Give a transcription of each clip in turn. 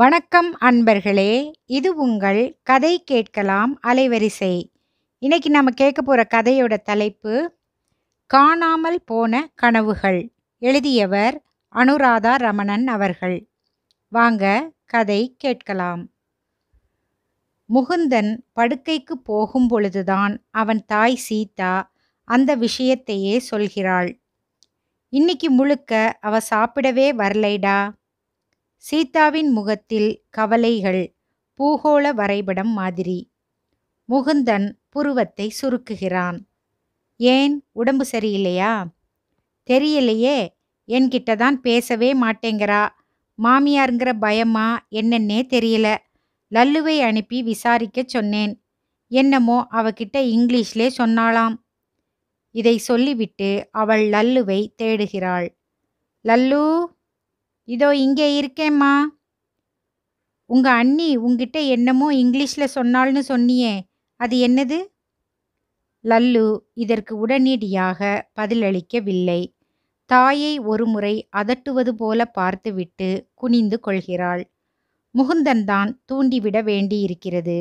வணக்கம் அன்பர்களே இது உங்கள் கதை கேட்கலாம் அலைவரிசை இன்னைக்கு நம்ம கேட்க போகிற கதையோட தலைப்பு காணாமல் போன கனவுகள் எழுதியவர் அனுராதா ரமணன் அவர்கள் வாங்க கதை கேட்கலாம் முகுந்தன் படுக்கைக்கு போகும் பொழுதுதான் அவன் தாய் சீதா அந்த விஷயத்தையே சொல்கிறாள் இன்னைக்கு முழுக்க அவ சாப்பிடவே வரலைடா சீதாவின் முகத்தில் கவலைகள் பூகோள வரைபடம் மாதிரி முகுந்தன் புருவத்தை சுருக்குகிறான் ஏன் உடம்பு சரியில்லையா தெரியலையே என்கிட்ட தான் பேசவே மாட்டேங்கிறா மாமியாருங்கிற பயமா என்னன்னே தெரியல லல்லுவை அனுப்பி விசாரிக்க சொன்னேன் என்னமோ அவகிட்ட இங்கிலீஷ்லே சொன்னாளாம் இதை சொல்லிவிட்டு அவள் லல்லுவை தேடுகிறாள் லல்லு இதோ இங்கே இருக்கேம்மா உங்கள் அண்ணி உங்ககிட்ட என்னமோ இங்கிலீஷில் சொன்னால்னு சொன்னியே அது என்னது லல்லு இதற்கு உடனடியாக பதிலளிக்கவில்லை தாயை ஒருமுறை அதட்டுவது போல பார்த்துவிட்டு குனிந்து கொள்கிறாள் முகுந்தன் தான் தூண்டிவிட வேண்டியிருக்கிறது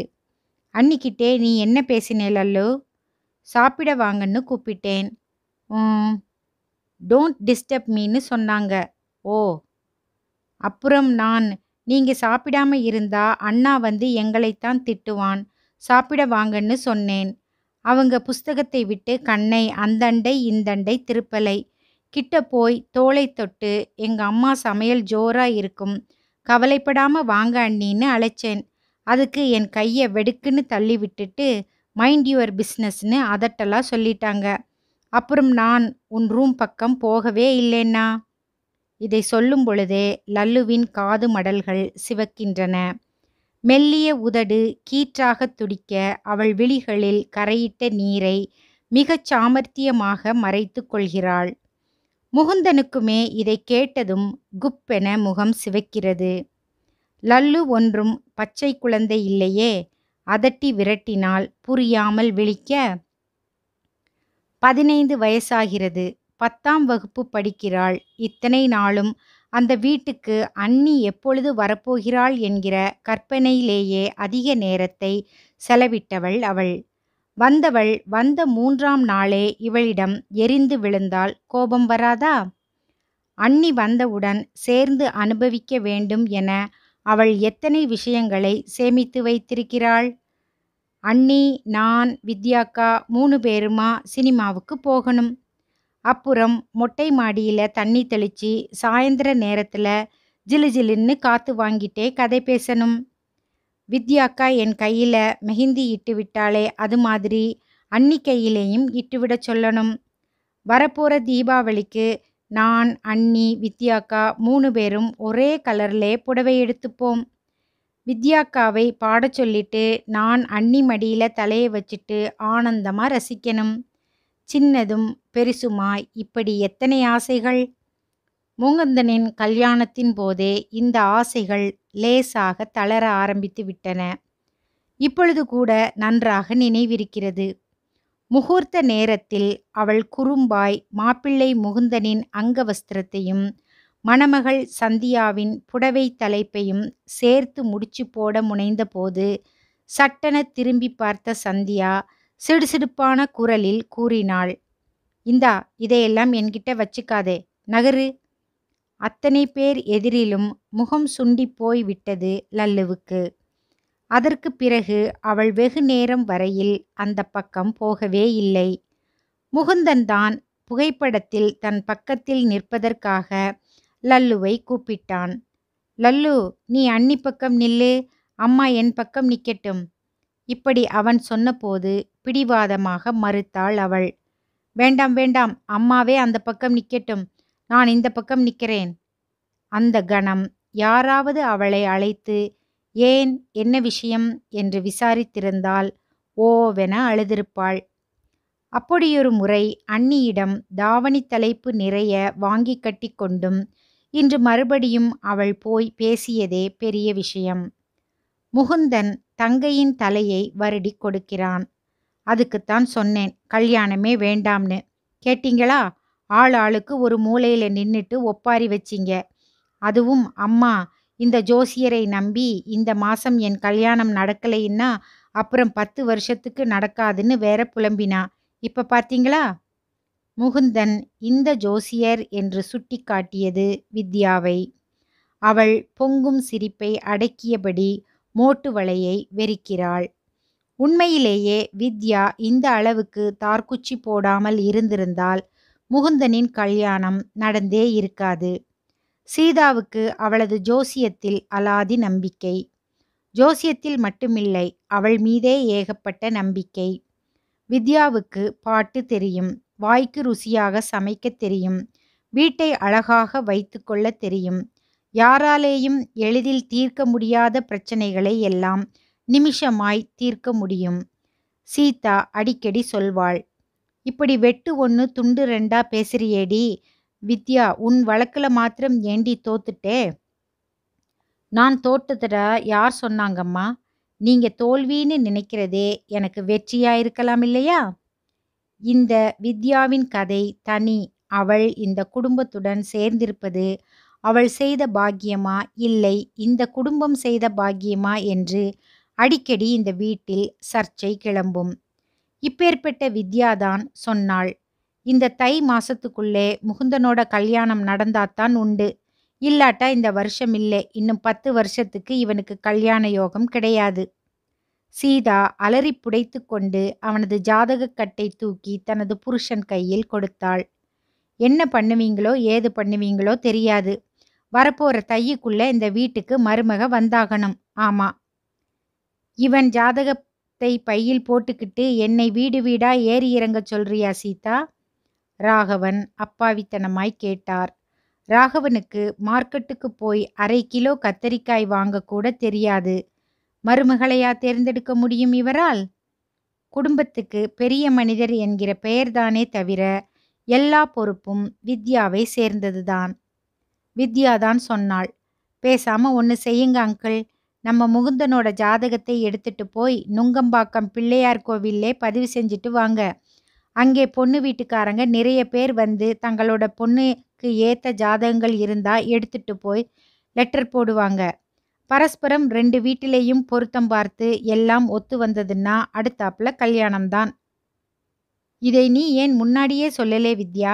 அன்னிக்கிட்டே நீ என்ன பேசினே லல்லு சாப்பிட வாங்கன்னு கூப்பிட்டேன் டோன்ட் டிஸ்டர்ப் மீன்னு சொன்னாங்க ஓ அப்புறம் நான் நீங்க சாப்பிடாம இருந்தா அண்ணா வந்து எங்களைத்தான் திட்டுவான் சாப்பிட வாங்கன்னு சொன்னேன் அவங்க புஸ்தகத்தை விட்டு கண்ணை அந்தண்டை இந்தண்டை திருப்பலை கிட்ட போய் தோலை தொட்டு எங்க அம்மா சமையல் ஜோரா இருக்கும் கவலைப்படாம வாங்க அண்ணின்னு அழைச்சேன் அதுக்கு என் கையை வெடுக்குன்னு தள்ளி விட்டுட்டு மைண்ட் யுவர் பிஸ்னஸ்னு அதட்டெல்லாம் சொல்லிட்டாங்க அப்புறம் நான் உன் ரூம் பக்கம் போகவே இல்லைன்னா இதை சொல்லும் பொழுதே லல்லுவின் காது மடல்கள் சிவக்கின்றன மெல்லிய உதடு கீற்றாக துடிக்க அவள் விழிகளில் கரையிட்ட நீரை மிகச் சாமர்த்தியமாக மறைத்து கொள்கிறாள் முகுந்தனுக்குமே இதை கேட்டதும் குப்பென முகம் சிவக்கிறது லல்லு ஒன்றும் பச்சை குழந்தை இல்லையே அதட்டி விரட்டினால் புரியாமல் விழிக்க பதினைந்து வயசாகிறது பத்தாம் வகுப்பு படிக்கிறாள் இத்தனை நாளும் அந்த வீட்டுக்கு அண்ணி எப்பொழுது வரப்போகிறாள் என்கிற கற்பனையிலேயே அதிக நேரத்தை செலவிட்டவள் அவள் வந்தவள் வந்த மூன்றாம் நாளே இவளிடம் எரிந்து விழுந்தால் கோபம் வராதா அண்ணி வந்தவுடன் சேர்ந்து அனுபவிக்க வேண்டும் என அவள் எத்தனை விஷயங்களை சேமித்து வைத்திருக்கிறாள் அண்ணி நான் வித்யாக்கா மூணு பேருமா சினிமாவுக்கு போகணும் அப்புறம் மொட்டை மாடியில் தண்ணி தெளித்து சாயந்தர நேரத்தில் ஜிலு ஜிலுன்னு காற்று வாங்கிட்டே கதை பேசணும் வித்யாக்கா என் கையில் மெஹந்தி இட்டு விட்டாலே அது மாதிரி அன்னி கையிலேயும் இட்டுவிட சொல்லணும் வரப்போகிற தீபாவளிக்கு நான் அண்ணி வித்யாக்கா மூணு பேரும் ஒரே கலர்லே புடவை எடுத்துப்போம் வித்யாக்காவை பாட சொல்லிட்டு நான் அண்ணி மடியில் தலையை வச்சுட்டு ஆனந்தமாக ரசிக்கணும் சின்னதும் பெரிசுமாய் இப்படி எத்தனை ஆசைகள் மூங்கந்தனின் கல்யாணத்தின் போதே இந்த ஆசைகள் லேசாக தளர ஆரம்பித்து விட்டன இப்பொழுது கூட நன்றாக நினைவிருக்கிறது முகூர்த்த நேரத்தில் அவள் குறும்பாய் மாப்பிள்ளை முகுந்தனின் அங்கவஸ்திரத்தையும் மணமகள் சந்தியாவின் புடவை தலைப்பையும் சேர்த்து முடிச்சு போட முனைந்த போது சட்டென திரும்பி பார்த்த சந்தியா சிடுசிடுப்பான குரலில் கூறினாள் இந்தா இதையெல்லாம் என்கிட்ட வச்சுக்காதே நகரு அத்தனை பேர் எதிரிலும் முகம் சுண்டி போய் விட்டது லல்லுவுக்கு அதற்கு பிறகு அவள் வெகு நேரம் வரையில் அந்த பக்கம் போகவே இல்லை முகுந்தன் தான் புகைப்படத்தில் தன் பக்கத்தில் நிற்பதற்காக லல்லுவை கூப்பிட்டான் லல்லு நீ அன்னி பக்கம் நில்லு அம்மா என் பக்கம் நிக்கட்டும் இப்படி அவன் சொன்னபோது பிடிவாதமாக மறுத்தாள் அவள் வேண்டாம் வேண்டாம் அம்மாவே அந்த பக்கம் நிக்கட்டும் நான் இந்த பக்கம் நிற்கிறேன் அந்த கணம் யாராவது அவளை அழைத்து ஏன் என்ன விஷயம் என்று விசாரித்திருந்தால் ஓவென அழுதிருப்பாள் அப்படியொரு முறை அன்னியிடம் தாவணி தலைப்பு நிறைய வாங்கி கட்டி கொண்டும் இன்று மறுபடியும் அவள் போய் பேசியதே பெரிய விஷயம் முகுந்தன் தங்கையின் தலையை வருடி கொடுக்கிறான் அதுக்குத்தான் சொன்னேன் கல்யாணமே வேண்டாம்னு கேட்டிங்களா ஆள் ஆளுக்கு ஒரு மூலையில் நின்றுட்டு ஒப்பாரி வச்சிங்க அதுவும் அம்மா இந்த ஜோசியரை நம்பி இந்த மாதம் என் கல்யாணம் நடக்கலைன்னா அப்புறம் பத்து வருஷத்துக்கு நடக்காதுன்னு வேற புலம்பினா இப்போ பார்த்தீங்களா முகுந்தன் இந்த ஜோசியர் என்று சுட்டி காட்டியது வித்யாவை அவள் பொங்கும் சிரிப்பை அடக்கியபடி மோட்டு வலையை வெறிக்கிறாள் உண்மையிலேயே வித்யா இந்த அளவுக்கு தார்குச்சி போடாமல் இருந்திருந்தால் முகுந்தனின் கல்யாணம் நடந்தே இருக்காது சீதாவுக்கு அவளது ஜோசியத்தில் அலாதி நம்பிக்கை ஜோசியத்தில் மட்டுமில்லை அவள் மீதே ஏகப்பட்ட நம்பிக்கை வித்யாவுக்கு பாட்டு தெரியும் வாய்க்கு ருசியாக சமைக்க தெரியும் வீட்டை அழகாக கொள்ள தெரியும் யாராலேயும் எளிதில் தீர்க்க முடியாத பிரச்சனைகளை எல்லாம் நிமிஷமாய் தீர்க்க முடியும் சீதா அடிக்கடி சொல்வாள் இப்படி வெட்டு ஒன்று துண்டு ரெண்டா பேசுறியேடி வித்யா உன் வழக்கில் மாத்திரம் ஏண்டி தோத்துட்டே நான் தோட்டத்தில் யார் சொன்னாங்கம்மா நீங்கள் தோல்வின்னு நினைக்கிறதே எனக்கு வெற்றியாக இருக்கலாம் இல்லையா இந்த வித்யாவின் கதை தனி அவள் இந்த குடும்பத்துடன் சேர்ந்திருப்பது அவள் செய்த பாக்கியமா இல்லை இந்த குடும்பம் செய்த பாக்கியமா என்று அடிக்கடி இந்த வீட்டில் சர்ச்சை கிளம்பும் இப்பேற்பட்ட வித்யாதான் சொன்னாள் இந்த தை மாசத்துக்குள்ளே முகுந்தனோட கல்யாணம் நடந்தாத்தான் உண்டு இல்லாட்டா இந்த வருஷம் இல்லை இன்னும் பத்து வருஷத்துக்கு இவனுக்கு கல்யாண யோகம் கிடையாது சீதா அலறி புடைத்து கொண்டு அவனது ஜாதகக்கட்டை தூக்கி தனது புருஷன் கையில் கொடுத்தாள் என்ன பண்ணுவீங்களோ ஏது பண்ணுவீங்களோ தெரியாது வரப்போகிற தையுக்குள்ளே இந்த வீட்டுக்கு மருமக வந்தாகணும் ஆமாம் இவன் ஜாதகத்தை பையில் போட்டுக்கிட்டு என்னை வீடு வீடா ஏறி இறங்க சொல்றியா சீதா ராகவன் அப்பாவித்தனமாய் கேட்டார் ராகவனுக்கு மார்க்கெட்டுக்கு போய் அரை கிலோ கத்தரிக்காய் வாங்கக்கூட தெரியாது மருமகளையா தேர்ந்தெடுக்க முடியும் இவரால் குடும்பத்துக்கு பெரிய மனிதர் என்கிற பெயர்தானே தவிர எல்லா பொறுப்பும் வித்யாவை சேர்ந்ததுதான் வித்யா தான் சொன்னாள் பேசாம ஒன்று செய்யுங்க அங்கிள் நம்ம முகுந்தனோட ஜாதகத்தை எடுத்துட்டு போய் நுங்கம்பாக்கம் பிள்ளையார் கோவிலே பதிவு செஞ்சுட்டு வாங்க அங்கே பொண்ணு வீட்டுக்காரங்க நிறைய பேர் வந்து தங்களோட பொண்ணுக்கு ஏற்ற ஜாதகங்கள் இருந்தால் எடுத்துட்டு போய் லெட்டர் போடுவாங்க பரஸ்பரம் ரெண்டு வீட்டிலேயும் பொருத்தம் பார்த்து எல்லாம் ஒத்து வந்ததுன்னா அடுத்தாப்புல கல்யாணம்தான் இதை நீ ஏன் முன்னாடியே சொல்லலே வித்யா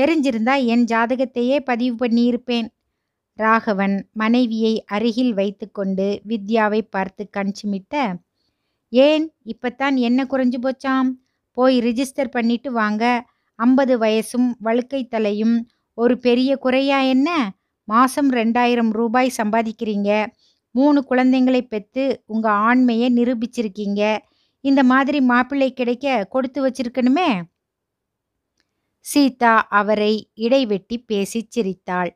தெரிஞ்சிருந்தா என் ஜாதகத்தையே பதிவு பண்ணியிருப்பேன் ராகவன் மனைவியை அருகில் வைத்துக்கொண்டு வித்யாவை பார்த்து கண்சுமிட்ட ஏன் இப்பத்தான் என்ன குறைஞ்சு போச்சாம் போய் ரிஜிஸ்டர் பண்ணிட்டு வாங்க ஐம்பது வயசும் வழுக்கை தலையும் ஒரு பெரிய குறையா என்ன மாதம் ரெண்டாயிரம் ரூபாய் சம்பாதிக்கிறீங்க மூணு குழந்தைங்களை பெற்று உங்கள் ஆண்மையை நிரூபிச்சிருக்கீங்க இந்த மாதிரி மாப்பிள்ளை கிடைக்க கொடுத்து வச்சிருக்கணுமே சீதா அவரை இடைவெட்டி பேசி சிரித்தாள்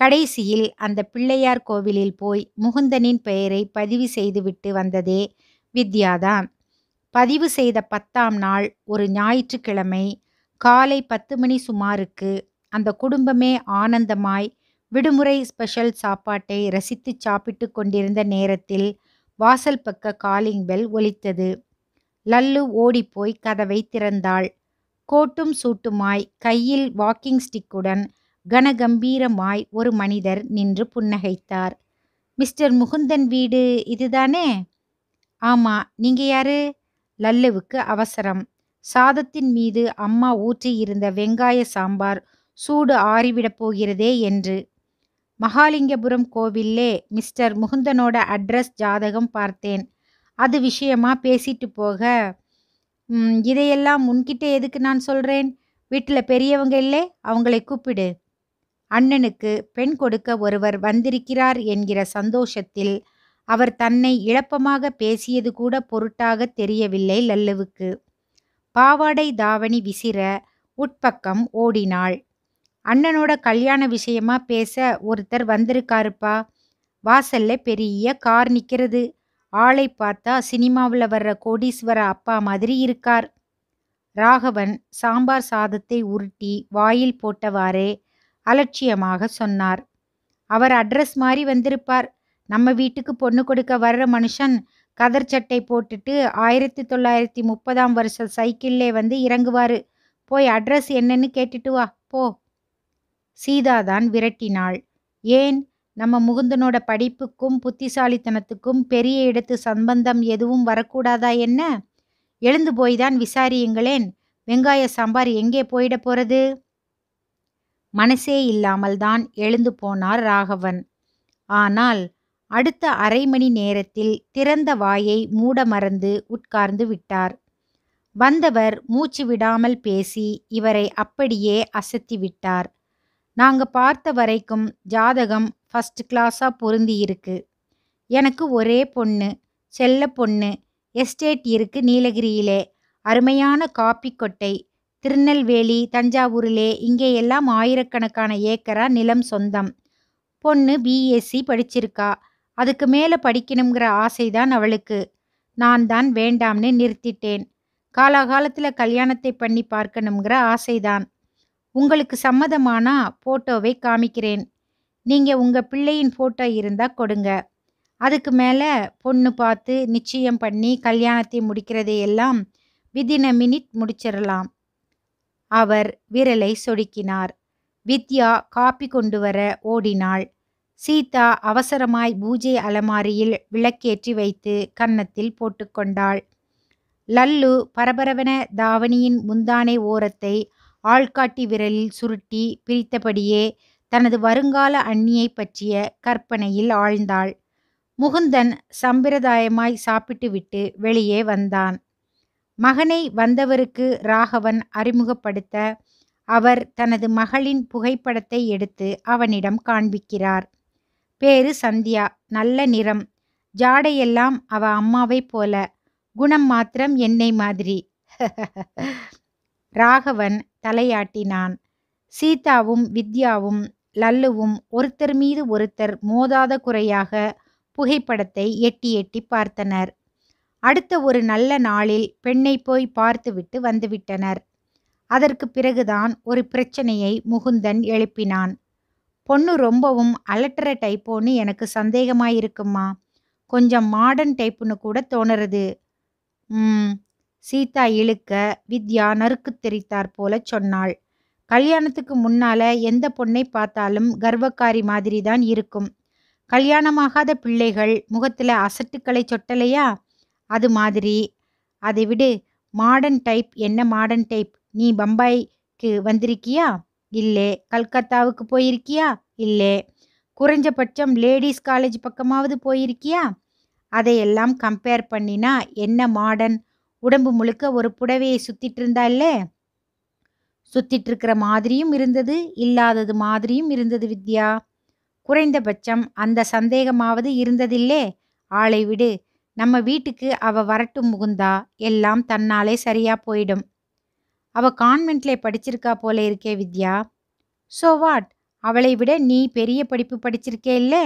கடைசியில் அந்த பிள்ளையார் கோவிலில் போய் முகுந்தனின் பெயரை பதிவு செய்துவிட்டு வந்ததே வித்யாதான் பதிவு செய்த பத்தாம் நாள் ஒரு ஞாயிற்றுக்கிழமை காலை பத்து மணி சுமாருக்கு அந்த குடும்பமே ஆனந்தமாய் விடுமுறை ஸ்பெஷல் சாப்பாட்டை ரசித்து சாப்பிட்டு கொண்டிருந்த நேரத்தில் வாசல் பக்க காலிங் பெல் ஒலித்தது லல்லு ஓடிப்போய் கதவை திறந்தாள் கோட்டும் சூட்டுமாய் கையில் வாக்கிங் ஸ்டிக்குடன் கனகம்பீரமாய் ஒரு மனிதர் நின்று புன்னகைத்தார் மிஸ்டர் முகுந்தன் வீடு இதுதானே ஆமா நீங்க யாரு லல்லுவுக்கு அவசரம் சாதத்தின் மீது அம்மா ஊற்றி இருந்த வெங்காய சாம்பார் சூடு ஆறிவிடப் போகிறதே என்று மகாலிங்கபுரம் கோவில்லே மிஸ்டர் முகுந்தனோட அட்ரஸ் ஜாதகம் பார்த்தேன் அது விஷயமா பேசிட்டு போக இதையெல்லாம் உன்கிட்ட எதுக்கு நான் சொல்கிறேன் வீட்டில் பெரியவங்க இல்லை அவங்களை கூப்பிடு அண்ணனுக்கு பெண் கொடுக்க ஒருவர் வந்திருக்கிறார் என்கிற சந்தோஷத்தில் அவர் தன்னை இழப்பமாக பேசியது கூட பொருட்டாக தெரியவில்லை லல்லுவுக்கு பாவாடை தாவணி விசிற உட்பக்கம் ஓடினாள் அண்ணனோட கல்யாண விஷயமா பேச ஒருத்தர் வந்திருக்காருப்பா வாசல்ல பெரிய கார் நிற்கிறது ஆளை பார்த்தா சினிமாவில் வர்ற கோடீஸ்வர அப்பா மாதிரி இருக்கார் ராகவன் சாம்பார் சாதத்தை உருட்டி வாயில் போட்டவாறே அலட்சியமாக சொன்னார் அவர் அட்ரஸ் மாறி வந்திருப்பார் நம்ம வீட்டுக்கு பொண்ணு கொடுக்க வர்ற மனுஷன் கதர் சட்டை போட்டுட்டு ஆயிரத்தி தொள்ளாயிரத்தி முப்பதாம் வருஷ சைக்கிளிலே வந்து இறங்குவார் போய் அட்ரஸ் என்னன்னு கேட்டுட்டு வா போ சீதா தான் விரட்டினாள் ஏன் நம்ம முகுந்தனோட படிப்புக்கும் புத்திசாலித்தனத்துக்கும் பெரிய இடத்து சம்பந்தம் எதுவும் வரக்கூடாதா என்ன எழுந்து போய்தான் விசாரியுங்களேன் வெங்காய சாம்பார் எங்கே போயிட போகிறது மனசே இல்லாமல் தான் எழுந்து போனார் ராகவன் ஆனால் அடுத்த அரை மணி நேரத்தில் திறந்த வாயை மூட மறந்து உட்கார்ந்து விட்டார் வந்தவர் மூச்சு விடாமல் பேசி இவரை அப்படியே அசத்தி விட்டார் நாங்க பார்த்த வரைக்கும் ஜாதகம் ஃபஸ்ட் கிளாஸா பொருந்தி இருக்கு எனக்கு ஒரே பொண்ணு செல்ல பொண்ணு எஸ்டேட் இருக்கு நீலகிரியிலே அருமையான காப்பி கொட்டை திருநெல்வேலி தஞ்சாவூரிலே இங்கே எல்லாம் ஆயிரக்கணக்கான ஏக்கரா நிலம் சொந்தம் பொண்ணு பிஎஸ்சி படிச்சிருக்கா அதுக்கு மேலே படிக்கணுங்கிற ஆசைதான் அவளுக்கு நான் தான் வேண்டாம்னு நிறுத்திட்டேன் காலாகாலத்தில் கல்யாணத்தை பண்ணி பார்க்கணுங்கிற ஆசைதான் உங்களுக்கு சம்மதமானா ஃபோட்டோவை காமிக்கிறேன் நீங்கள் உங்கள் பிள்ளையின் ஃபோட்டோ இருந்தால் கொடுங்க அதுக்கு மேலே பொண்ணு பார்த்து நிச்சயம் பண்ணி கல்யாணத்தை முடிக்கிறதையெல்லாம் எல்லாம் மினிட் முடிச்சிடலாம் அவர் விரலை சொடுக்கினார் வித்யா காப்பி கொண்டு வர ஓடினாள் சீதா அவசரமாய் பூஜை அலமாரியில் விளக்கேற்றி வைத்து கன்னத்தில் போட்டுக்கொண்டாள் லல்லு பரபரவன தாவணியின் முந்தானை ஓரத்தை ஆள்காட்டி விரலில் சுருட்டி பிரித்தபடியே தனது வருங்கால அண்ணியை பற்றிய கற்பனையில் ஆழ்ந்தாள் முகுந்தன் சம்பிரதாயமாய் சாப்பிட்டுவிட்டு வெளியே வந்தான் மகனை வந்தவருக்கு ராகவன் அறிமுகப்படுத்த அவர் தனது மகளின் புகைப்படத்தை எடுத்து அவனிடம் காண்பிக்கிறார் பேரு சந்தியா நல்ல நிறம் ஜாடையெல்லாம் அவ அம்மாவை போல குணம் மாத்திரம் என்னை மாதிரி ராகவன் தலையாட்டினான் சீதாவும் வித்யாவும் லல்லுவும் ஒருத்தர் மீது ஒருத்தர் மோதாத குறையாக புகைப்படத்தை எட்டி எட்டி பார்த்தனர் அடுத்த ஒரு நல்ல நாளில் பெண்ணை போய் பார்த்துவிட்டு வந்துவிட்டனர் அதற்கு பிறகுதான் ஒரு பிரச்சனையை முகுந்தன் எழுப்பினான் பொண்ணு ரொம்பவும் அலட்டுற டைப்போன்னு எனக்கு சந்தேகமாயிருக்குமா கொஞ்சம் மாடர்ன் டைப்புன்னு கூட தோணுறது ம் சீதா இழுக்க வித்யா நறுக்கு தெரித்தார் போல சொன்னாள் கல்யாணத்துக்கு முன்னால எந்த பொண்ணை பார்த்தாலும் கர்வக்காரி மாதிரி தான் இருக்கும் கல்யாணமாகாத பிள்ளைகள் முகத்தில் அசட்டுக்களை சொட்டலையா அது மாதிரி அதை விடு மாடர்ன் டைப் என்ன மாடர்ன் டைப் நீ பம்பாய்க்கு வந்திருக்கியா இல்லை கல்கத்தாவுக்கு போயிருக்கியா இல்லை குறைஞ்சபட்சம் லேடிஸ் காலேஜ் பக்கமாவது போயிருக்கியா அதையெல்லாம் கம்பேர் பண்ணினா என்ன மாடர்ன் உடம்பு முழுக்க ஒரு புடவையை சுற்றிட்டு இருந்தால சுத்திட்டு இருக்கிற மாதிரியும் இருந்தது இல்லாதது மாதிரியும் இருந்தது வித்யா குறைந்தபட்சம் அந்த சந்தேகமாவது இருந்ததில்லே ஆளை விடு நம்ம வீட்டுக்கு அவ வரட்டும் முகுந்தா எல்லாம் தன்னாலே சரியா போயிடும் அவ கான்வென்ட்ல படிச்சிருக்கா போல இருக்கே வித்யா ஸோ வாட் அவளை விட நீ பெரிய படிப்பு படிச்சிருக்கே இல்லை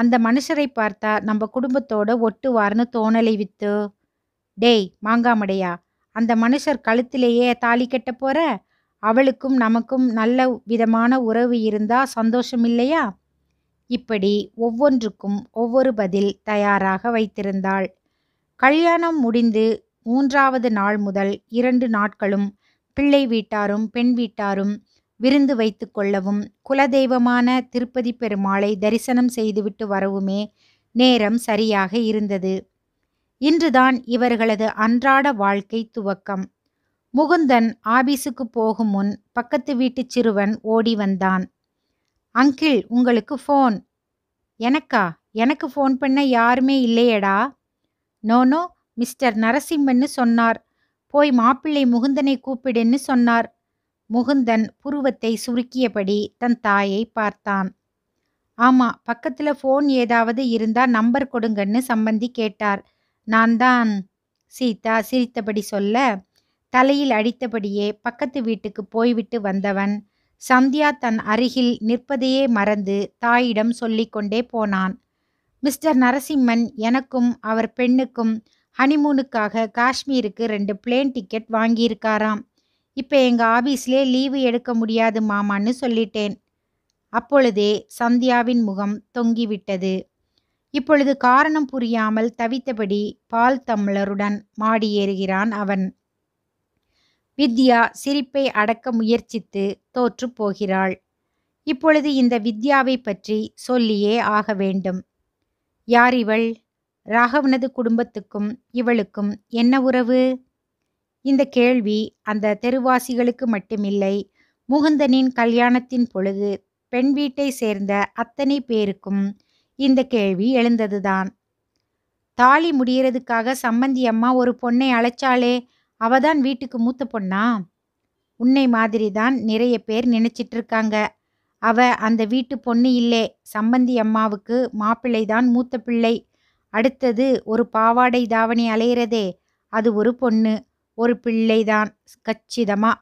அந்த மனுஷரை பார்த்தா நம்ம குடும்பத்தோட ஒட்டுவார்னு தோணலை வித்து டேய் மாங்காமடையா அந்த மனுஷர் கழுத்திலேயே தாலி கட்ட போற அவளுக்கும் நமக்கும் நல்ல விதமான உறவு இருந்தா சந்தோஷம் இல்லையா இப்படி ஒவ்வொன்றுக்கும் ஒவ்வொரு பதில் தயாராக வைத்திருந்தாள் கல்யாணம் முடிந்து மூன்றாவது நாள் முதல் இரண்டு நாட்களும் பிள்ளை வீட்டாரும் பெண் வீட்டாரும் விருந்து வைத்து கொள்ளவும் குலதெய்வமான திருப்பதி பெருமாளை தரிசனம் செய்துவிட்டு வரவுமே நேரம் சரியாக இருந்தது இன்றுதான் இவர்களது அன்றாட வாழ்க்கை துவக்கம் முகுந்தன் ஆபீஸுக்கு போகும் முன் பக்கத்து வீட்டு சிறுவன் ஓடி வந்தான் அங்கிள் உங்களுக்கு ஃபோன் எனக்கா எனக்கு ஃபோன் பண்ண யாருமே இல்லையடா நோனோ மிஸ்டர் நரசிம்மன்னு சொன்னார் போய் மாப்பிள்ளை முகுந்தனை கூப்பிடுன்னு சொன்னார் முகுந்தன் புருவத்தை சுருக்கியபடி தன் தாயை பார்த்தான் ஆமா பக்கத்துல ஃபோன் ஏதாவது இருந்தா நம்பர் கொடுங்கன்னு சம்பந்தி கேட்டார் நான் தான் சீதா சிரித்தபடி சொல்ல தலையில் அடித்தபடியே பக்கத்து வீட்டுக்கு போய்விட்டு வந்தவன் சந்தியா தன் அருகில் நிற்பதையே மறந்து தாயிடம் சொல்லிக்கொண்டே போனான் மிஸ்டர் நரசிம்மன் எனக்கும் அவர் பெண்ணுக்கும் ஹனிமூனுக்காக காஷ்மீருக்கு ரெண்டு பிளேன் டிக்கெட் வாங்கியிருக்காராம் இப்போ எங்கள் ஆஃபீஸ்லேயே லீவு எடுக்க முடியாது மாமான்னு சொல்லிட்டேன் அப்பொழுதே சந்தியாவின் முகம் தொங்கிவிட்டது இப்பொழுது காரணம் புரியாமல் தவித்தபடி பால் தம்ளருடன் மாடியேறுகிறான் அவன் வித்யா சிரிப்பை அடக்க முயற்சித்து தோற்று போகிறாள் இப்பொழுது இந்த வித்யாவை பற்றி சொல்லியே ஆக வேண்டும் யார் இவள் ராகவனது குடும்பத்துக்கும் இவளுக்கும் என்ன உறவு இந்த கேள்வி அந்த தெருவாசிகளுக்கு மட்டுமில்லை முகுந்தனின் கல்யாணத்தின் பொழுது பெண் வீட்டை சேர்ந்த அத்தனை பேருக்கும் இந்த கேள்வி எழுந்ததுதான் தாலி முடிகிறதுக்காக சம்பந்தி அம்மா ஒரு பொண்ணை அழைச்சாலே அவதான் வீட்டுக்கு மூத்த பொண்ணா உன்னை மாதிரி தான் நிறைய பேர் நினைச்சிட்டு இருக்காங்க அவ அந்த வீட்டு பொண்ணு இல்லே சம்பந்தி அம்மாவுக்கு மாப்பிள்ளை தான் மூத்த பிள்ளை அடுத்தது ஒரு பாவாடை தாவணி அலையிறதே அது ஒரு பொண்ணு ஒரு பிள்ளை தான் கச்சிதமா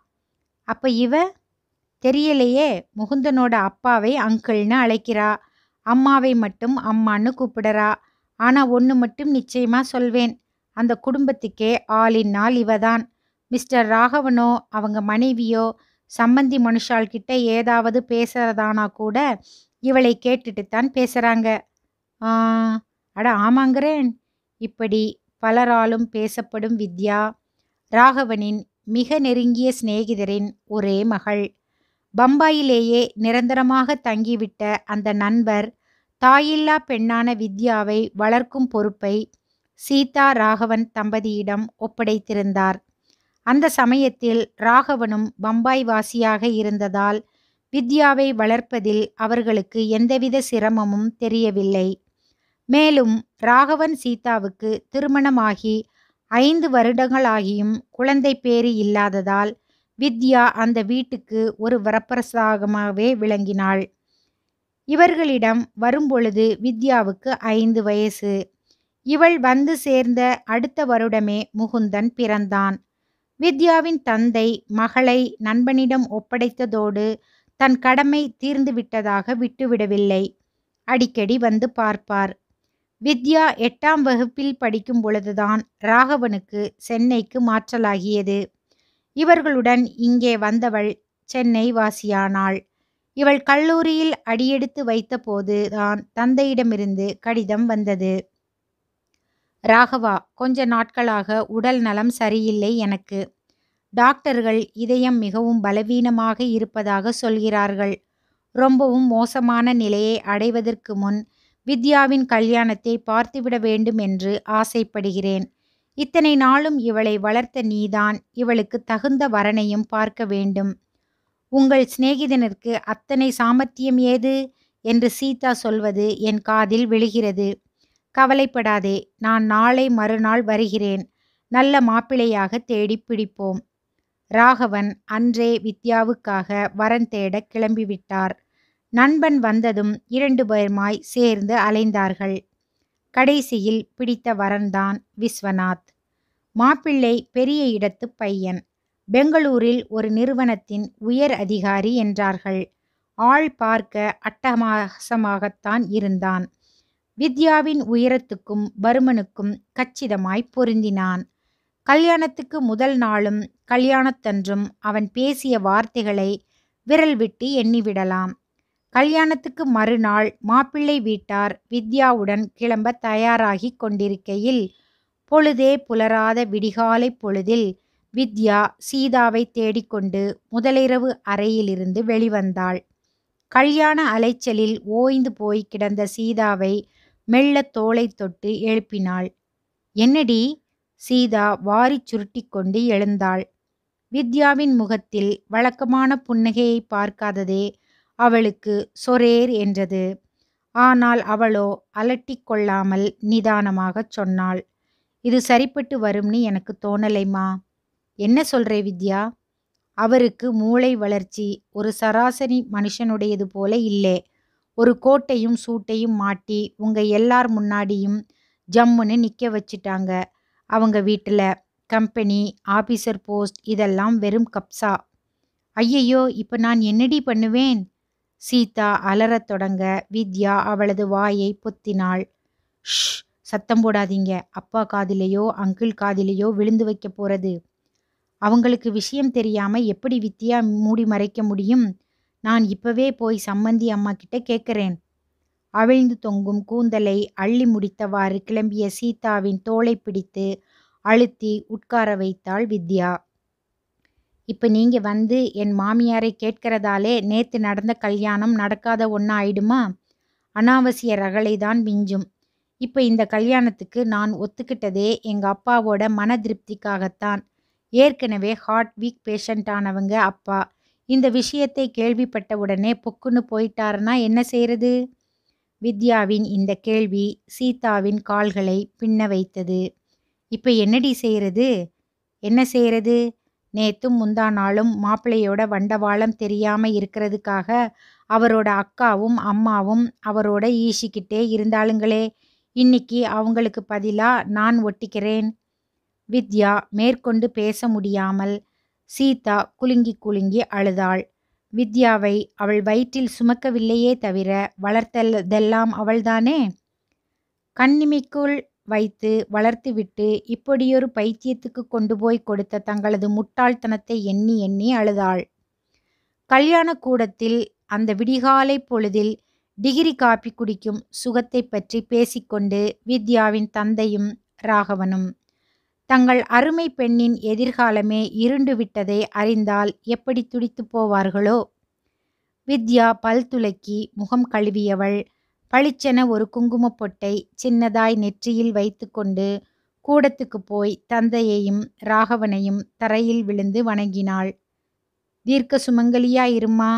அப்ப இவ தெரியலையே முகுந்தனோட அப்பாவை அங்கிள்னு அழைக்கிறா அம்மாவை மட்டும் அம்மான்னு கூப்பிடுறா ஆனால் ஒன்று மட்டும் நிச்சயமாக சொல்வேன் அந்த குடும்பத்துக்கே ஆளின்னால் இவதான் மிஸ்டர் ராகவனோ அவங்க மனைவியோ சம்பந்தி மனுஷால்கிட்ட ஏதாவது பேசுறதானா கூட இவளை கேட்டுட்டு தான் பேசுகிறாங்க அட ஆமாங்கிறேன் இப்படி பலராலும் பேசப்படும் வித்யா ராகவனின் மிக நெருங்கிய சிநேகிதரின் ஒரே மகள் பம்பாயிலேயே நிரந்தரமாக தங்கிவிட்ட அந்த நண்பர் தாயில்லா பெண்ணான வித்யாவை வளர்க்கும் பொறுப்பை சீதா ராகவன் தம்பதியிடம் ஒப்படைத்திருந்தார் அந்த சமயத்தில் ராகவனும் பம்பாய் வாசியாக இருந்ததால் வித்யாவை வளர்ப்பதில் அவர்களுக்கு எந்தவித சிரமமும் தெரியவில்லை மேலும் ராகவன் சீதாவுக்கு திருமணமாகி ஐந்து வருடங்களாகியும் குழந்தை பேறு இல்லாததால் வித்யா அந்த வீட்டுக்கு ஒரு வரப்பிரசாகமாகவே விளங்கினாள் இவர்களிடம் வரும்பொழுது வித்யாவுக்கு ஐந்து வயசு இவள் வந்து சேர்ந்த அடுத்த வருடமே முகுந்தன் பிறந்தான் வித்யாவின் தந்தை மகளை நண்பனிடம் ஒப்படைத்ததோடு தன் கடமை தீர்ந்து விட்டதாக விட்டுவிடவில்லை அடிக்கடி வந்து பார்ப்பார் வித்யா எட்டாம் வகுப்பில் படிக்கும் பொழுதுதான் ராகவனுக்கு சென்னைக்கு மாற்றலாகியது இவர்களுடன் இங்கே வந்தவள் சென்னை வாசியானாள் இவள் கல்லூரியில் அடியெடுத்து வைத்தபோது தான் தந்தையிடமிருந்து கடிதம் வந்தது ராகவா கொஞ்ச நாட்களாக உடல் நலம் சரியில்லை எனக்கு டாக்டர்கள் இதயம் மிகவும் பலவீனமாக இருப்பதாக சொல்கிறார்கள் ரொம்பவும் மோசமான நிலையை அடைவதற்கு முன் வித்யாவின் கல்யாணத்தை பார்த்துவிட வேண்டும் என்று ஆசைப்படுகிறேன் இத்தனை நாளும் இவளை வளர்த்த நீதான் இவளுக்கு தகுந்த வரனையும் பார்க்க வேண்டும் உங்கள் சிநேகிதனிற்கு அத்தனை சாமர்த்தியம் ஏது என்று சீதா சொல்வது என் காதில் விழுகிறது கவலைப்படாதே நான் நாளை மறுநாள் வருகிறேன் நல்ல மாப்பிள்ளையாக தேடி பிடிப்போம் ராகவன் அன்றே வித்யாவுக்காக வரன் தேட கிளம்பிவிட்டார் நண்பன் வந்ததும் இரண்டு பேருமாய் சேர்ந்து அலைந்தார்கள் கடைசியில் பிடித்த வரன்தான் விஸ்வநாத் மாப்பிள்ளை பெரிய இடத்து பையன் பெங்களூரில் ஒரு நிறுவனத்தின் உயர் அதிகாரி என்றார்கள் ஆள் பார்க்க அட்டகாசமாகத்தான் இருந்தான் வித்யாவின் உயரத்துக்கும் பருமனுக்கும் கச்சிதமாய் பொருந்தினான் கல்யாணத்துக்கு முதல் நாளும் கல்யாணத்தன்றும் அவன் பேசிய வார்த்தைகளை விரல் விட்டு எண்ணிவிடலாம் கல்யாணத்துக்கு மறுநாள் மாப்பிள்ளை வீட்டார் வித்யாவுடன் கிளம்ப தயாராகி கொண்டிருக்கையில் பொழுதே புலராத விடிகாலை பொழுதில் வித்யா சீதாவை தேடிக்கொண்டு முதலிரவு அறையிலிருந்து வெளிவந்தாள் கல்யாண அலைச்சலில் ஓய்ந்து போய் கிடந்த சீதாவை மெல்ல தோலை தொட்டு எழுப்பினாள் என்னடி சீதா வாரி சுருட்டி கொண்டு எழுந்தாள் வித்யாவின் முகத்தில் வழக்கமான புன்னகையை பார்க்காததே அவளுக்கு சொரேர் என்றது ஆனால் அவளோ அலட்டி கொள்ளாமல் நிதானமாகச் சொன்னாள் இது சரிப்பட்டு வரும்னு எனக்கு தோணலைம்மா என்ன சொல்றே வித்யா அவருக்கு மூளை வளர்ச்சி ஒரு சராசரி மனுஷனுடையது போல இல்லை ஒரு கோட்டையும் சூட்டையும் மாட்டி உங்கள் எல்லார் முன்னாடியும் ஜம்முன்னு நிற்க வச்சிட்டாங்க அவங்க வீட்டில் கம்பெனி ஆஃபீஸர் போஸ்ட் இதெல்லாம் வெறும் கப்ஸா ஐயையோ இப்போ நான் என்னடி பண்ணுவேன் சீதா அலறத் தொடங்க வித்யா அவளது வாயை பொத்தினாள் ஷ் சத்தம் போடாதீங்க அப்பா காதிலேயோ அங்கிள் காதிலேயோ விழுந்து வைக்க போகிறது அவங்களுக்கு விஷயம் தெரியாமல் எப்படி வித்யா மூடி மறைக்க முடியும் நான் இப்பவே போய் சம்மந்தி அம்மா கிட்ட கேட்கிறேன் அவிழ்ந்து தொங்கும் கூந்தலை அள்ளி முடித்தவாறு கிளம்பிய சீதாவின் தோலை பிடித்து அழுத்தி உட்கார வைத்தாள் வித்யா இப்போ நீங்கள் வந்து என் மாமியாரை கேட்கிறதாலே நேற்று நடந்த கல்யாணம் நடக்காத ஒன்னா ஆயிடுமா அனாவசிய ரகளை தான் மிஞ்சும் இப்போ இந்த கல்யாணத்துக்கு நான் ஒத்துக்கிட்டதே எங்கள் அப்பாவோட மன திருப்திக்காகத்தான் ஏற்கனவே ஹார்ட் வீக் பேஷண்ட்டானவங்க அப்பா இந்த கேள்விப்பட்ட உடனே பொக்குன்னு போயிட்டாருன்னா என்ன செய்யறது வித்யாவின் இந்த கேள்வி சீதாவின் கால்களை பின்ன வைத்தது இப்போ என்னடி செய்கிறது என்ன செய்கிறது நேத்தும் முந்தா நாளும் மாப்பிள்ளையோட வண்டவாளம் தெரியாமல் இருக்கிறதுக்காக அவரோட அக்காவும் அம்மாவும் அவரோட ஈசிக்கிட்டே இருந்தாளுங்களே இன்னைக்கு அவங்களுக்கு பதிலாக நான் ஒட்டிக்கிறேன் வித்யா மேற்கொண்டு பேச முடியாமல் சீதா குலுங்கி குலுங்கி அழுதாள் வித்யாவை அவள் வயிற்றில் சுமக்கவில்லையே தவிர வளர்த்ததெல்லாம் அவள்தானே கண்ணிமைக்குள் வைத்து வளர்த்துவிட்டு இப்படியொரு பைத்தியத்துக்கு கொண்டு போய் கொடுத்த தங்களது முட்டாள்தனத்தை எண்ணி எண்ணி அழுதாள் கல்யாண கூடத்தில் அந்த விடிகாலை பொழுதில் டிகிரி காப்பி குடிக்கும் சுகத்தை பற்றி பேசிக்கொண்டு வித்யாவின் தந்தையும் ராகவனும் தங்கள் அருமை பெண்ணின் எதிர்காலமே இருண்டுவிட்டதை அறிந்தால் எப்படி துடித்து போவார்களோ வித்யா பல் துலக்கி முகம் கழுவியவள் பளிச்சென ஒரு குங்குமப் பொட்டை சின்னதாய் நெற்றியில் வைத்துக்கொண்டு கூடத்துக்கு போய் தந்தையையும் ராகவனையும் தரையில் விழுந்து வணங்கினாள் தீர்க்க சுமங்கலியாயிருமா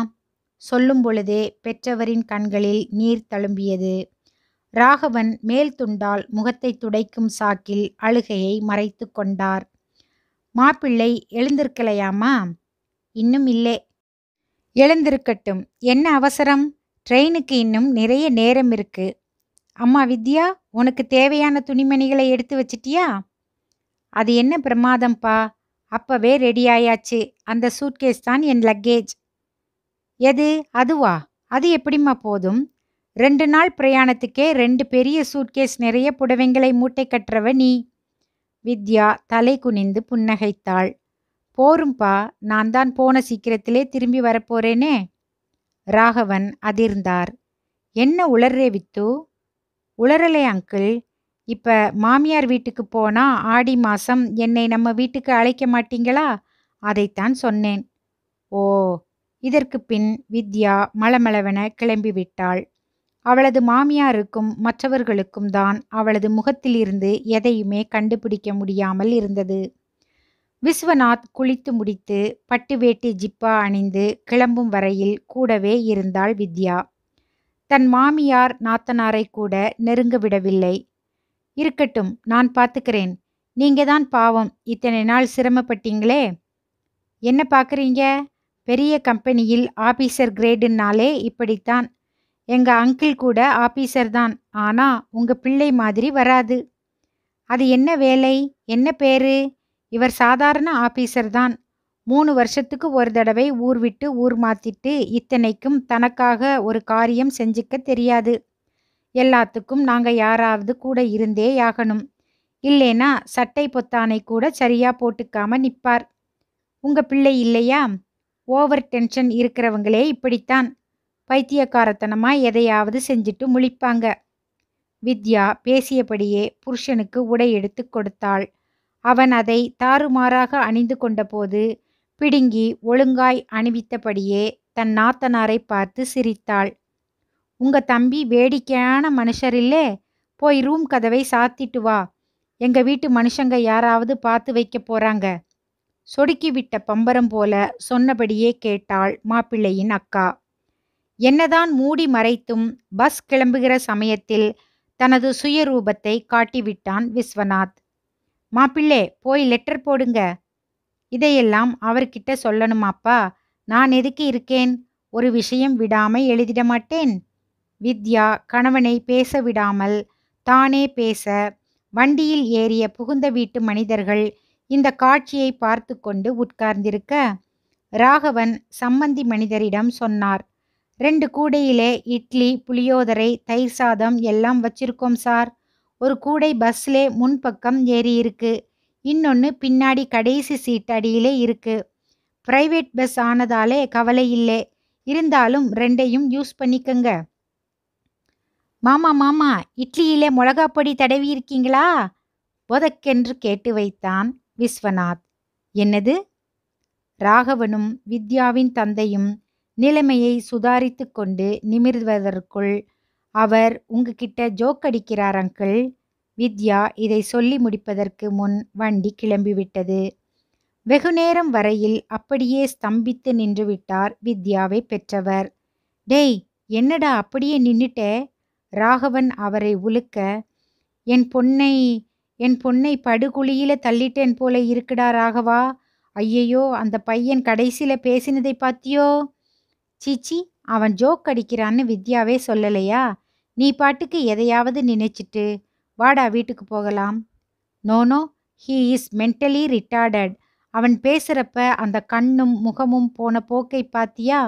சொல்லும் பொழுதே பெற்றவரின் கண்களில் நீர் தழும்பியது ராகவன் மேல் துண்டால் முகத்தை துடைக்கும் சாக்கில் அழுகையை மறைத்து கொண்டார் மாப்பிள்ளை எழுந்திருக்கலையாமா இன்னும் இல்லை எழுந்திருக்கட்டும் என்ன அவசரம் ட்ரெயினுக்கு இன்னும் நிறைய நேரம் இருக்கு அம்மா வித்யா உனக்கு தேவையான துணிமணிகளை எடுத்து வச்சிட்டியா அது என்ன பிரமாதம்ப்பா அப்பவே ரெடி ஆயாச்சு அந்த சூட்கேஸ் தான் என் லக்கேஜ் எது அதுவா அது எப்படிம்மா போதும் ரெண்டு நாள் பிரயாணத்துக்கே ரெண்டு பெரிய சூட்கேஸ் நிறைய புடவைங்களை மூட்டை கற்றவ நீ வித்யா தலை குனிந்து புன்னகைத்தாள் போரும்பா நான் தான் போன சீக்கிரத்திலே திரும்பி வரப்போறேனே ராகவன் அதிர்ந்தார் என்ன உளர்றே வித்து உளரலே அங்கிள் இப்போ மாமியார் வீட்டுக்கு போனால் ஆடி மாதம் என்னை நம்ம வீட்டுக்கு அழைக்க மாட்டீங்களா அதைத்தான் சொன்னேன் ஓ இதற்கு பின் வித்யா மலமளவென கிளம்பிவிட்டாள் அவளது மாமியாருக்கும் மற்றவர்களுக்கும் தான் அவளது முகத்திலிருந்து எதையுமே கண்டுபிடிக்க முடியாமல் இருந்தது விஸ்வநாத் குளித்து முடித்து பட்டு வேட்டி ஜிப்பா அணிந்து கிளம்பும் வரையில் கூடவே இருந்தாள் வித்யா தன் மாமியார் நாத்தனாரை கூட நெருங்க விடவில்லை இருக்கட்டும் நான் பார்த்துக்கிறேன் நீங்க தான் பாவம் இத்தனை நாள் சிரமப்பட்டீங்களே என்ன பார்க்குறீங்க பெரிய கம்பெனியில் ஆபீசர் கிரேடுனாலே இப்படித்தான் எங்க அங்கிள் கூட ஆபீசர் தான் ஆனா உங்க பிள்ளை மாதிரி வராது அது என்ன வேலை என்ன பேரு இவர் சாதாரண ஆபீசர் தான் மூணு வருஷத்துக்கு ஒரு தடவை ஊர் விட்டு ஊர் மாத்திட்டு இத்தனைக்கும் தனக்காக ஒரு காரியம் செஞ்சுக்க தெரியாது எல்லாத்துக்கும் நாங்க யாராவது கூட இருந்தே ஆகணும் இல்லைனா சட்டை பொத்தானை கூட சரியா போட்டுக்காம நிப்பார் உங்க பிள்ளை இல்லையா ஓவர் டென்ஷன் இருக்கிறவங்களே இப்படித்தான் பைத்தியக்காரத்தனமாக எதையாவது செஞ்சுட்டு முழிப்பாங்க வித்யா பேசியபடியே புருஷனுக்கு உடை எடுத்து கொடுத்தாள் அவன் அதை தாறுமாறாக அணிந்து கொண்டபோது பிடுங்கி ஒழுங்காய் அணிவித்தபடியே தன் நாத்தனாரை பார்த்து சிரித்தாள் உங்க தம்பி வேடிக்கையான மனுஷர் இல்லே போய் ரூம் கதவை சாத்திட்டு வா எங்க வீட்டு மனுஷங்க யாராவது பார்த்து வைக்க போறாங்க சொடுக்கிவிட்ட பம்பரம் போல சொன்னபடியே கேட்டாள் மாப்பிள்ளையின் அக்கா என்னதான் மூடி மறைத்தும் பஸ் கிளம்புகிற சமயத்தில் தனது சுயரூபத்தை காட்டிவிட்டான் விஸ்வநாத் மாப்பிள்ளே போய் லெட்டர் போடுங்க இதையெல்லாம் அவர்கிட்ட சொல்லணுமாப்பா நான் எதுக்கு இருக்கேன் ஒரு விஷயம் விடாமை எழுதிட மாட்டேன் வித்யா கணவனை பேச விடாமல் தானே பேச வண்டியில் ஏறிய புகுந்த வீட்டு மனிதர்கள் இந்த காட்சியை பார்த்து கொண்டு உட்கார்ந்திருக்க ராகவன் சம்மந்தி மனிதரிடம் சொன்னார் ரெண்டு கூடையிலே இட்லி புளியோதரை தயிர் சாதம் எல்லாம் வச்சிருக்கோம் சார் ஒரு கூடை பஸ்லே முன்பக்கம் ஏறி இருக்கு இன்னொன்று பின்னாடி கடைசி சீட் அடியிலே இருக்கு பிரைவேட் பஸ் ஆனதாலே கவலை இல்லை இருந்தாலும் ரெண்டையும் யூஸ் பண்ணிக்கங்க மாமா மாமா இட்லியிலே மிளகாப்பொடி தடவி இருக்கீங்களா புதக்கென்று கேட்டு வைத்தான் விஸ்வநாத் என்னது ராகவனும் வித்யாவின் தந்தையும் நிலைமையை சுதாரித்து கொண்டு நிமிர்வதற்குள் அவர் உங்ககிட்ட ஜோக் அடிக்கிறார் அங்கிள் வித்யா இதை சொல்லி முடிப்பதற்கு முன் வண்டி கிளம்பிவிட்டது வெகுநேரம் வரையில் அப்படியே ஸ்தம்பித்து நின்றுவிட்டார் வித்யாவை பெற்றவர் டேய் என்னடா அப்படியே நின்னுட்டே ராகவன் அவரை உலுக்க என் பொன்னை என் பொன்னை படுகுழியில தள்ளிட்டேன் போல இருக்குடா ராகவா ஐயையோ அந்த பையன் கடைசியில் பேசினதை பார்த்தியோ சீச்சி அவன் ஜோக் அடிக்கிறான்னு வித்யாவே சொல்லலையா நீ பாட்டுக்கு எதையாவது நினைச்சிட்டு வாடா வீட்டுக்கு போகலாம் no no he is mentally retarded அவன் பேசுகிறப்ப அந்த கண்ணும் முகமும் போன போக்கை பாத்தியா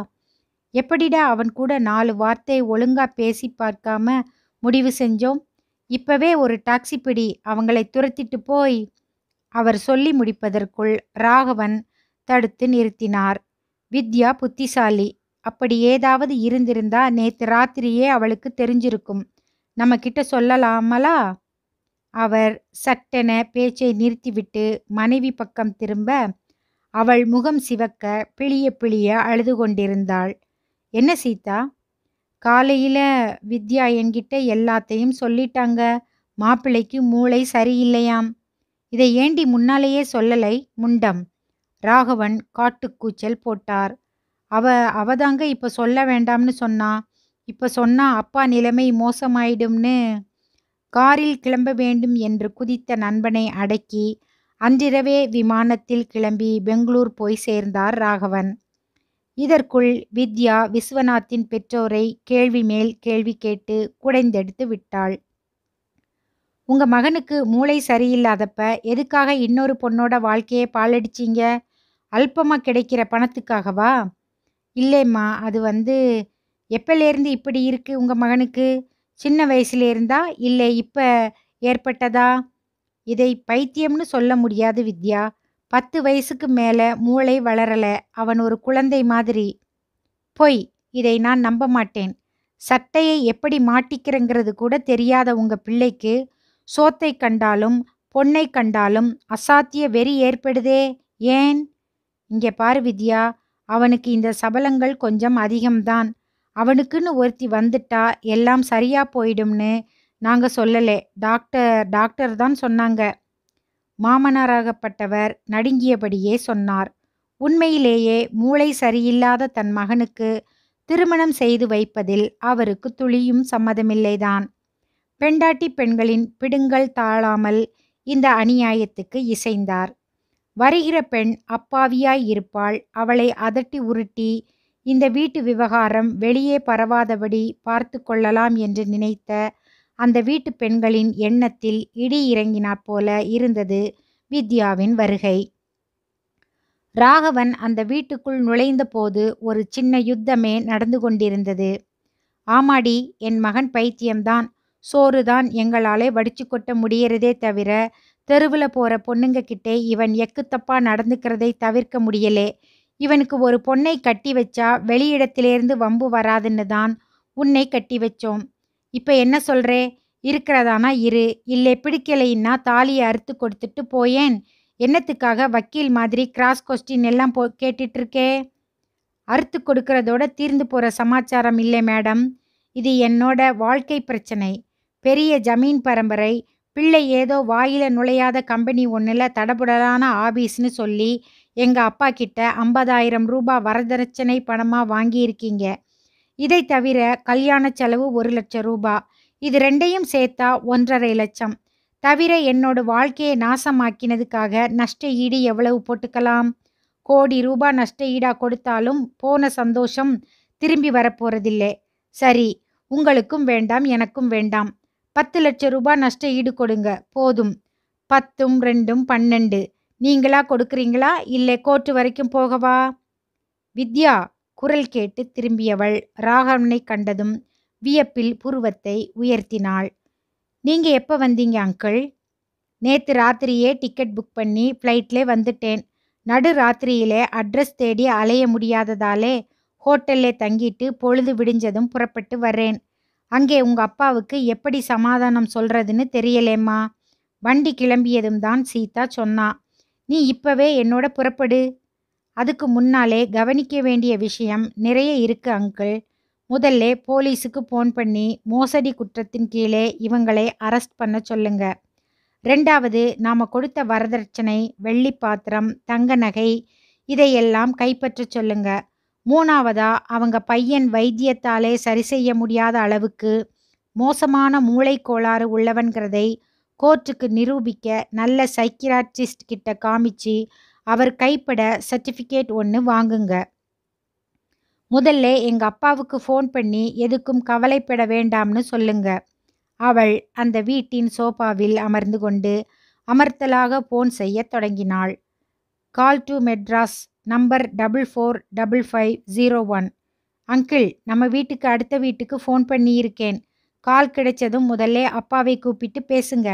எப்படிடா அவன் கூட நாலு வார்த்தை ஒழுங்காக பேசி பார்க்காம முடிவு செஞ்சோம் இப்பவே ஒரு டாக்ஸி பிடி அவங்களை துரத்திட்டு போய் அவர் சொல்லி முடிப்பதற்குள் ராகவன் தடுத்து நிறுத்தினார் வித்யா புத்திசாலி அப்படி ஏதாவது இருந்திருந்தா நேத்து ராத்திரியே அவளுக்கு தெரிஞ்சிருக்கும் நம்ம கிட்ட சொல்லலாமலா அவர் சட்டென பேச்சை நிறுத்திவிட்டு மனைவி பக்கம் திரும்ப அவள் முகம் சிவக்க பிழிய பிழிய அழுது கொண்டிருந்தாள் என்ன சீதா காலையில் வித்யா என்கிட்ட எல்லாத்தையும் சொல்லிட்டாங்க மாப்பிள்ளைக்கு மூளை சரியில்லையாம் இதை ஏண்டி முன்னாலேயே சொல்லலை முண்டம் ராகவன் காட்டுக்கூச்சல் போட்டார் அவ அவதாங்க இப்போ சொல்ல வேண்டாம்னு சொன்னா இப்போ சொன்னா அப்பா நிலைமை மோசமாயிடும்னு காரில் கிளம்ப வேண்டும் என்று குதித்த நண்பனை அடக்கி அன்றிரவே விமானத்தில் கிளம்பி பெங்களூர் போய் சேர்ந்தார் ராகவன் இதற்குள் வித்யா விஸ்வநாத்தின் பெற்றோரை கேள்வி மேல் கேள்வி கேட்டு குடைந்தெடுத்து விட்டாள் உங்க மகனுக்கு மூளை சரியில்லாதப்ப எதுக்காக இன்னொரு பொண்ணோட வாழ்க்கையை பாலடிச்சிங்க அல்பமாக கிடைக்கிற பணத்துக்காகவா இல்லைம்மா அது வந்து எப்போலேருந்து இப்படி இருக்குது உங்கள் மகனுக்கு சின்ன வயசுல இருந்தா இல்லை இப்போ ஏற்பட்டதா இதை பைத்தியம்னு சொல்ல முடியாது வித்யா பத்து வயசுக்கு மேலே மூளை வளரலை அவன் ஒரு குழந்தை மாதிரி பொய் இதை நான் நம்ப மாட்டேன் சட்டையை எப்படி மாட்டிக்கிறேங்கிறது கூட தெரியாத உங்கள் பிள்ளைக்கு சோத்தை கண்டாலும் பொண்ணை கண்டாலும் அசாத்திய வெறி ஏற்படுதே ஏன் இங்கே பாரு வித்யா அவனுக்கு இந்த சபலங்கள் கொஞ்சம் அதிகம்தான் அவனுக்குன்னு ஒருத்தி வந்துட்டா எல்லாம் சரியா போயிடும்னு நாங்கள் சொல்லலே டாக்டர் டாக்டர் தான் சொன்னாங்க மாமனாராகப்பட்டவர் நடுங்கியபடியே சொன்னார் உண்மையிலேயே மூளை சரியில்லாத தன் மகனுக்கு திருமணம் செய்து வைப்பதில் அவருக்கு துளியும் சம்மதமில்லைதான் பெண்டாட்டி பெண்களின் பிடுங்கள் தாழாமல் இந்த அநியாயத்துக்கு இசைந்தார் வருகிற பெண் அப்பாவியாய் இருப்பாள் அவளை அதட்டி உருட்டி இந்த வீட்டு விவகாரம் வெளியே பரவாதபடி பார்த்து கொள்ளலாம் என்று நினைத்த அந்த வீட்டு பெண்களின் எண்ணத்தில் இடி இறங்கினாற் போல இருந்தது வித்யாவின் வருகை ராகவன் அந்த வீட்டுக்குள் நுழைந்த போது ஒரு சின்ன யுத்தமே நடந்து கொண்டிருந்தது ஆமாடி என் மகன் பைத்தியம்தான் சோறுதான் எங்களாலே வடிச்சு கொட்ட முடியறதே தவிர தெருவில் போகிற பொண்ணுங்க கிட்டே இவன் எக்குத்தப்பாக நடந்துக்கிறதை தவிர்க்க முடியலே இவனுக்கு ஒரு பொண்ணை கட்டி வச்சா வெளியிடத்திலேருந்து வம்பு வராதுன்னு தான் உன்னை கட்டி வச்சோம் இப்போ என்ன சொல்கிறே இருக்கிறதானா இரு இல்லை பிடிக்கலைன்னா தாலியை அறுத்து கொடுத்துட்டு போயேன் என்னத்துக்காக வக்கீல் மாதிரி கிராஸ் கொஸ்டின் எல்லாம் போ கேட்டுட்ருக்கே அறுத்து கொடுக்கறதோட தீர்ந்து போகிற சமாச்சாரம் இல்லை மேடம் இது என்னோட வாழ்க்கை பிரச்சனை பெரிய ஜமீன் பரம்பரை பிள்ளை ஏதோ வாயில் நுழையாத கம்பெனி ஒன்றில் தடபுடலான ஆபீஸ்னு சொல்லி எங்கள் அப்பா கிட்ட ஐம்பதாயிரம் ரூபாய் வரதட்சணை பணமாக வாங்கியிருக்கீங்க இதை தவிர கல்யாண செலவு ஒரு லட்சம் ரூபா இது ரெண்டையும் சேர்த்தா ஒன்றரை லட்சம் தவிர என்னோட வாழ்க்கையை நாசமாக்கினதுக்காக நஷ்ட ஈடு எவ்வளவு போட்டுக்கலாம் கோடி ரூபாய் நஷ்ட ஈடாக கொடுத்தாலும் போன சந்தோஷம் திரும்பி வரப்போறதில்லை சரி உங்களுக்கும் வேண்டாம் எனக்கும் வேண்டாம் பத்து லட்சம் ரூபாய் நஷ்டம் ஈடு கொடுங்க போதும் பத்தும் ரெண்டும் பன்னெண்டு நீங்களா கொடுக்குறீங்களா இல்லை கோர்ட்டு வரைக்கும் போகவா வித்யா குரல் கேட்டு திரும்பியவள் ராகவனை கண்டதும் வியப்பில் புருவத்தை உயர்த்தினாள் நீங்கள் எப்போ வந்தீங்க அங்கிள் நேற்று ராத்திரியே டிக்கெட் புக் பண்ணி ஃப்ளைட்லே வந்துட்டேன் நடு ராத்திரியிலே அட்ரஸ் தேடி அலைய முடியாததாலே ஹோட்டல்லே தங்கிட்டு பொழுது விடிஞ்சதும் புறப்பட்டு வரேன் அங்கே உங்க அப்பாவுக்கு எப்படி சமாதானம் சொல்றதுன்னு தெரியலேம்மா வண்டி கிளம்பியதும் தான் சீதா சொன்னா நீ இப்பவே என்னோட புறப்படு அதுக்கு முன்னாலே கவனிக்க வேண்டிய விஷயம் நிறைய இருக்கு அங்கிள் முதல்ல போலீஸுக்கு ஃபோன் பண்ணி மோசடி குற்றத்தின் கீழே இவங்களை அரெஸ்ட் பண்ண சொல்லுங்க ரெண்டாவது நாம் கொடுத்த வரதட்சணை வெள்ளி பாத்திரம் தங்க நகை இதையெல்லாம் கைப்பற்ற சொல்லுங்கள் மூணாவதா அவங்க பையன் வைத்தியத்தாலே சரி செய்ய முடியாத அளவுக்கு மோசமான மூளை கோளாறு உள்ளவன்கிறதை கோர்ட்டுக்கு நிரூபிக்க நல்ல சைக்கிராட்டிஸ்ட் கிட்ட காமிச்சு அவர் கைப்பட சர்டிஃபிகேட் ஒன்று வாங்குங்க முதல்ல எங்கள் அப்பாவுக்கு ஃபோன் பண்ணி எதுக்கும் கவலைப்பட வேண்டாம்னு சொல்லுங்க அவள் அந்த வீட்டின் சோபாவில் அமர்ந்து கொண்டு அமர்த்தலாக ஃபோன் செய்ய தொடங்கினாள் call to Madras number double four double five zero one uncle நம்ம வீட்டுக்கு அடுத்த வீட்டுக்கு ஃபோன் பண்ணியிருக்கேன் கால் கிடைச்சதும் முதல்லே அப்பாவை கூப்பிட்டு பேசுங்க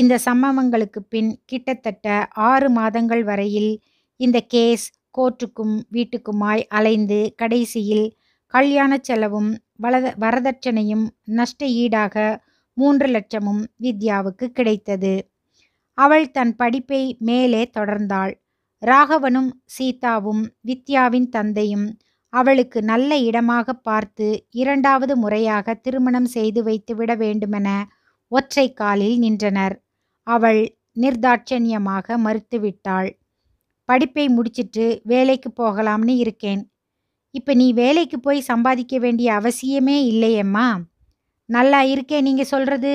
இந்த சம்பவங்களுக்கு பின் கிட்டத்தட்ட ஆறு மாதங்கள் வரையில் இந்த கேஸ் கோர்ட்டுக்கும் வீட்டுக்குமாய் அலைந்து கடைசியில் கல்யாண செலவும் வலத வரதட்சணையும் நஷ்ட ஈடாக மூன்று லட்சமும் வித்யாவுக்கு கிடைத்தது அவள் தன் படிப்பை மேலே தொடர்ந்தாள் ராகவனும் சீதாவும் வித்யாவின் தந்தையும் அவளுக்கு நல்ல இடமாக பார்த்து இரண்டாவது முறையாக திருமணம் செய்து வைத்து விட வேண்டுமென ஒற்றை காலில் நின்றனர் அவள் நிர்தாட்சண்யமாக மறுத்துவிட்டாள் படிப்பை முடிச்சிட்டு வேலைக்கு போகலாம்னு இருக்கேன் இப்போ நீ வேலைக்கு போய் சம்பாதிக்க வேண்டிய அவசியமே இல்லையம்மா நல்லா இருக்கேன் நீங்கள் சொல்கிறது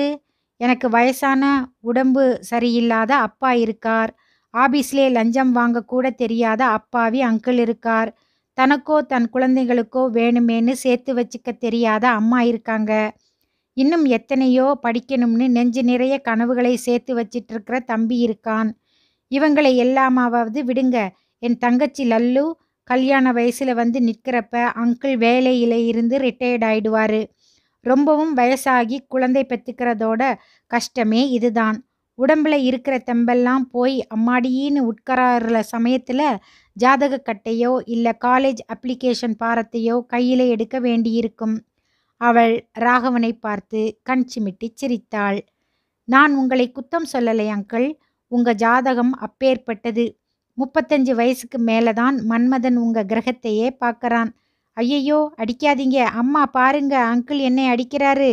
எனக்கு வயசான உடம்பு சரியில்லாத அப்பா இருக்கார் ஆபீஸ்லே லஞ்சம் வாங்கக்கூட தெரியாத அப்பாவி அங்கிள் இருக்கார் தனக்கோ தன் குழந்தைகளுக்கோ வேணுமேன்னு சேர்த்து வச்சுக்க தெரியாத அம்மா இருக்காங்க இன்னும் எத்தனையோ படிக்கணும்னு நெஞ்சு நிறைய கனவுகளை சேர்த்து வச்சிட்ருக்கிற தம்பி இருக்கான் இவங்களை எல்லாமாவது விடுங்க என் தங்கச்சி லல்லு கல்யாண வயசில் வந்து நிற்கிறப்ப அங்கிள் வேலையில் இருந்து ரிட்டையர்ட் ஆயிடுவாரு ரொம்பவும் வயசாகி குழந்தை பெற்றுக்கிறதோட கஷ்டமே இதுதான் உடம்புல இருக்கிற தெம்பெல்லாம் போய் அம்மாடியின்னு உட்கராறுல சமயத்தில் ஜாதக கட்டையோ இல்லை காலேஜ் அப்ளிகேஷன் பாரத்தையோ கையில் எடுக்க வேண்டியிருக்கும் அவள் ராகவனை பார்த்து கண் சிமிட்டி சிரித்தாள் நான் உங்களை குத்தம் சொல்லலை அங்கிள் உங்கள் ஜாதகம் அப்பேற்பட்டது முப்பத்தஞ்சு வயசுக்கு மேலே தான் மன்மதன் உங்கள் கிரகத்தையே பார்க்கறான் ஐயையோ அடிக்காதீங்க அம்மா பாருங்க அங்கிள் என்னை அடிக்கிறாரு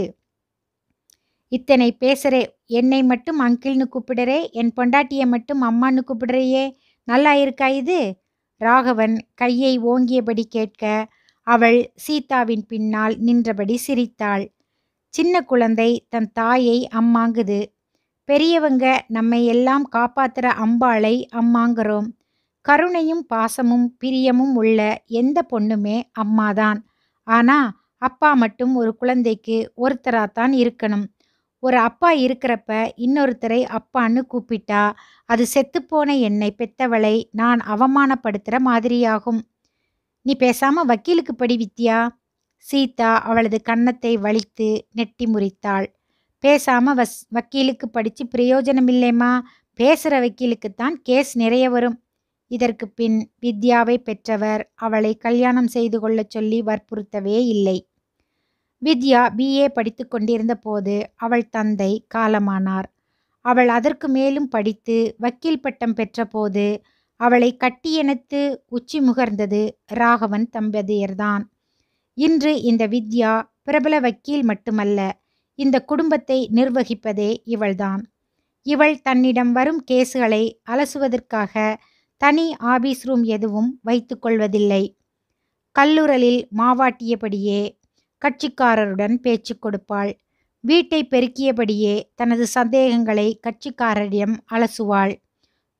இத்தனை பேசுகிறே என்னை மட்டும் அங்கிள்னு கூப்பிடுறே என் பொண்டாட்டியை மட்டும் அம்மான்னு கூப்பிடுறையே நல்லா இருக்கா இது ராகவன் கையை ஓங்கியபடி கேட்க அவள் சீதாவின் பின்னால் நின்றபடி சிரித்தாள் சின்ன குழந்தை தன் தாயை அம்மாங்குது பெரியவங்க நம்மை எல்லாம் காப்பாத்துற அம்பாளை அம்மாங்கிறோம் கருணையும் பாசமும் பிரியமும் உள்ள எந்த பொண்ணுமே அம்மாதான் ஆனால் அப்பா மட்டும் ஒரு குழந்தைக்கு ஒருத்தராத்தான் இருக்கணும் ஒரு அப்பா இருக்கிறப்ப இன்னொருத்தரை அப்பான்னு கூப்பிட்டா அது செத்துப்போன என்னை பெத்தவளை நான் அவமானப்படுத்துகிற மாதிரியாகும் நீ பேசாம வக்கீலுக்கு படி வித்யா சீதா அவளது கன்னத்தை வலித்து நெட்டி முறித்தாள் பேசாம வஸ் வக்கீலுக்கு படித்து பிரயோஜனமில்லைம்மா பேசுகிற வக்கீலுக்குத்தான் கேஸ் நிறைய வரும் இதற்கு பின் வித்யாவை பெற்றவர் அவளை கல்யாணம் செய்து கொள்ளச் சொல்லி வற்புறுத்தவே இல்லை வித்யா பிஏ படித்து கொண்டிருந்த போது அவள் தந்தை காலமானார் அவள் அதற்கு மேலும் படித்து வக்கீல் பட்டம் பெற்றபோது அவளை கட்டியணைத்து உச்சி முகர்ந்தது ராகவன் தம்பதியர்தான் இன்று இந்த வித்யா பிரபல வக்கீல் மட்டுமல்ல இந்த குடும்பத்தை நிர்வகிப்பதே இவள்தான் இவள் தன்னிடம் வரும் கேசுகளை அலசுவதற்காக தனி ஆபீஸ் ரூம் எதுவும் வைத்துக்கொள்வதில்லை கல்லுரலில் மாவாட்டியபடியே கட்சிக்காரருடன் பேச்சு கொடுப்பாள் வீட்டை பெருக்கியபடியே தனது சந்தேகங்களை கட்சிக்காரரிடம் அலசுவாள்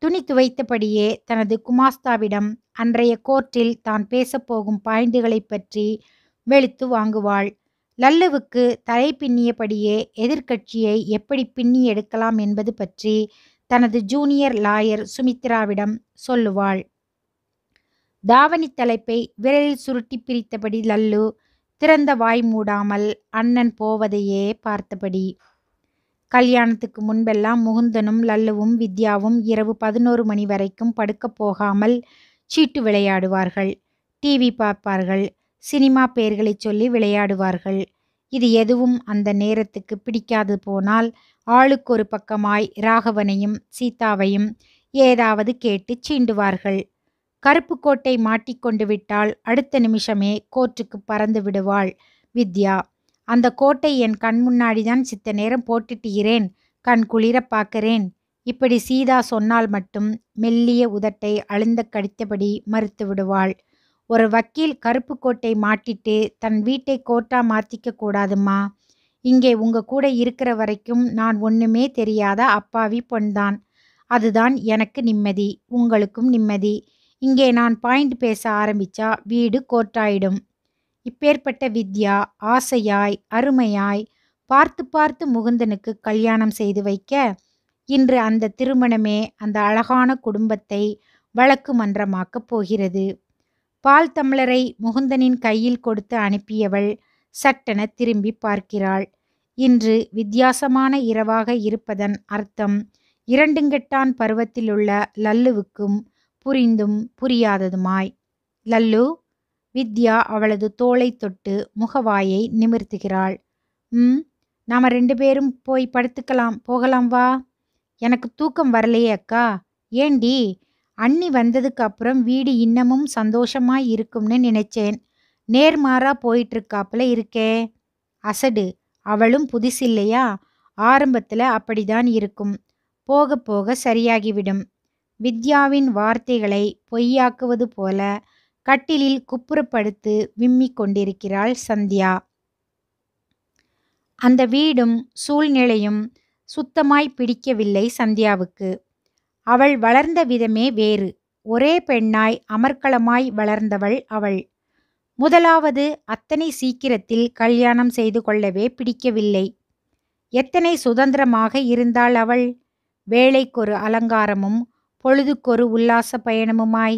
துணி துவைத்தபடியே தனது குமாஸ்தாவிடம் அன்றைய கோர்ட்டில் தான் பேசப்போகும் பாயிண்டுகளை பற்றி வெளுத்து வாங்குவாள் லல்லுவுக்கு தலை பின்னியபடியே எதிர்க்கட்சியை எப்படி பின்னி எடுக்கலாம் என்பது பற்றி தனது ஜூனியர் லாயர் சுமித்ராவிடம் சொல்லுவாள் தாவணி தலைப்பை விரலில் சுருட்டி பிரித்தபடி லல்லு திறந்த வாய் மூடாமல் அண்ணன் போவதையே பார்த்தபடி கல்யாணத்துக்கு முன்பெல்லாம் முகுந்தனும் லல்லுவும் வித்யாவும் இரவு பதினோரு மணி வரைக்கும் படுக்கப் போகாமல் சீட்டு விளையாடுவார்கள் டிவி பார்ப்பார்கள் சினிமா பெயர்களை சொல்லி விளையாடுவார்கள் இது எதுவும் அந்த நேரத்துக்கு பிடிக்காது போனால் ஆளுக்கு ஒரு பக்கமாய் ராகவனையும் சீதாவையும் ஏதாவது கேட்டு சீண்டுவார்கள் கருப்புக்கோட்டை மாட்டிக்கொண்டு விட்டால் அடுத்த நிமிஷமே கோற்றுக்கு பறந்து விடுவாள் வித்யா அந்த கோட்டை என் கண் முன்னாடி தான் சித்த நேரம் போட்டுட்டுகிறேன் கண் குளிர பார்க்கிறேன் இப்படி சீதா சொன்னால் மட்டும் மெல்லிய உதட்டை அழுந்த கடித்தபடி மறுத்து விடுவாள் ஒரு வக்கீல் கருப்புக்கோட்டை மாட்டிட்டு தன் வீட்டை கோட்டா மாற்றிக்க கூடாதுமா இங்கே உங்க கூட இருக்கிற வரைக்கும் நான் ஒன்றுமே தெரியாத அப்பாவி பொண்தான் அதுதான் எனக்கு நிம்மதி உங்களுக்கும் நிம்மதி இங்கே நான் பாயிண்ட் பேச ஆரம்பிச்சா வீடு கோர்ட்டாயிடும் இப்பேற்பட்ட வித்யா ஆசையாய் அருமையாய் பார்த்து பார்த்து முகுந்தனுக்கு கல்யாணம் செய்து வைக்க இன்று அந்த திருமணமே அந்த அழகான குடும்பத்தை வழக்கு மன்றமாக்கப் போகிறது பால் தமிழரை முகுந்தனின் கையில் கொடுத்து அனுப்பியவள் சட்டென திரும்பி பார்க்கிறாள் இன்று வித்தியாசமான இரவாக இருப்பதன் அர்த்தம் இரண்டுங்கெட்டான் பருவத்திலுள்ள லல்லுவுக்கும் புரிந்தும் புரியாததுமாய் லல்லு வித்யா அவளது தோளை தொட்டு முகவாயை நிமிர்த்துகிறாள் ம் நாம் ரெண்டு பேரும் போய் படுத்துக்கலாம் போகலாம் வா எனக்கு தூக்கம் வரலையே அக்கா ஏண்டி அண்ணி வந்ததுக்கு அப்புறம் வீடு இன்னமும் சந்தோஷமாய் இருக்கும்னு நினைச்சேன் நேர்மாறா போயிட்டுருக்காப்புல இருக்கே அசடு அவளும் புதுசில்லையா ஆரம்பத்தில் அப்படிதான் இருக்கும் போக போக சரியாகிவிடும் வித்யாவின் வார்த்தைகளை பொய்யாக்குவது போல கட்டிலில் குப்புறப்படுத்து விம்மி கொண்டிருக்கிறாள் சந்தியா அந்த வீடும் சூழ்நிலையும் சுத்தமாய் பிடிக்கவில்லை சந்தியாவுக்கு அவள் வளர்ந்த விதமே வேறு ஒரே பெண்ணாய் அமர்க்களமாய் வளர்ந்தவள் அவள் முதலாவது அத்தனை சீக்கிரத்தில் கல்யாணம் செய்து கொள்ளவே பிடிக்கவில்லை எத்தனை சுதந்திரமாக இருந்தாள் அவள் வேலைக்கொரு அலங்காரமும் பொழுதுக்கொரு உல்லாச பயணமுமாய்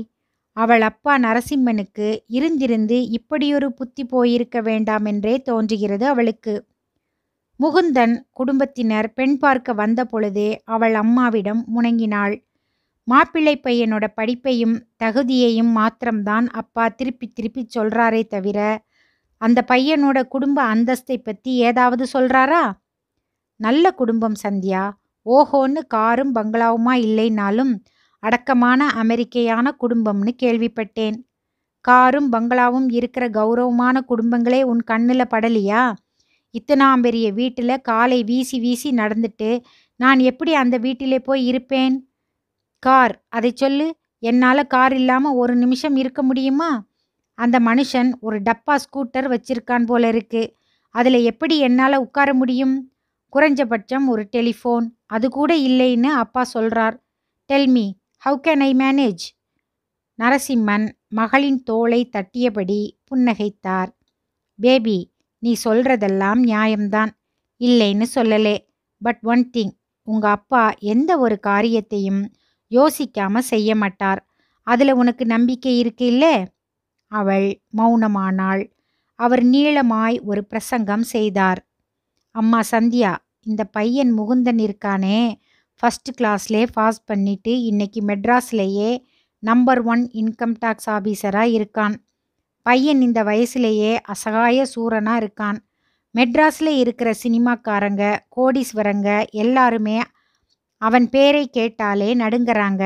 அவள் அப்பா நரசிம்மனுக்கு இருந்திருந்து இப்படியொரு புத்தி போயிருக்க வேண்டாம் என்றே தோன்றுகிறது அவளுக்கு முகுந்தன் குடும்பத்தினர் பெண் பார்க்க வந்த பொழுதே அவள் அம்மாவிடம் முணங்கினாள் மாப்பிள்ளை பையனோட படிப்பையும் தகுதியையும் மாத்திரம்தான் அப்பா திருப்பி திருப்பி சொல்கிறாரே தவிர அந்த பையனோட குடும்ப அந்தஸ்தை பற்றி ஏதாவது சொல்கிறாரா நல்ல குடும்பம் சந்தியா ஓஹோன்னு காரும் பங்களாவுமா இல்லைனாலும் அடக்கமான அமெரிக்கையான குடும்பம்னு கேள்விப்பட்டேன் காரும் பங்களாவும் இருக்கிற கௌரவமான குடும்பங்களே உன் கண்ணில் படலியா இத்தனாம் பெரிய வீட்டில் காலை வீசி வீசி நடந்துட்டு நான் எப்படி அந்த வீட்டிலே போய் இருப்பேன் கார் அதை சொல்லு என்னால் கார் இல்லாமல் ஒரு நிமிஷம் இருக்க முடியுமா அந்த மனுஷன் ஒரு டப்பா ஸ்கூட்டர் வச்சிருக்கான் போல இருக்கு அதில் எப்படி என்னால் உட்கார முடியும் குறைஞ்சபட்சம் ஒரு டெலிஃபோன் அது கூட இல்லைன்னு அப்பா சொல்கிறார் tell me how can I manage Narasimhan மகளின் தோளை தட்டியபடி புன்னகைத்தார் பேபி நீ சொல்றதெல்லாம் நியாயம்தான் இல்லைன்னு சொல்லலே பட் ஒன் திங் உங்கள் அப்பா எந்த ஒரு காரியத்தையும் யோசிக்காம செய்ய மாட்டார் அதில் உனக்கு நம்பிக்கை இருக்கு இல்லை அவள் மௌனமானாள் அவர் நீளமாய் ஒரு பிரசங்கம் செய்தார் அம்மா சந்தியா இந்த பையன் முகுந்தன் இருக்கானே ஃபஸ்ட் கிளாஸ்லே பாஸ் பண்ணிட்டு இன்னைக்கு மெட்ராஸ்லேயே நம்பர் ஒன் இன்கம் டாக்ஸ் ஆஃபீஸராக இருக்கான் பையன் இந்த வயசுலேயே அசகாய சூரனாக இருக்கான் மெட்ராஸில் இருக்கிற சினிமாக்காரங்க கோடீஸ்வரங்க எல்லாருமே அவன் பேரை கேட்டாலே நடுங்கிறாங்க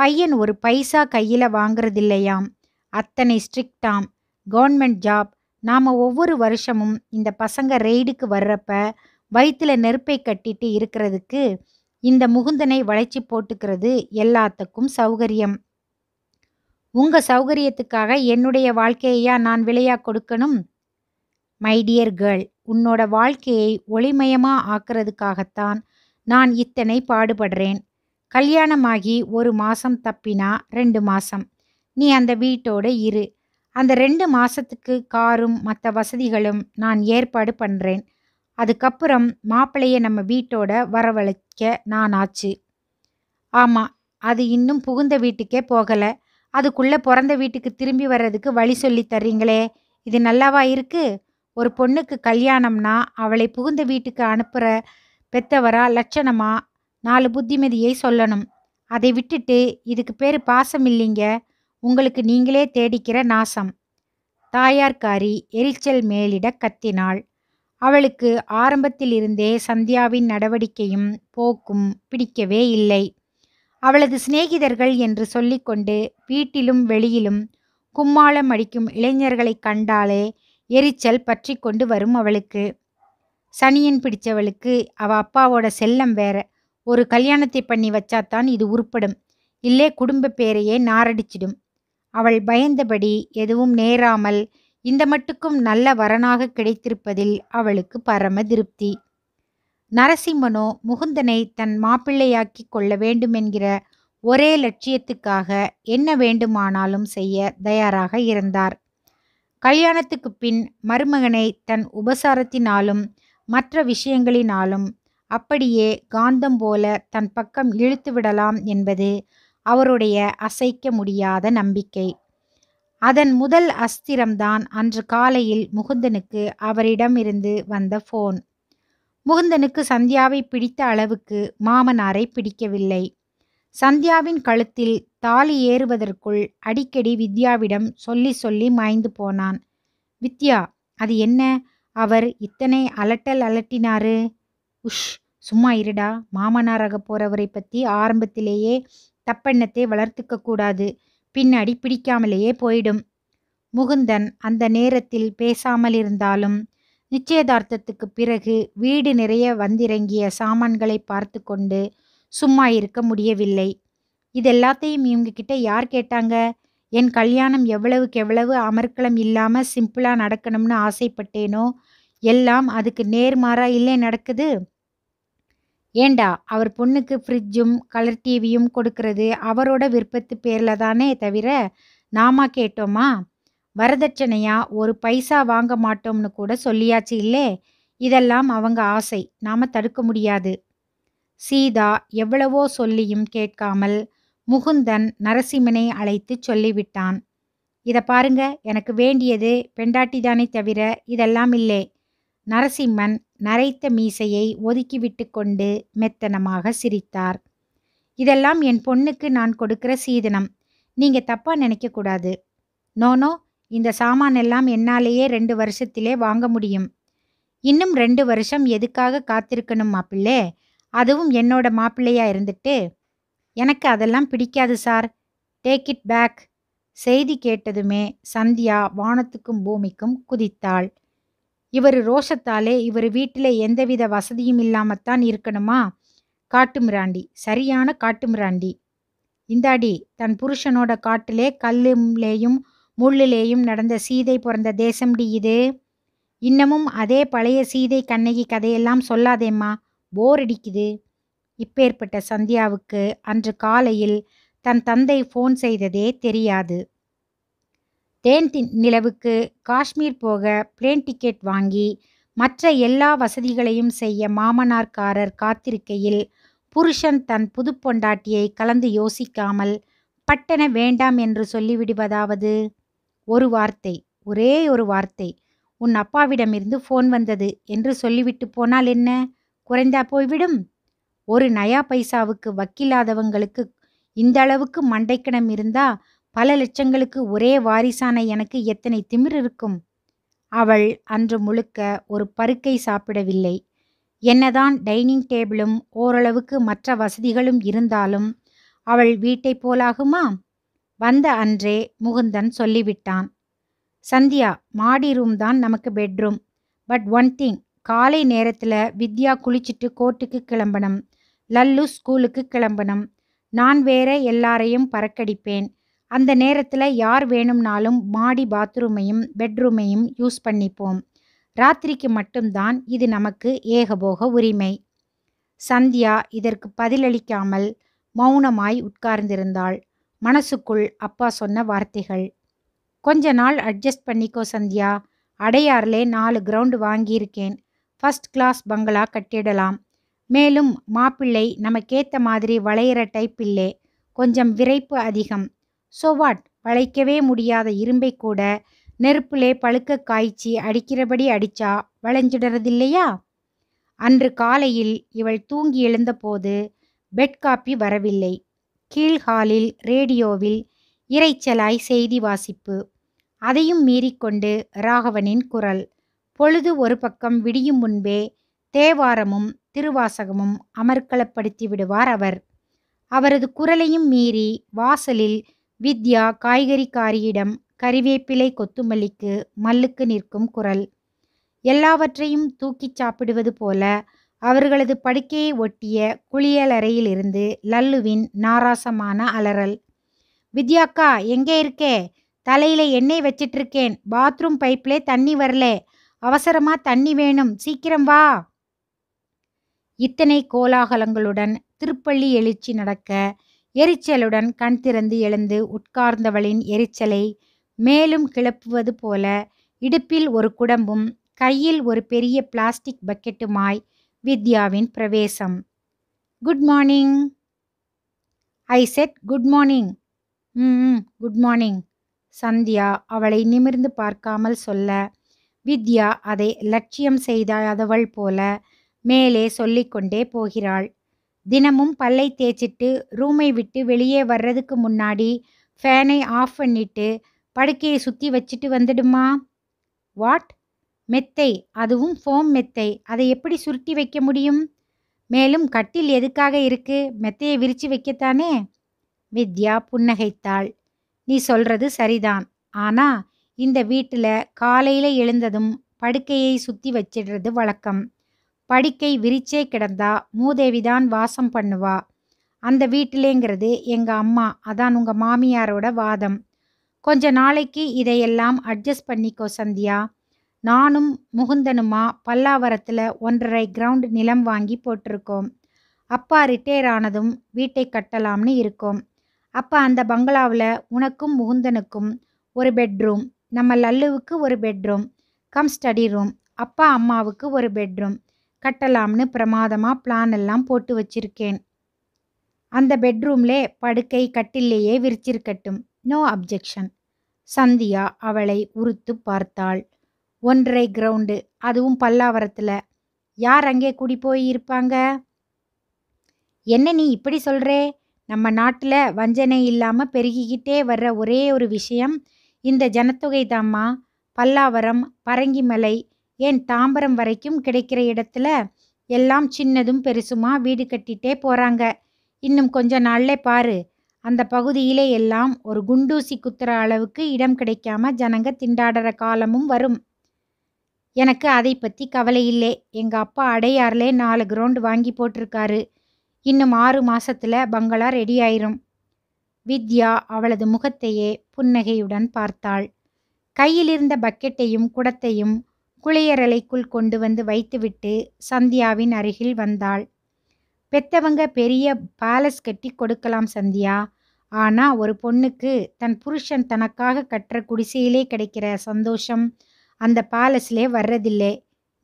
பையன் ஒரு பைசா கையில் வாங்குறதில்லையாம் அத்தனை ஸ்ட்ரிக்டாம் கவர்மெண்ட் ஜாப் நாம் ஒவ்வொரு வருஷமும் இந்த பசங்க ரெய்டுக்கு வர்றப்ப வயிற்றுல நெருப்பை கட்டிட்டு இருக்கிறதுக்கு இந்த முகுந்தனை வளைச்சி போட்டுக்கிறது எல்லாத்துக்கும் சௌகரியம் உங்க சௌகரியத்துக்காக என்னுடைய வாழ்க்கையா நான் விலையா கொடுக்கணும் மைடியர் கேர்ள் உன்னோட வாழ்க்கையை ஒளிமயமா ஆக்கிறதுக்காகத்தான் நான் இத்தனை பாடுபடுறேன் கல்யாணமாகி ஒரு மாதம் தப்பினா ரெண்டு மாதம் நீ அந்த வீட்டோட இரு அந்த ரெண்டு மாதத்துக்கு காரும் மற்ற வசதிகளும் நான் ஏற்பாடு பண்ணுறேன் அதுக்கப்புறம் மாப்பிள்ளையை நம்ம வீட்டோட வரவழைக்க நான் ஆச்சு ஆமாம் அது இன்னும் புகுந்த வீட்டுக்கே போகலை அதுக்குள்ளே பிறந்த வீட்டுக்கு திரும்பி வர்றதுக்கு வழி சொல்லி தர்றீங்களே இது நல்லாவா இருக்குது ஒரு பொண்ணுக்கு கல்யாணம்னா அவளை புகுந்த வீட்டுக்கு அனுப்புகிற பெத்தவரா லட்சணமா நாலு புத்திமதியை சொல்லணும் அதை விட்டுட்டு இதுக்கு பேர் பாசம் இல்லைங்க உங்களுக்கு நீங்களே தேடிக்கிற நாசம் தாயார்காரி எரிச்சல் மேலிட கத்தினாள் அவளுக்கு ஆரம்பத்திலிருந்தே சந்தியாவின் நடவடிக்கையும் போக்கும் பிடிக்கவே இல்லை அவளது சிநேகிதர்கள் என்று சொல்லிக்கொண்டு வீட்டிலும் வெளியிலும் கும்மாளம் அடிக்கும் இளைஞர்களை கண்டாலே எரிச்சல் பற்றி கொண்டு வரும் அவளுக்கு சனியன் பிடிச்சவளுக்கு அவ அப்பாவோட செல்லம் வேற ஒரு கல்யாணத்தை பண்ணி வச்சாத்தான் இது உருப்படும் இல்லே குடும்ப பேரையே நாரடிச்சிடும் அவள் பயந்தபடி எதுவும் நேராமல் இந்த மட்டுக்கும் நல்ல வரனாக கிடைத்திருப்பதில் அவளுக்கு பரம திருப்தி நரசிம்மனோ முகுந்தனை தன் மாப்பிள்ளையாக்கி கொள்ள வேண்டுமென்கிற ஒரே லட்சியத்துக்காக என்ன வேண்டுமானாலும் செய்ய தயாராக இருந்தார் கல்யாணத்துக்கு பின் மருமகனை தன் உபசாரத்தினாலும் மற்ற விஷயங்களினாலும் அப்படியே காந்தம் போல தன் பக்கம் இழுத்து விடலாம் என்பது அவருடைய அசைக்க முடியாத நம்பிக்கை அதன் முதல் அஸ்திரம்தான் அன்று காலையில் முகுந்தனுக்கு அவரிடம் இருந்து வந்த ஃபோன் முகுந்தனுக்கு சந்தியாவை பிடித்த அளவுக்கு மாமனாரை பிடிக்கவில்லை சந்தியாவின் கழுத்தில் தாலி ஏறுவதற்குள் அடிக்கடி வித்யாவிடம் சொல்லி சொல்லி மாய்ந்து போனான் வித்யா அது என்ன அவர் இத்தனை அலட்டல் அலட்டினாரு உஷ் சும்மா இருடா மாமனாராக போகிறவரை பற்றி ஆரம்பத்திலேயே தப்பெண்ணத்தை வளர்த்துக்க கூடாது பின்னாடி பிடிக்காமலேயே போயிடும் முகுந்தன் அந்த நேரத்தில் பேசாமல் இருந்தாலும் நிச்சயதார்த்தத்துக்கு பிறகு வீடு நிறைய வந்திறங்கிய சாமான்களை பார்த்து கொண்டு சும்மா இருக்க முடியவில்லை இதெல்லாத்தையும் இவங்க கிட்ட யார் கேட்டாங்க என் கல்யாணம் எவ்வளவுக்கு எவ்வளவு அமர்க்களம் இல்லாமல் சிம்பிளாக நடக்கணும்னு ஆசைப்பட்டேனோ எல்லாம் அதுக்கு நேர்மாறா இல்லை நடக்குது ஏண்டா அவர் பொண்ணுக்கு ஃப்ரிட்ஜும் கலர் டிவியும் கொடுக்கறது அவரோட விருப்பத்து பேரில் தானே தவிர நாமா கேட்டோமா வரதட்சணையா ஒரு பைசா வாங்க மாட்டோம்னு கூட சொல்லியாச்சு இல்லே இதெல்லாம் அவங்க ஆசை நாம் தடுக்க முடியாது சீதா எவ்வளவோ சொல்லியும் கேட்காமல் முகுந்தன் நரசிம்மனை அழைத்து சொல்லிவிட்டான் இதை பாருங்க எனக்கு வேண்டியது பெண்டாட்டிதானே தவிர இதெல்லாம் இல்லை நரசிம்மன் நரைத்த மீசையை ஒதுக்கிவிட்டு கொண்டு மெத்தனமாக சிரித்தார் இதெல்லாம் என் பொண்ணுக்கு நான் கொடுக்கிற சீதனம் நீங்க தப்பா நினைக்கக்கூடாது நோனோ இந்த சாமான் எல்லாம் என்னாலேயே ரெண்டு வருஷத்திலே வாங்க முடியும் இன்னும் ரெண்டு வருஷம் எதுக்காக காத்திருக்கணும் மாப்பிள்ளே அதுவும் என்னோட மாப்பிள்ளையா இருந்துட்டு எனக்கு அதெல்லாம் பிடிக்காது சார் டேக் இட் பேக் செய்தி கேட்டதுமே சந்தியா வானத்துக்கும் பூமிக்கும் குதித்தாள் இவர் ரோஷத்தாலே இவர் வீட்டில் எந்தவித வசதியும் இல்லாமத்தான் இருக்கணுமா காட்டுமிராண்டி சரியான காட்டுமிராண்டி இந்தாடி தன் புருஷனோட காட்டிலே கல்லுலேயும் முள்ளிலேயும் நடந்த சீதை பிறந்த தேசம்டி இது இன்னமும் அதே பழைய சீதை கண்ணகி கதையெல்லாம் சொல்லாதேம்மா போர் அடிக்குது இப்பேற்பட்ட சந்தியாவுக்கு அன்று காலையில் தன் தந்தை ஃபோன் செய்ததே தெரியாது தேன் நிலவுக்கு காஷ்மீர் போக பிளேன் டிக்கெட் வாங்கி மற்ற எல்லா வசதிகளையும் செய்ய மாமனார்காரர் காத்திருக்கையில் புருஷன் தன் புது பொண்டாட்டியை கலந்து யோசிக்காமல் பட்டன வேண்டாம் என்று சொல்லிவிடுவதாவது ஒரு வார்த்தை ஒரே ஒரு வார்த்தை உன் அப்பாவிடமிருந்து ஃபோன் வந்தது என்று சொல்லிவிட்டு போனால் என்ன குறைந்தா போய்விடும் ஒரு நயா பைசாவுக்கு வக்கில்லாதவங்களுக்கு இந்த அளவுக்கு மண்டைக்கிடம் இருந்தா பல லட்சங்களுக்கு ஒரே வாரிசான எனக்கு எத்தனை திமிர் இருக்கும் அவள் அன்று முழுக்க ஒரு பருக்கை சாப்பிடவில்லை என்னதான் டைனிங் டேபிளும் ஓரளவுக்கு மற்ற வசதிகளும் இருந்தாலும் அவள் வீட்டைப் போலாகுமா வந்த அன்றே முகுந்தன் சொல்லிவிட்டான் சந்தியா மாடி ரூம் தான் நமக்கு பெட்ரூம் பட் ஒன் திங் காலை நேரத்தில் வித்யா குளிச்சுட்டு கோர்ட்டுக்கு கிளம்பணும் லல்லு ஸ்கூலுக்கு கிளம்பணும் நான் வேற எல்லாரையும் பறக்கடிப்பேன் அந்த நேரத்தில் யார் வேணும்னாலும் மாடி பாத்ரூமையும் பெட்ரூமையும் யூஸ் பண்ணிப்போம் ராத்திரிக்கு மட்டும்தான் இது நமக்கு ஏகபோக உரிமை சந்தியா இதற்கு பதிலளிக்காமல் மௌனமாய் உட்கார்ந்திருந்தாள் மனசுக்குள் அப்பா சொன்ன வார்த்தைகள் கொஞ்ச நாள் அட்ஜஸ்ட் பண்ணிக்கோ சந்தியா அடையாறுலே நாலு கிரவுண்டு வாங்கியிருக்கேன் ஃபஸ்ட் கிளாஸ் பங்களா கட்டிடலாம் மேலும் மாப்பிள்ளை நமக்கேத்த மாதிரி வளையிற டைப் இல்லே கொஞ்சம் விரைப்பு அதிகம் ஸோ வாட் வளைக்கவே முடியாத இரும்பை கூட நெருப்பிலே பழுக்க காய்ச்சி அடிக்கிறபடி அடிச்சா வளைஞ்சிடுறதில்லையா அன்று காலையில் இவள் தூங்கி எழுந்தபோது பெட் காப்பி வரவில்லை கீழ்ஹாலில் ரேடியோவில் இறைச்சலாய் செய்தி வாசிப்பு அதையும் மீறிக்கொண்டு ராகவனின் குரல் பொழுது ஒரு பக்கம் விடியும் முன்பே தேவாரமும் திருவாசகமும் அமர்க்களப்படுத்தி விடுவார் அவர் அவரது குரலையும் மீறி வாசலில் வித்யா காய்கறிக்காரியிடம் கறிவேப்பிலை கொத்துமல்லிக்கு மல்லுக்கு நிற்கும் குரல் எல்லாவற்றையும் தூக்கிச் சாப்பிடுவது போல அவர்களது படுக்கையை ஒட்டிய குளியலறையிலிருந்து லல்லுவின் நாராசமான அலறல் வித்யாக்கா எங்கே இருக்கே தலையில எண்ணெய் வச்சிட்ருக்கேன் பாத்ரூம் பைப்பிலே தண்ணி வரல அவசரமாக தண்ணி வேணும் சீக்கிரம் வா இத்தனை கோலாகலங்களுடன் திருப்பள்ளி எழுச்சி நடக்க எரிச்சலுடன் கண் திறந்து எழுந்து உட்கார்ந்தவளின் எரிச்சலை மேலும் கிளப்புவது போல இடுப்பில் ஒரு குடம்பும் கையில் ஒரு பெரிய பிளாஸ்டிக் பக்கெட்டுமாய் வித்யாவின் பிரவேசம் good morning I said good morning hmm good morning Sandhya அவளை நிமிர்ந்து பார்க்காமல் சொல்ல வித்யா அதை லட்சியம் செய்தாதவள் போல மேலே சொல்லிக்கொண்டே போகிறாள் தினமும் பல்லை தேய்ச்சிட்டு ரூமை விட்டு வெளியே வர்றதுக்கு முன்னாடி ஃபேனை ஆஃப் பண்ணிட்டு படுக்கையை சுற்றி வச்சுட்டு வந்துடுமா வாட் மெத்தை அதுவும் ஃபோம் மெத்தை அதை எப்படி சுருட்டி வைக்க முடியும் மேலும் கட்டில் எதுக்காக இருக்கு மெத்தையை விரிச்சு வைக்கத்தானே வித்யா புன்னகைத்தாள் நீ சொல்றது சரிதான் ஆனா இந்த வீட்டில் காலையில் எழுந்ததும் படுக்கையை சுற்றி வச்சிடுறது வழக்கம் படிக்கை விரிச்சே கிடந்தா மூதேவிதான் வாசம் பண்ணுவா அந்த வீட்டிலேங்கிறது எங்கள் அம்மா அதான் உங்கள் மாமியாரோட வாதம் கொஞ்ச நாளைக்கு இதையெல்லாம் அட்ஜஸ்ட் பண்ணிக்கோ சந்தியா நானும் முகுந்தனுமா பல்லாவரத்தில் ஒன்றரை கிரவுண்ட் நிலம் வாங்கி போட்டிருக்கோம் அப்பா ரிட்டையர் ஆனதும் வீட்டை கட்டலாம்னு இருக்கோம் அப்போ அந்த பங்களாவில் உனக்கும் முகுந்தனுக்கும் ஒரு பெட்ரூம் நம்ம லல்லுவுக்கு ஒரு பெட்ரூம் கம் ஸ்டடி ரூம் அப்பா அம்மாவுக்கு ஒரு பெட்ரூம் கட்டலாம்னு பிரமாதமாக பிளான் எல்லாம் போட்டு வச்சிருக்கேன் அந்த பெட்ரூம்லே படுக்கை கட்டிலேயே விரிச்சிருக்கட்டும் நோ அப்ஜெக்ஷன் சந்தியா அவளை உறுத்து பார்த்தாள் ஒன்றரை கிரவுண்டு அதுவும் பல்லாவரத்தில் யார் அங்கே கூடி போய் இருப்பாங்க என்ன நீ இப்படி சொல்கிறே நம்ம நாட்டில் வஞ்சனை இல்லாமல் பெருகிக்கிட்டே வர்ற ஒரே ஒரு விஷயம் இந்த ஜனத்தொகை தாம்மா பல்லாவரம் பரங்கிமலை ஏன் தாம்பரம் வரைக்கும் கிடைக்கிற இடத்துல எல்லாம் சின்னதும் பெருசுமா வீடு கட்டிட்டே போகிறாங்க இன்னும் கொஞ்ச நாள்லே பாரு அந்த பகுதியிலே எல்லாம் ஒரு குண்டூசி குத்துற அளவுக்கு இடம் கிடைக்காம ஜனங்க திண்டாடுற காலமும் வரும் எனக்கு அதை பற்றி கவலை இல்லை எங்கள் அப்பா அடையார்லே நாலு கிரவுண்ட் வாங்கி போட்டிருக்காரு இன்னும் ஆறு மாசத்துல பங்களா ரெடி ஆயிரும் வித்யா அவளது முகத்தையே புன்னகையுடன் பார்த்தாள் கையிலிருந்த பக்கெட்டையும் குடத்தையும் குளியரலைக்குள் கொண்டு வந்து வைத்துவிட்டு சந்தியாவின் அருகில் வந்தாள் பெத்தவங்க பெரிய பேலஸ் கட்டி கொடுக்கலாம் சந்தியா ஆனா ஒரு பொண்ணுக்கு தன் புருஷன் தனக்காக கட்டுற குடிசையிலே கிடைக்கிற சந்தோஷம் அந்த பேலஸ்லே வர்றதில்லை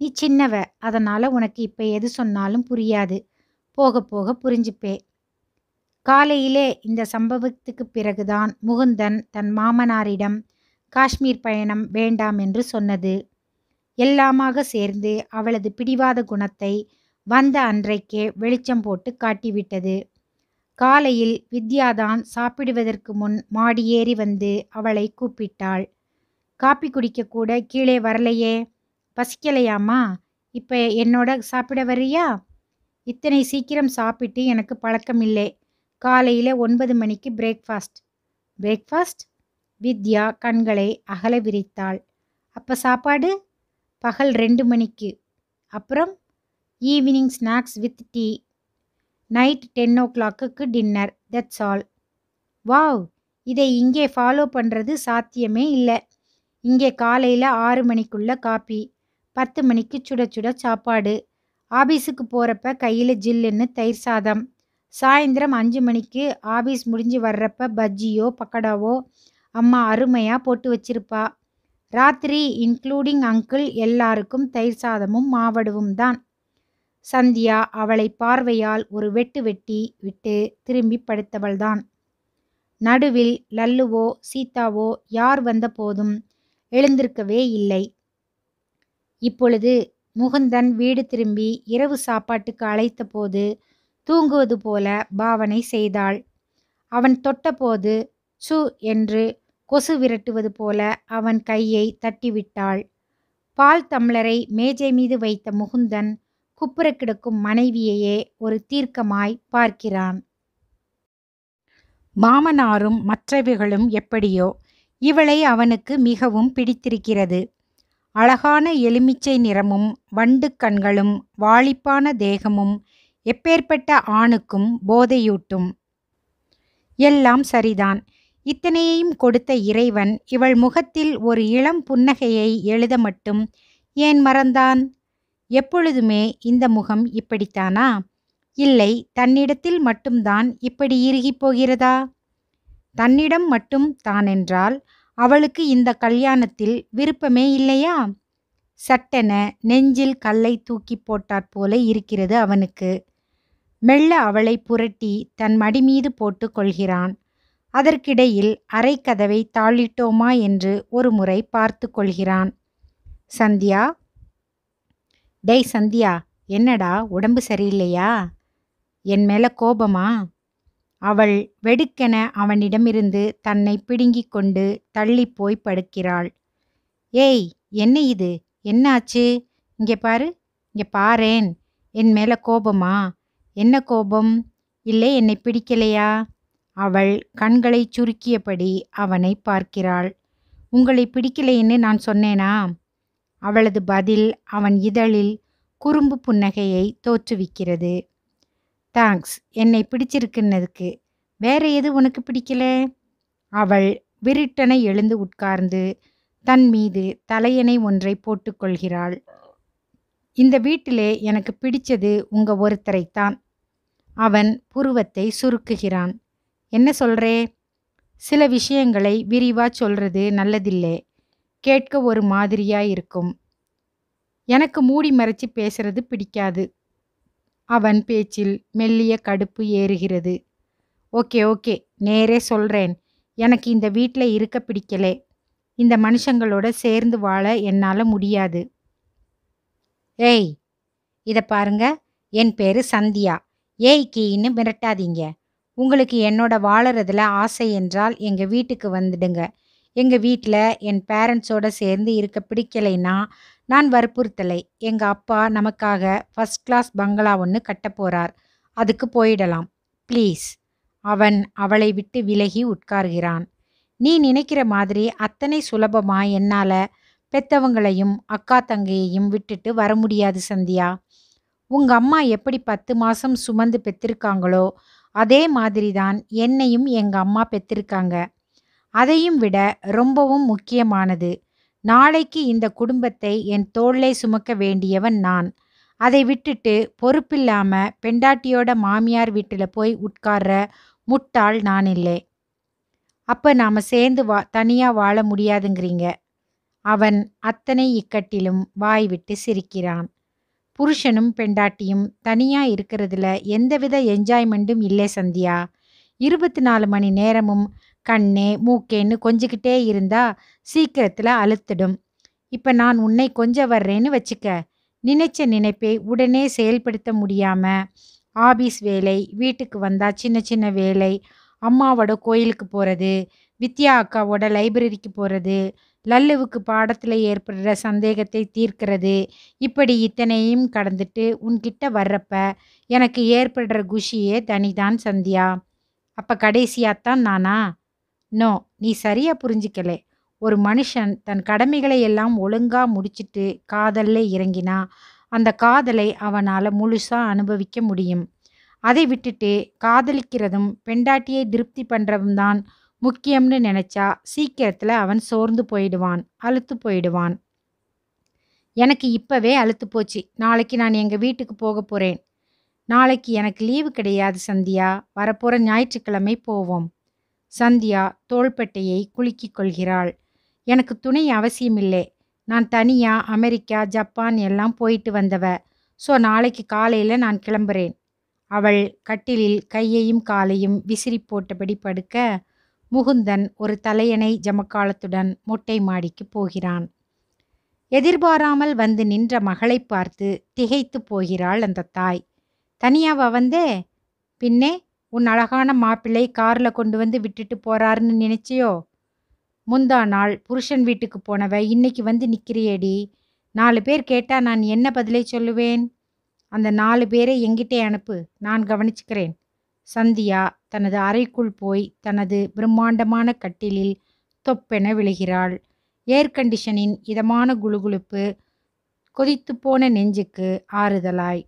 நீ சின்னவ அதனால உனக்கு இப்போ எது சொன்னாலும் புரியாது போக போக புரிஞ்சுப்பே காலையிலே இந்த சம்பவத்துக்கு பிறகுதான் முகுந்தன் தன் மாமனாரிடம் காஷ்மீர் பயணம் வேண்டாம் என்று சொன்னது எல்லாமாக சேர்ந்து அவளது பிடிவாத குணத்தை வந்த அன்றைக்கே வெளிச்சம் போட்டு காட்டிவிட்டது காலையில் வித்யாதான் சாப்பிடுவதற்கு முன் மாடி ஏறி வந்து அவளை கூப்பிட்டாள் காப்பி குடிக்கக்கூட கீழே வரலையே பசிக்கலையாமா இப்போ என்னோட சாப்பிட வரியா இத்தனை சீக்கிரம் சாப்பிட்டு எனக்கு பழக்கம் இல்லை காலையில் ஒன்பது மணிக்கு பிரேக்ஃபாஸ்ட் பிரேக்ஃபாஸ்ட் வித்யா கண்களை அகல விரித்தாள் அப்போ சாப்பாடு பகல் ரெண்டு மணிக்கு அப்புறம் evening snacks with tea night ten ஓ கிளாக்குக்கு டின்னர் தட்ஸ் ஆல் வாவ் இதை இங்கே ஃபாலோ பண்ணுறது சாத்தியமே இல்லை இங்கே காலையில் ஆறு மணிக்குள்ளே காப்பி பத்து மணிக்கு சுட சுட சாப்பாடு ஆபீஸுக்கு போகிறப்ப கையில் ஜில்லுன்னு தயிர் சாதம் சாயந்தரம் அஞ்சு மணிக்கு ஆபீஸ் முடிஞ்சு வர்றப்ப பஜ்ஜியோ பக்கடாவோ அம்மா அருமையாக போட்டு வச்சிருப்பா ராத்திரி இன்க்ளூடிங் அங்கிள் எல்லாருக்கும் தயிர் சாதமும் மாவடுவும் தான் சந்தியா அவளை பார்வையால் ஒரு வெட்டு வெட்டி விட்டு திரும்பி படுத்தவள்தான் நடுவில் லல்லுவோ சீதாவோ யார் வந்த போதும் எழுந்திருக்கவே இல்லை இப்பொழுது முகுந்தன் வீடு திரும்பி இரவு சாப்பாட்டுக்கு அழைத்த போது தூங்குவது போல பாவனை செய்தாள் அவன் தொட்டபோது சு என்று கொசு விரட்டுவது போல அவன் கையை தட்டிவிட்டாள் பால் தம்ளரை மேஜை மீது வைத்த முகுந்தன் குப்புற கிடக்கும் மனைவியையே ஒரு தீர்க்கமாய் பார்க்கிறான் மாமனாரும் மற்றவைகளும் எப்படியோ இவளை அவனுக்கு மிகவும் பிடித்திருக்கிறது அழகான எலுமிச்சை நிறமும் வண்டு கண்களும் வாளிப்பான தேகமும் எப்பேற்பட்ட ஆணுக்கும் போதையூட்டும் எல்லாம் சரிதான் இத்தனையையும் கொடுத்த இறைவன் இவள் முகத்தில் ஒரு இளம் புன்னகையை எழுத மட்டும் ஏன் மறந்தான் எப்பொழுதுமே இந்த முகம் இப்படித்தானா இல்லை தன்னிடத்தில் மட்டும்தான் இப்படி இறுகி போகிறதா தன்னிடம் மட்டும் தான் என்றால் அவளுக்கு இந்த கல்யாணத்தில் விருப்பமே இல்லையா சட்டென நெஞ்சில் கல்லை தூக்கி போட்டாற் போல இருக்கிறது அவனுக்கு மெல்ல அவளை புரட்டி தன் மடிமீது போட்டு கொள்கிறான் அதற்கிடையில் அரைக்கதவை தாளிட்டோமா என்று ஒரு முறை பார்த்து கொள்கிறான் சந்தியா டேய் சந்தியா என்னடா உடம்பு சரியில்லையா என் மேல கோபமா அவள் வெடுக்கென அவனிடமிருந்து தன்னை பிடுங்கி கொண்டு தள்ளி போய் படுக்கிறாள் ஏய் என்ன இது என்னாச்சு இங்கே பாரு இங்கே பாரேன் என் மேலே கோபமா என்ன கோபம் இல்லை என்னை பிடிக்கலையா அவள் கண்களை சுருக்கியபடி அவனை பார்க்கிறாள் உங்களை பிடிக்கலைன்னு நான் சொன்னேனா அவளது பதில் அவன் இதழில் குறும்பு புன்னகையை தோற்றுவிக்கிறது தேங்க்ஸ் என்னை பிடிச்சிருக்குன்னதுக்கு வேற எது உனக்கு பிடிக்கல அவள் விருட்டனை எழுந்து உட்கார்ந்து தன் மீது தலையணை ஒன்றை போட்டுக்கொள்கிறாள் இந்த வீட்டிலே எனக்கு பிடிச்சது உங்க ஒருத்தரைத்தான் அவன் புருவத்தை சுருக்குகிறான் என்ன சொல்றே சில விஷயங்களை விரிவாக சொல்கிறது நல்லதில்லை கேட்க ஒரு மாதிரியாக இருக்கும் எனக்கு மூடி மறைச்சி பேசுறது பிடிக்காது அவன் பேச்சில் மெல்லிய கடுப்பு ஏறுகிறது ஓகே ஓகே நேரே சொல்கிறேன் எனக்கு இந்த வீட்டில் இருக்க பிடிக்கலே இந்த மனுஷங்களோட சேர்ந்து வாழ என்னால் முடியாது ஏய் இதை பாருங்க என் பேர் சந்தியா ஏய் கீன்னு மிரட்டாதீங்க உங்களுக்கு என்னோட வாழறதுல ஆசை என்றால் எங்கள் வீட்டுக்கு வந்துடுங்க எங்கள் வீட்டில் என் பேரண்ட்ஸோட சேர்ந்து இருக்க பிடிக்கலைன்னா நான் வற்புறுத்தலை எங்கள் அப்பா நமக்காக ஃபஸ்ட் கிளாஸ் பங்களா ஒன்று கட்ட போகிறார் அதுக்கு போயிடலாம் ப்ளீஸ் அவன் அவளை விட்டு விலகி உட்கார்கிறான் நீ நினைக்கிற மாதிரி அத்தனை சுலபமா என்னால் பெத்தவங்களையும் அக்கா தங்கையையும் விட்டுட்டு வர முடியாது சந்தியா உங்க அம்மா எப்படி பத்து மாசம் சுமந்து பெற்றிருக்காங்களோ அதே மாதிரி தான் என்னையும் எங்கள் அம்மா பெற்றிருக்காங்க அதையும் விட ரொம்பவும் முக்கியமானது நாளைக்கு இந்த குடும்பத்தை என் தோளிலே சுமக்க வேண்டியவன் நான் அதை விட்டுட்டு பொறுப்பில்லாமல் பெண்டாட்டியோட மாமியார் வீட்டில் போய் உட்கார்ற முட்டாள் நான் இல்லை அப்போ நாம் சேர்ந்து வா தனியாக வாழ முடியாதுங்கிறீங்க அவன் அத்தனை இக்கட்டிலும் வாய் விட்டு சிரிக்கிறான் புருஷனும் பெண்டாட்டியும் தனியாக இருக்கிறதுல எந்தவித என்ஜாய்மெண்ட்டும் இல்லை சந்தியா இருபத்தி நாலு மணி நேரமும் கண்ணே மூக்கேன்னு கொஞ்சிக்கிட்டே இருந்தா சீக்கிரத்தில் அழுத்திடும் இப்போ நான் உன்னை கொஞ்ச வர்றேன்னு வச்சுக்க நினைச்ச நினைப்பை உடனே செயல்படுத்த முடியாம ஆபீஸ் வேலை வீட்டுக்கு வந்தா சின்ன சின்ன வேலை அம்மாவோட கோயிலுக்கு போகிறது வித்யா அக்காவோட லைப்ரரிக்கு போகிறது லல்லுவுக்கு பாடத்தில் ஏற்படுற சந்தேகத்தை தீர்க்கிறது இப்படி இத்தனையும் கடந்துட்டு உன்கிட்ட வர்றப்ப எனக்கு ஏற்படுற குஷியே தனிதான் சந்தியா அப்போ கடைசியாத்தான் நானா நோ நீ சரியாக புரிஞ்சிக்கலை ஒரு மனுஷன் தன் கடமைகளை எல்லாம் ஒழுங்காக முடிச்சிட்டு காதலில் இறங்கினா அந்த காதலை அவனால் முழுசாக அனுபவிக்க முடியும் அதை விட்டுட்டு காதலிக்கிறதும் பெண்டாட்டியை திருப்தி பண்ணுறதும் தான் முக்கியம்னு நினச்சா சீக்கிரத்தில் அவன் சோர்ந்து போயிடுவான் அழுத்து போயிடுவான் எனக்கு இப்போவே அழுத்து போச்சு நாளைக்கு நான் எங்கள் வீட்டுக்கு போக போகிறேன் நாளைக்கு எனக்கு லீவு கிடையாது சந்தியா வரப்போகிற ஞாயிற்றுக்கிழமை போவோம் சந்தியா தோள்பட்டையை குலுக்கிக் கொள்கிறாள் எனக்கு துணை அவசியமில்லை நான் தனியாக அமெரிக்கா ஜப்பான் எல்லாம் போயிட்டு வந்தவ ஸோ நாளைக்கு காலையில் நான் கிளம்புறேன் அவள் கட்டிலில் கையையும் காலையும் விசிறி போட்டபடி படுக்க முகுந்தன் ஒரு தலையணை ஜமக்காலத்துடன் மொட்டை மாடிக்கு போகிறான் எதிர்பாராமல் வந்து நின்ற மகளை பார்த்து திகைத்து போகிறாள் அந்த தாய் தனியாவா வந்தே பின்னே உன் அழகான மாப்பிள்ளை காரில் கொண்டு வந்து விட்டுட்டு போறாருன்னு நினைச்சியோ முந்தா நாள் புருஷன் வீட்டுக்கு போனவ இன்னைக்கு வந்து நிற்கிறியேடி நாலு பேர் கேட்டால் நான் என்ன பதிலை சொல்லுவேன் அந்த நாலு பேரை எங்கிட்டே அனுப்பு நான் கவனிச்சுக்கிறேன் சந்தியா தனது அறைக்குள் போய் தனது பிரம்மாண்டமான கட்டிலில் தொப்பென விழுகிறாள் ஏர் கண்டிஷனின் இதமான குழுகுழுப்பு கொதித்து போன நெஞ்சுக்கு ஆறுதலாய்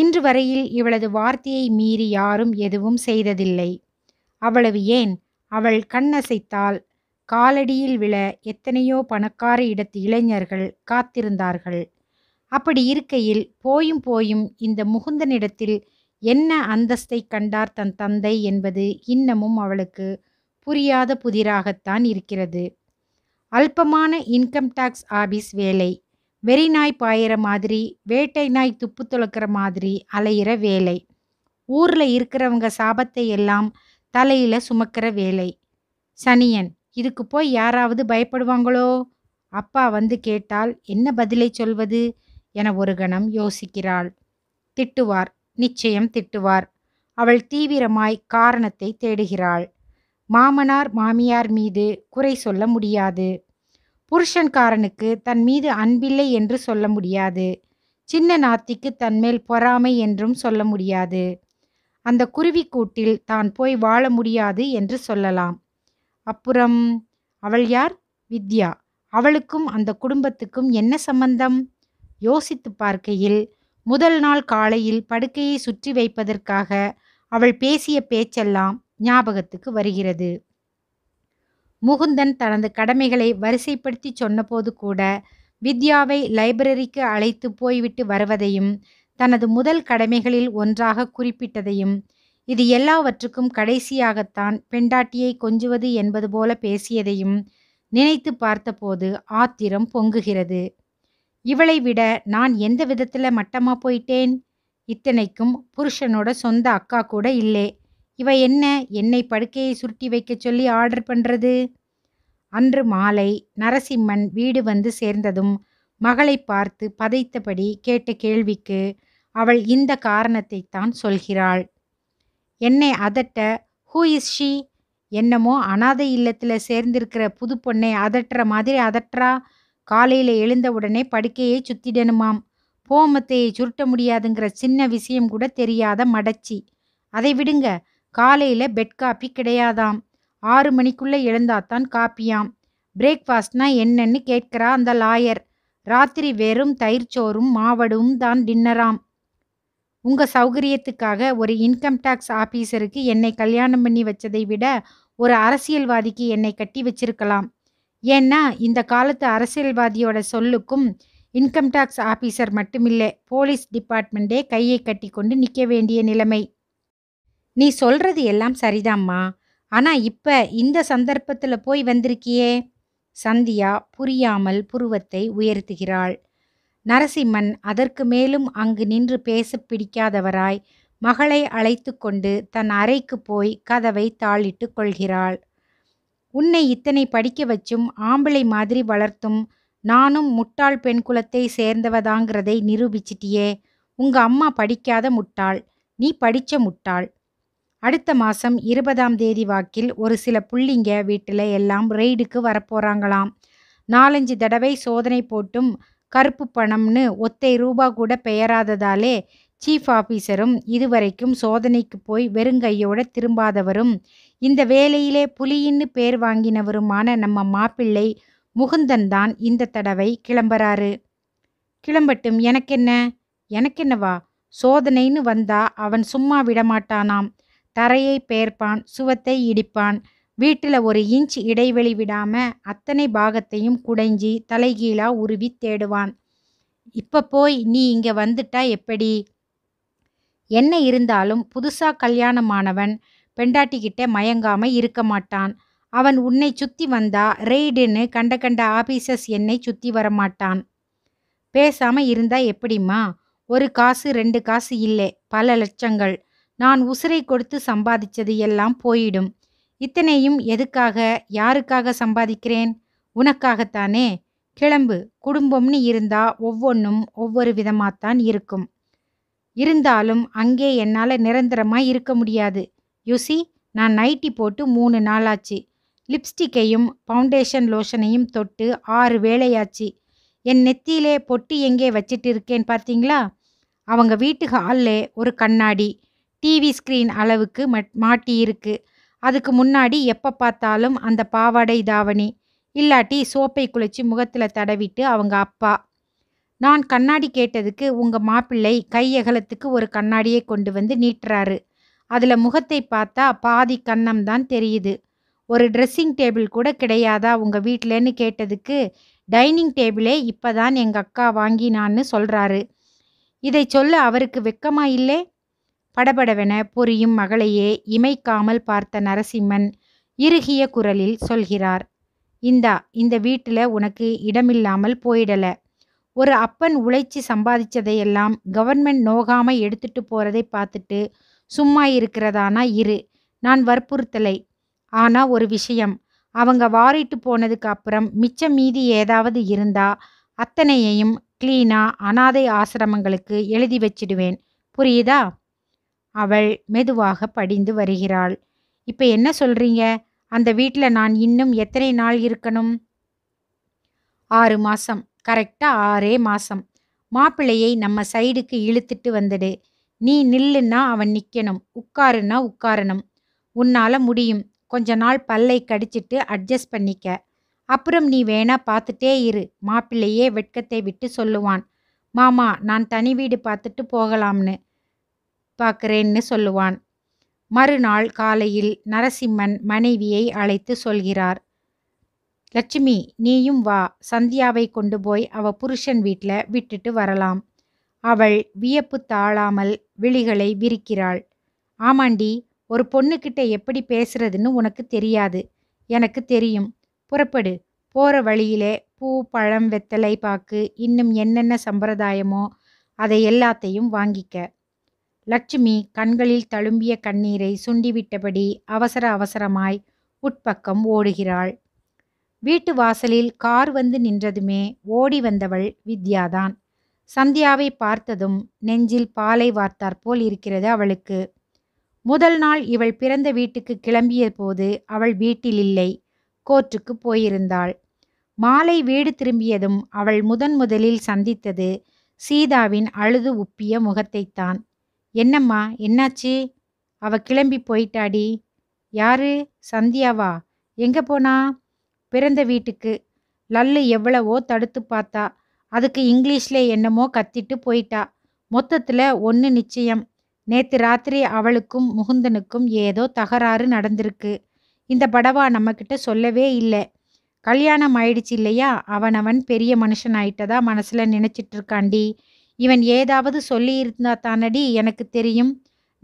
இன்று வரையில் இவளது வார்த்தையை மீறி யாரும் எதுவும் செய்ததில்லை அவ்வளவு ஏன் அவள் கண்ணசைத்தால் காலடியில் விழ எத்தனையோ பணக்கார இடத்து இளைஞர்கள் காத்திருந்தார்கள் அப்படி இருக்கையில் போயும் போயும் இந்த முகுந்தனிடத்தில் என்ன அந்தஸ்தை கண்டார் தன் தந்தை என்பது இன்னமும் அவளுக்கு புரியாத புதிராகத்தான் இருக்கிறது அல்பமான இன்கம் டாக்ஸ் ஆபீஸ் வேலை வெறி நாய் பாயிற மாதிரி வேட்டை நாய் துப்பு துளக்கிற மாதிரி அலையிற வேலை ஊரில் இருக்கிறவங்க சாபத்தை எல்லாம் தலையில் சுமக்கிற வேலை சனியன் இதுக்கு போய் யாராவது பயப்படுவாங்களோ அப்பா வந்து கேட்டால் என்ன பதிலை சொல்வது என ஒரு கணம் யோசிக்கிறாள் திட்டுவார் நிச்சயம் திட்டுவார் அவள் தீவிரமாய் காரணத்தை தேடுகிறாள் மாமனார் மாமியார் மீது குறை சொல்ல முடியாது புருஷன்காரனுக்கு தன் மீது அன்பில்லை என்று சொல்ல முடியாது சின்ன நாத்திக்கு தன்மேல் பொறாமை என்றும் சொல்ல முடியாது அந்த குருவி கூட்டில் தான் போய் வாழ முடியாது என்று சொல்லலாம் அப்புறம் அவள் யார் வித்யா அவளுக்கும் அந்த குடும்பத்துக்கும் என்ன சம்பந்தம் யோசித்து பார்க்கையில் முதல் நாள் காலையில் படுக்கையை சுற்றி வைப்பதற்காக அவள் பேசிய பேச்செல்லாம் ஞாபகத்துக்கு வருகிறது முகுந்தன் தனது கடமைகளை வரிசைப்படுத்தி சொன்னபோது கூட வித்யாவை லைப்ரரிக்கு அழைத்து போய்விட்டு வருவதையும் தனது முதல் கடமைகளில் ஒன்றாக குறிப்பிட்டதையும் இது எல்லாவற்றுக்கும் கடைசியாகத்தான் பெண்டாட்டியை கொஞ்சுவது என்பது போல பேசியதையும் நினைத்து பார்த்தபோது ஆத்திரம் பொங்குகிறது இவளை விட நான் எந்த விதத்தில் மட்டமாக போயிட்டேன் இத்தனைக்கும் புருஷனோட சொந்த அக்கா கூட இல்லை இவ என்ன என்னை படுக்கையை சுருட்டி வைக்க சொல்லி ஆர்டர் பண்ணுறது அன்று மாலை நரசிம்மன் வீடு வந்து சேர்ந்ததும் மகளை பார்த்து பதைத்தபடி கேட்ட கேள்விக்கு அவள் இந்த காரணத்தை தான் சொல்கிறாள் என்னை அதட்ட ஹூ இஸ் ஷீ என்னமோ அனாதை இல்லத்தில் சேர்ந்திருக்கிற புது பொண்ணை அதட்டுற மாதிரி அதட்டுறா காலையில் எழுந்தவுடனே படுக்கையை சுத்திடணுமாம் போமத்தையை சுருட்ட முடியாதுங்கிற சின்ன விஷயம் கூட தெரியாத மடச்சி அதை விடுங்க காலையில் பெட் காப்பி கிடையாதாம் ஆறு மணிக்குள்ளே எழுந்தாத்தான் காப்பியாம் பிரேக்ஃபாஸ்ட்னா என்னன்னு கேட்கிறா அந்த லாயர் ராத்திரி வெறும் தயிர் சோறும் மாவடும் தான் டின்னராம் உங்கள் சௌகரியத்துக்காக ஒரு இன்கம் டேக்ஸ் ஆஃபீஸருக்கு என்னை கல்யாணம் பண்ணி வச்சதை விட ஒரு அரசியல்வாதிக்கு என்னை கட்டி வச்சிருக்கலாம் ஏன்னா இந்த காலத்து அரசியல்வாதியோட சொல்லுக்கும் இன்கம் டாக்ஸ் ஆஃபீஸர் மட்டுமில்லை போலீஸ் டிபார்ட்மெண்ட்டே கையை கட்டி கொண்டு நிற்க வேண்டிய நிலைமை நீ சொல்கிறது எல்லாம் சரிதாம்மா ஆனால் இப்போ இந்த சந்தர்ப்பத்தில் போய் வந்திருக்கியே சந்தியா புரியாமல் புருவத்தை உயர்த்துகிறாள் நரசிம்மன் அதற்கு மேலும் அங்கு நின்று பேச பிடிக்காதவராய் மகளை அழைத்து கொண்டு தன் அறைக்கு போய் கதவை தாளிட்டு கொள்கிறாள் உன்னை இத்தனை படிக்க வச்சும் ஆம்பளை மாதிரி வளர்த்தும் நானும் முட்டாள் பெண் குலத்தை சேர்ந்தவதாங்கிறதை நிரூபிச்சிட்டியே உங்க அம்மா படிக்காத முட்டாள் நீ படிச்ச முட்டாள் அடுத்த மாசம் இருபதாம் தேதி வாக்கில் ஒரு சில புள்ளிங்க வீட்டில் எல்லாம் ரெய்டுக்கு வரப்போறாங்களாம் நாலஞ்சு தடவை சோதனை போட்டும் கருப்பு பணம்னு ஒத்தை ரூபா கூட பெயராததாலே சீஃப் ஆஃபீஸரும் இதுவரைக்கும் சோதனைக்கு போய் வெறுங்கையோட திரும்பாதவரும் இந்த வேலையிலே புலியின்னு பேர் வாங்கினவருமான நம்ம மாப்பிள்ளை முகுந்தன் தான் இந்த தடவை கிளம்புறாரு கிளம்பட்டும் எனக்கென்ன எனக்கென்னவா சோதனைன்னு வந்தா அவன் சும்மா விடமாட்டானாம் தரையை பேர்ப்பான் சுவத்தை இடிப்பான் வீட்டில் ஒரு இன்ச் இடைவெளி விடாம அத்தனை பாகத்தையும் குடைஞ்சி தலைகீழா உருவி தேடுவான் இப்போ போய் நீ இங்கே வந்துட்டா எப்படி என்ன இருந்தாலும் புதுசாக கல்யாணமானவன் பெண்டாட்டிக்கிட்ட மயங்காமல் இருக்க மாட்டான் அவன் உன்னை சுற்றி வந்தா ரெய்டுன்னு கண்ட கண்ட ஆபீசர்ஸ் என்னை சுற்றி வரமாட்டான் பேசாமல் இருந்தா எப்படிம்மா ஒரு காசு ரெண்டு காசு இல்லை பல லட்சங்கள் நான் உசுரை கொடுத்து சம்பாதிச்சது எல்லாம் போயிடும் இத்தனையும் எதுக்காக யாருக்காக சம்பாதிக்கிறேன் உனக்காகத்தானே கிளம்பு குடும்பம்னு இருந்தா ஒவ்வொன்றும் ஒவ்வொரு விதமாகத்தான் இருக்கும் இருந்தாலும் அங்கே என்னால் நிரந்தரமாக இருக்க முடியாது யூசி நான் நைட்டி போட்டு மூணு நாளாச்சு லிப்ஸ்டிக்கையும் ஃபவுண்டேஷன் லோஷனையும் தொட்டு ஆறு வேலையாச்சு என் நெத்தியிலே பொட்டி எங்கே வச்சிட்டு இருக்கேன் பார்த்தீங்களா அவங்க வீட்டு ஹாலில் ஒரு கண்ணாடி டிவி ஸ்க்ரீன் அளவுக்கு மாட்டியிருக்கு அதுக்கு முன்னாடி எப்போ பார்த்தாலும் அந்த பாவாடை தாவணி இல்லாட்டி சோப்பை குளிச்சு முகத்தில் தடவிட்டு அவங்க அப்பா நான் கண்ணாடி கேட்டதுக்கு உங்கள் மாப்பிள்ளை கையகலத்துக்கு ஒரு கண்ணாடியை கொண்டு வந்து நீட்டுறாரு அதில் முகத்தை பார்த்தா பாதி கன்னம் தான் தெரியுது ஒரு ட்ரெஸ்ஸிங் டேபிள் கூட கிடையாதா உங்கள் வீட்டிலன்னு கேட்டதுக்கு டைனிங் டேபிளே இப்போ தான் எங்கள் அக்கா வாங்கினான்னு சொல்கிறாரு இதை சொல்ல அவருக்கு வெக்கமா இல்லை படபடவென பொரியும் மகளையே இமைக்காமல் பார்த்த நரசிம்மன் இறுகிய குரலில் சொல்கிறார் இந்தா இந்த வீட்டில் உனக்கு இடமில்லாமல் போயிடல ஒரு அப்பன் உழைச்சி சம்பாதிச்சதையெல்லாம் கவர்மெண்ட் நோகாமல் எடுத்துட்டு போகிறதை பார்த்துட்டு சும்மா இருக்கிறதானா இரு நான் வற்புறுத்தலை ஆனா ஒரு விஷயம் அவங்க வாரிட்டு போனதுக்கு அப்புறம் மிச்ச மீதி ஏதாவது இருந்தா அத்தனையையும் கிளீனா அனாதை ஆசிரமங்களுக்கு எழுதி வச்சிடுவேன் புரியுதா அவள் மெதுவாக படிந்து வருகிறாள் இப்போ என்ன சொல்றீங்க அந்த வீட்டில் நான் இன்னும் எத்தனை நாள் இருக்கணும் ஆறு மாசம் கரெக்டாக ஆறே மாசம் மாப்பிள்ளையை நம்ம சைடுக்கு இழுத்துட்டு வந்துடு நீ நில்லுன்னா அவன் நிற்கணும் உட்காருன்னா உட்காரணும் உன்னால் முடியும் கொஞ்ச நாள் பல்லை கடிச்சிட்டு அட்ஜஸ்ட் பண்ணிக்க அப்புறம் நீ வேணா பார்த்துட்டே இரு மாப்பிள்ளையே வெட்கத்தை விட்டு சொல்லுவான் மாமா நான் தனி வீடு பார்த்துட்டு போகலாம்னு பார்க்குறேன்னு சொல்லுவான் மறுநாள் காலையில் நரசிம்மன் மனைவியை அழைத்து சொல்கிறார் லட்சுமி நீயும் வா சந்தியாவை கொண்டு போய் அவ புருஷன் வீட்டில் விட்டுட்டு வரலாம் அவள் வியப்பு தாழாமல் விழிகளை விரிக்கிறாள் ஆமாண்டி ஒரு பொண்ணுக்கிட்ட எப்படி பேசுறதுன்னு உனக்கு தெரியாது எனக்கு தெரியும் புறப்படு போகிற வழியிலே பூ பழம் வெத்தலை பாக்கு இன்னும் என்னென்ன சம்பிரதாயமோ அதை எல்லாத்தையும் வாங்கிக்க லட்சுமி கண்களில் தழும்பிய கண்ணீரை சுண்டிவிட்டபடி அவசர அவசரமாய் உட்பக்கம் ஓடுகிறாள் வீட்டு வாசலில் கார் வந்து நின்றதுமே ஓடி வந்தவள் வித்யாதான் சந்தியாவை பார்த்ததும் நெஞ்சில் பாலை வார்த்தாற்போல் போல் இருக்கிறது அவளுக்கு முதல் நாள் இவள் பிறந்த வீட்டுக்கு கிளம்பிய போது அவள் வீட்டில் இல்லை கோர்ட்டுக்கு போயிருந்தாள் மாலை வீடு திரும்பியதும் அவள் முதன் முதலில் சந்தித்தது சீதாவின் அழுது உப்பிய முகத்தைத்தான் என்னம்மா என்னாச்சு அவ கிளம்பி போயிட்டாடி யாரு சந்தியாவா எங்க போனா பிறந்த வீட்டுக்கு லல்லு எவ்வளவோ தடுத்து பார்த்தா அதுக்கு இங்கிலீஷில் என்னமோ கத்திட்டு போயிட்டா மொத்தத்தில் ஒன்று நிச்சயம் நேற்று ராத்திரி அவளுக்கும் முகுந்தனுக்கும் ஏதோ தகராறு நடந்திருக்கு இந்த படவா நம்மக்கிட்ட சொல்லவே இல்லை கல்யாணம் ஆயிடுச்சு இல்லையா அவனவன் பெரிய மனுஷன் ஆயிட்டதா மனசில் நினச்சிட்டு இருக்காண்டி இவன் ஏதாவது சொல்லியிருந்தா தானடி எனக்கு தெரியும்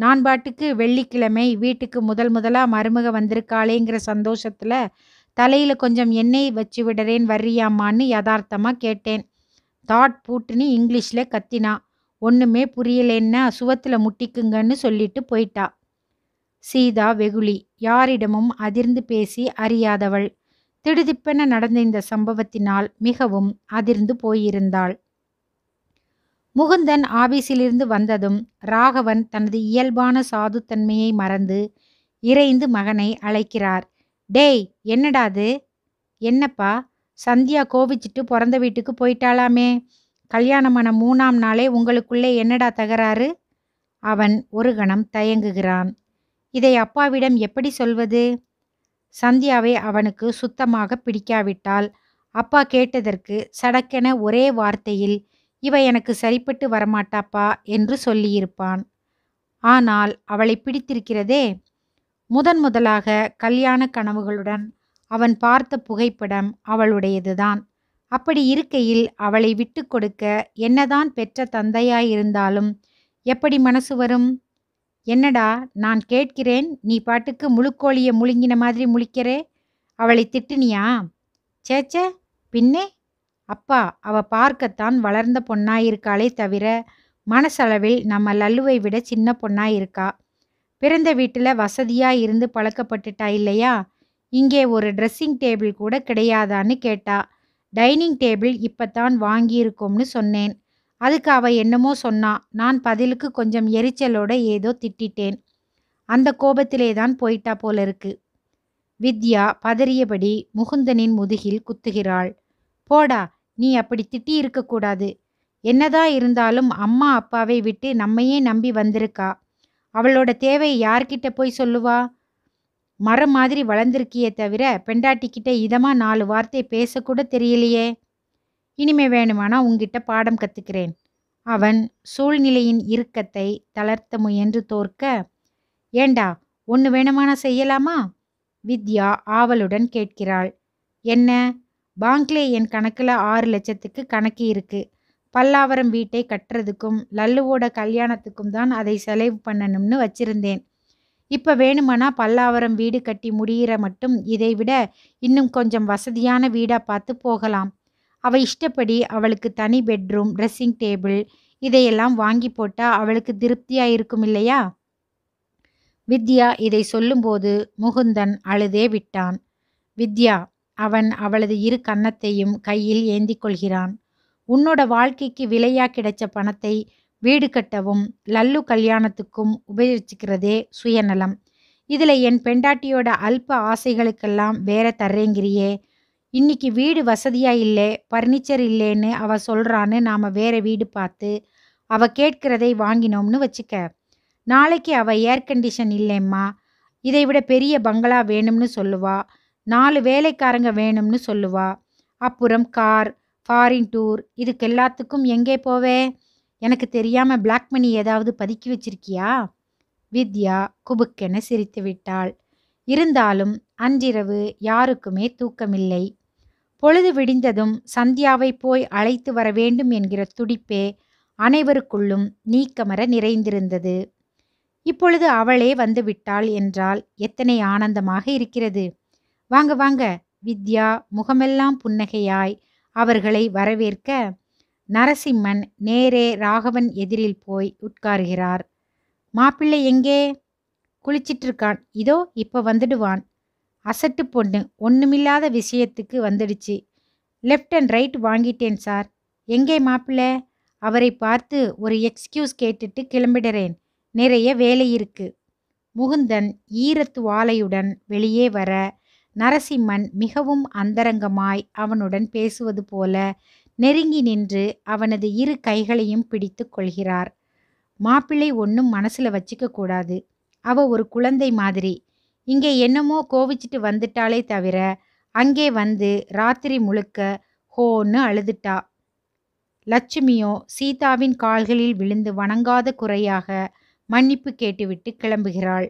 நான் பாட்டுக்கு வெள்ளிக்கிழமை வீட்டுக்கு முதல் முதலாக மருமக வந்திருக்காளேங்கிற சந்தோஷத்தில் தலையில் கொஞ்சம் எண்ணெய் வச்சு விடுறேன் வர்றியாமான்னு யதார்த்தமாக கேட்டேன் தாட் பூட்டுன்னு இங்கிலீஷில் கத்தினா ஒன்றுமே புரியலேன்னா சுவத்தில் முட்டிக்குங்கன்னு சொல்லிட்டு போயிட்டா சீதா வெகுளி யாரிடமும் அதிர்ந்து பேசி அறியாதவள் திடுதிப்பென நடந்த இந்த சம்பவத்தினால் மிகவும் அதிர்ந்து போயிருந்தாள் முகுந்தன் ஆபீஸிலிருந்து வந்ததும் ராகவன் தனது இயல்பான சாதுத்தன்மையை மறந்து இறைந்து மகனை அழைக்கிறார் டேய் என்னடாது என்னப்பா சந்தியா கோவிச்சிட்டு பிறந்த வீட்டுக்கு போயிட்டாளாமே கல்யாணமான மூணாம் நாளே உங்களுக்குள்ளே என்னடா தகராறு அவன் ஒரு கணம் தயங்குகிறான் இதை அப்பாவிடம் எப்படி சொல்வது சந்தியாவை அவனுக்கு சுத்தமாக பிடிக்காவிட்டால் அப்பா கேட்டதற்கு சடக்கென ஒரே வார்த்தையில் இவ எனக்கு சரிப்பட்டு வரமாட்டாப்பா என்று சொல்லியிருப்பான் ஆனால் அவளை பிடித்திருக்கிறதே முதன் முதலாக கல்யாண கனவுகளுடன் அவன் பார்த்த புகைப்படம் அவளுடையதுதான் அப்படி இருக்கையில் அவளை விட்டு கொடுக்க என்னதான் பெற்ற தந்தையாயிருந்தாலும் எப்படி மனசு வரும் என்னடா நான் கேட்கிறேன் நீ பாட்டுக்கு முழுக்கோழிய முழுங்கின மாதிரி முழிக்கிறே அவளை திட்டுனியா சேச்ச பின்னே அப்பா அவ பார்க்கத்தான் வளர்ந்த பொண்ணாயிருக்காளே தவிர மனசளவில் நம்ம லல்லுவை விட சின்ன பொண்ணாயிருக்கா பிறந்த வீட்டில் வசதியாக இருந்து பழக்கப்பட்டுட்டா இல்லையா இங்கே ஒரு ட்ரெஸ்ஸிங் டேபிள் கூட கிடையாதான்னு கேட்டா டைனிங் டேபிள் தான் வாங்கியிருக்கோம்னு சொன்னேன் அதுக்கு அவ என்னமோ சொன்னா நான் பதிலுக்கு கொஞ்சம் எரிச்சலோட ஏதோ திட்டிட்டேன் அந்த கோபத்திலே தான் போயிட்டா போல இருக்கு வித்யா பதறியபடி முகுந்தனின் முதுகில் குத்துகிறாள் போடா நீ அப்படி திட்டி இருக்கக்கூடாது என்னதான் இருந்தாலும் அம்மா அப்பாவை விட்டு நம்மையே நம்பி வந்திருக்கா அவளோட தேவை யார்கிட்ட போய் சொல்லுவா மரம் மாதிரி வளர்ந்துருக்கியே தவிர பெண்டாட்டிக்கிட்ட இதமாக நாலு வார்த்தை பேசக்கூட தெரியலையே இனிமே வேணுமானா உங்ககிட்ட பாடம் கற்றுக்கிறேன் அவன் சூழ்நிலையின் இறுக்கத்தை தளர்த்த முயன்று தோற்க ஏண்டா ஒன்று வேணுமானா செய்யலாமா வித்யா ஆவலுடன் கேட்கிறாள் என்ன பாங்க்லே என் கணக்கில் ஆறு லட்சத்துக்கு கணக்கு இருக்கு பல்லாவரம் வீட்டை கட்டுறதுக்கும் லல்லுவோட கல்யாணத்துக்கும் தான் அதை செலவு பண்ணணும்னு வச்சிருந்தேன் இப்போ வேணுமானா பல்லாவரம் வீடு கட்டி முடிகிற மட்டும் இதை விட இன்னும் கொஞ்சம் வசதியான வீடாக பார்த்து போகலாம் அவள் இஷ்டப்படி அவளுக்கு தனி பெட்ரூம் ட்ரெஸ்ஸிங் டேபிள் இதையெல்லாம் வாங்கி போட்டால் அவளுக்கு திருப்தியாக இருக்கும் இல்லையா வித்யா இதை சொல்லும்போது முகுந்தன் அழுதே விட்டான் வித்யா அவன் அவளது இரு கன்னத்தையும் கையில் ஏந்தி கொள்கிறான் உன்னோட வாழ்க்கைக்கு விலையா கிடைச்ச பணத்தை வீடு கட்டவும் லல்லு கல்யாணத்துக்கும் உபயோகிச்சுக்கிறதே சுயநலம் இதில் என் பெண்டாட்டியோட அல்ப ஆசைகளுக்கெல்லாம் வேற தர்றேங்கிறியே இன்னைக்கு வீடு வசதியாக இல்லை பர்னிச்சர் இல்லைன்னு அவள் சொல்கிறான்னு நாம் வேற வீடு பார்த்து அவள் கேட்கிறதை வாங்கினோம்னு வச்சுக்க நாளைக்கு அவள் ஏர் கண்டிஷன் இல்லைம்மா இதை விட பெரிய பங்களா வேணும்னு சொல்லுவா நாலு வேலைக்காரங்க வேணும்னு சொல்லுவா அப்புறம் கார் ஃபாரின் டூர் இதுக்கு எல்லாத்துக்கும் எங்கே போவே எனக்கு தெரியாம பிளாக் மணி ஏதாவது பதுக்கி வச்சிருக்கியா வித்யா குபுக்கென சிரித்து விட்டாள் இருந்தாலும் அன்றிரவு யாருக்குமே தூக்கமில்லை பொழுது விடிந்ததும் சந்தியாவை போய் அழைத்து வர வேண்டும் என்கிற துடிப்பே அனைவருக்குள்ளும் நீக்கமர நிறைந்திருந்தது இப்பொழுது அவளே வந்து விட்டாள் என்றால் எத்தனை ஆனந்தமாக இருக்கிறது வாங்க வாங்க வித்யா முகமெல்லாம் புன்னகையாய் அவர்களை வரவேற்க நரசிம்மன் நேரே ராகவன் எதிரில் போய் உட்காருகிறார் மாப்பிள்ளை எங்கே குளிச்சிட்ருக்கான் இதோ இப்போ வந்துடுவான் அசட்டு பொண்ணு ஒன்றுமில்லாத விஷயத்துக்கு வந்துடுச்சு லெஃப்ட் அண்ட் ரைட் வாங்கிட்டேன் சார் எங்கே மாப்பிள்ளை அவரை பார்த்து ஒரு எக்ஸ்கியூஸ் கேட்டுட்டு கிளம்பிடுறேன் நிறைய வேலை இருக்கு முகுந்தன் ஈரத்து வாழையுடன் வெளியே வர நரசிம்மன் மிகவும் அந்தரங்கமாய் அவனுடன் பேசுவது போல நெருங்கி நின்று அவனது இரு கைகளையும் பிடித்து கொள்கிறார் மாப்பிள்ளை ஒன்றும் மனசில் வச்சுக்க கூடாது அவ ஒரு குழந்தை மாதிரி இங்கே என்னமோ கோவிச்சிட்டு வந்துட்டாலே தவிர அங்கே வந்து ராத்திரி முழுக்க ஹோன்னு அழுதுட்டா லட்சுமியோ சீதாவின் கால்களில் விழுந்து வணங்காத குறையாக மன்னிப்பு கேட்டுவிட்டு கிளம்புகிறாள்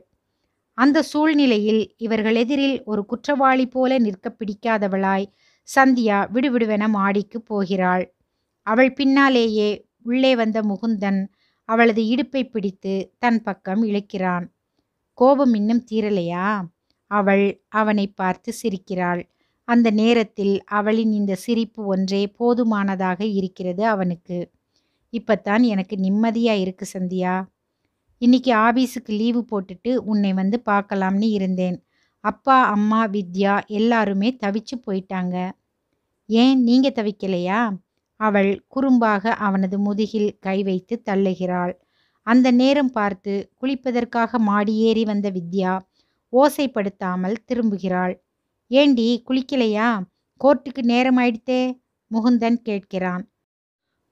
அந்த சூழ்நிலையில் இவர்கள் எதிரில் ஒரு குற்றவாளி போல நிற்க பிடிக்காதவளாய் சந்தியா விடுவிடுவென மாடிக்கு போகிறாள் அவள் பின்னாலேயே உள்ளே வந்த முகுந்தன் அவளது இடுப்பை பிடித்து தன் பக்கம் இழுக்கிறான் கோபம் இன்னும் தீரலையா அவள் அவனை பார்த்து சிரிக்கிறாள் அந்த நேரத்தில் அவளின் இந்த சிரிப்பு ஒன்றே போதுமானதாக இருக்கிறது அவனுக்கு இப்பத்தான் எனக்கு நிம்மதியாக இருக்கு சந்தியா இன்னைக்கு ஆபீஸுக்கு லீவு போட்டுட்டு உன்னை வந்து பார்க்கலாம்னு இருந்தேன் அப்பா அம்மா வித்யா எல்லாருமே தவிச்சு போயிட்டாங்க ஏன் நீங்க தவிக்கலையா அவள் குறும்பாக அவனது முதுகில் கை வைத்து தள்ளுகிறாள் அந்த நேரம் பார்த்து குளிப்பதற்காக மாடியேறி வந்த வித்யா ஓசைப்படுத்தாமல் திரும்புகிறாள் ஏண்டி குளிக்கலையா கோர்ட்டுக்கு நேரம் ஆயிடுத்தே முகுந்தன் கேட்கிறான்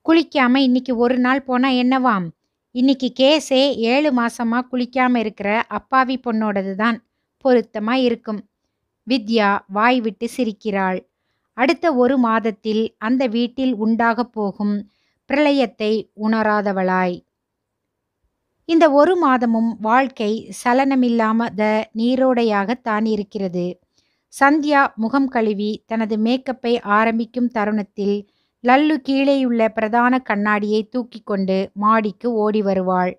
குளிக்காம இன்னைக்கு ஒரு நாள் போனா என்னவாம் இன்னைக்கு கேஸே ஏழு மாசமா குளிக்காம இருக்கிற அப்பாவி பொண்ணோடது தான் பொருத்தமாய் இருக்கும் வித்யா வாய் விட்டு சிரிக்கிறாள் அடுத்த ஒரு மாதத்தில் அந்த வீட்டில் உண்டாகப் போகும் பிரளயத்தை உணராதவளாய் இந்த ஒரு மாதமும் வாழ்க்கை சலனமில்லாமத நீரோடையாகத்தான் இருக்கிறது சந்தியா முகம் கழுவி தனது மேக்கப்பை ஆரம்பிக்கும் தருணத்தில் லல்லு கீழேயுள்ள பிரதான கண்ணாடியை தூக்கி கொண்டு மாடிக்கு ஓடி வருவாள்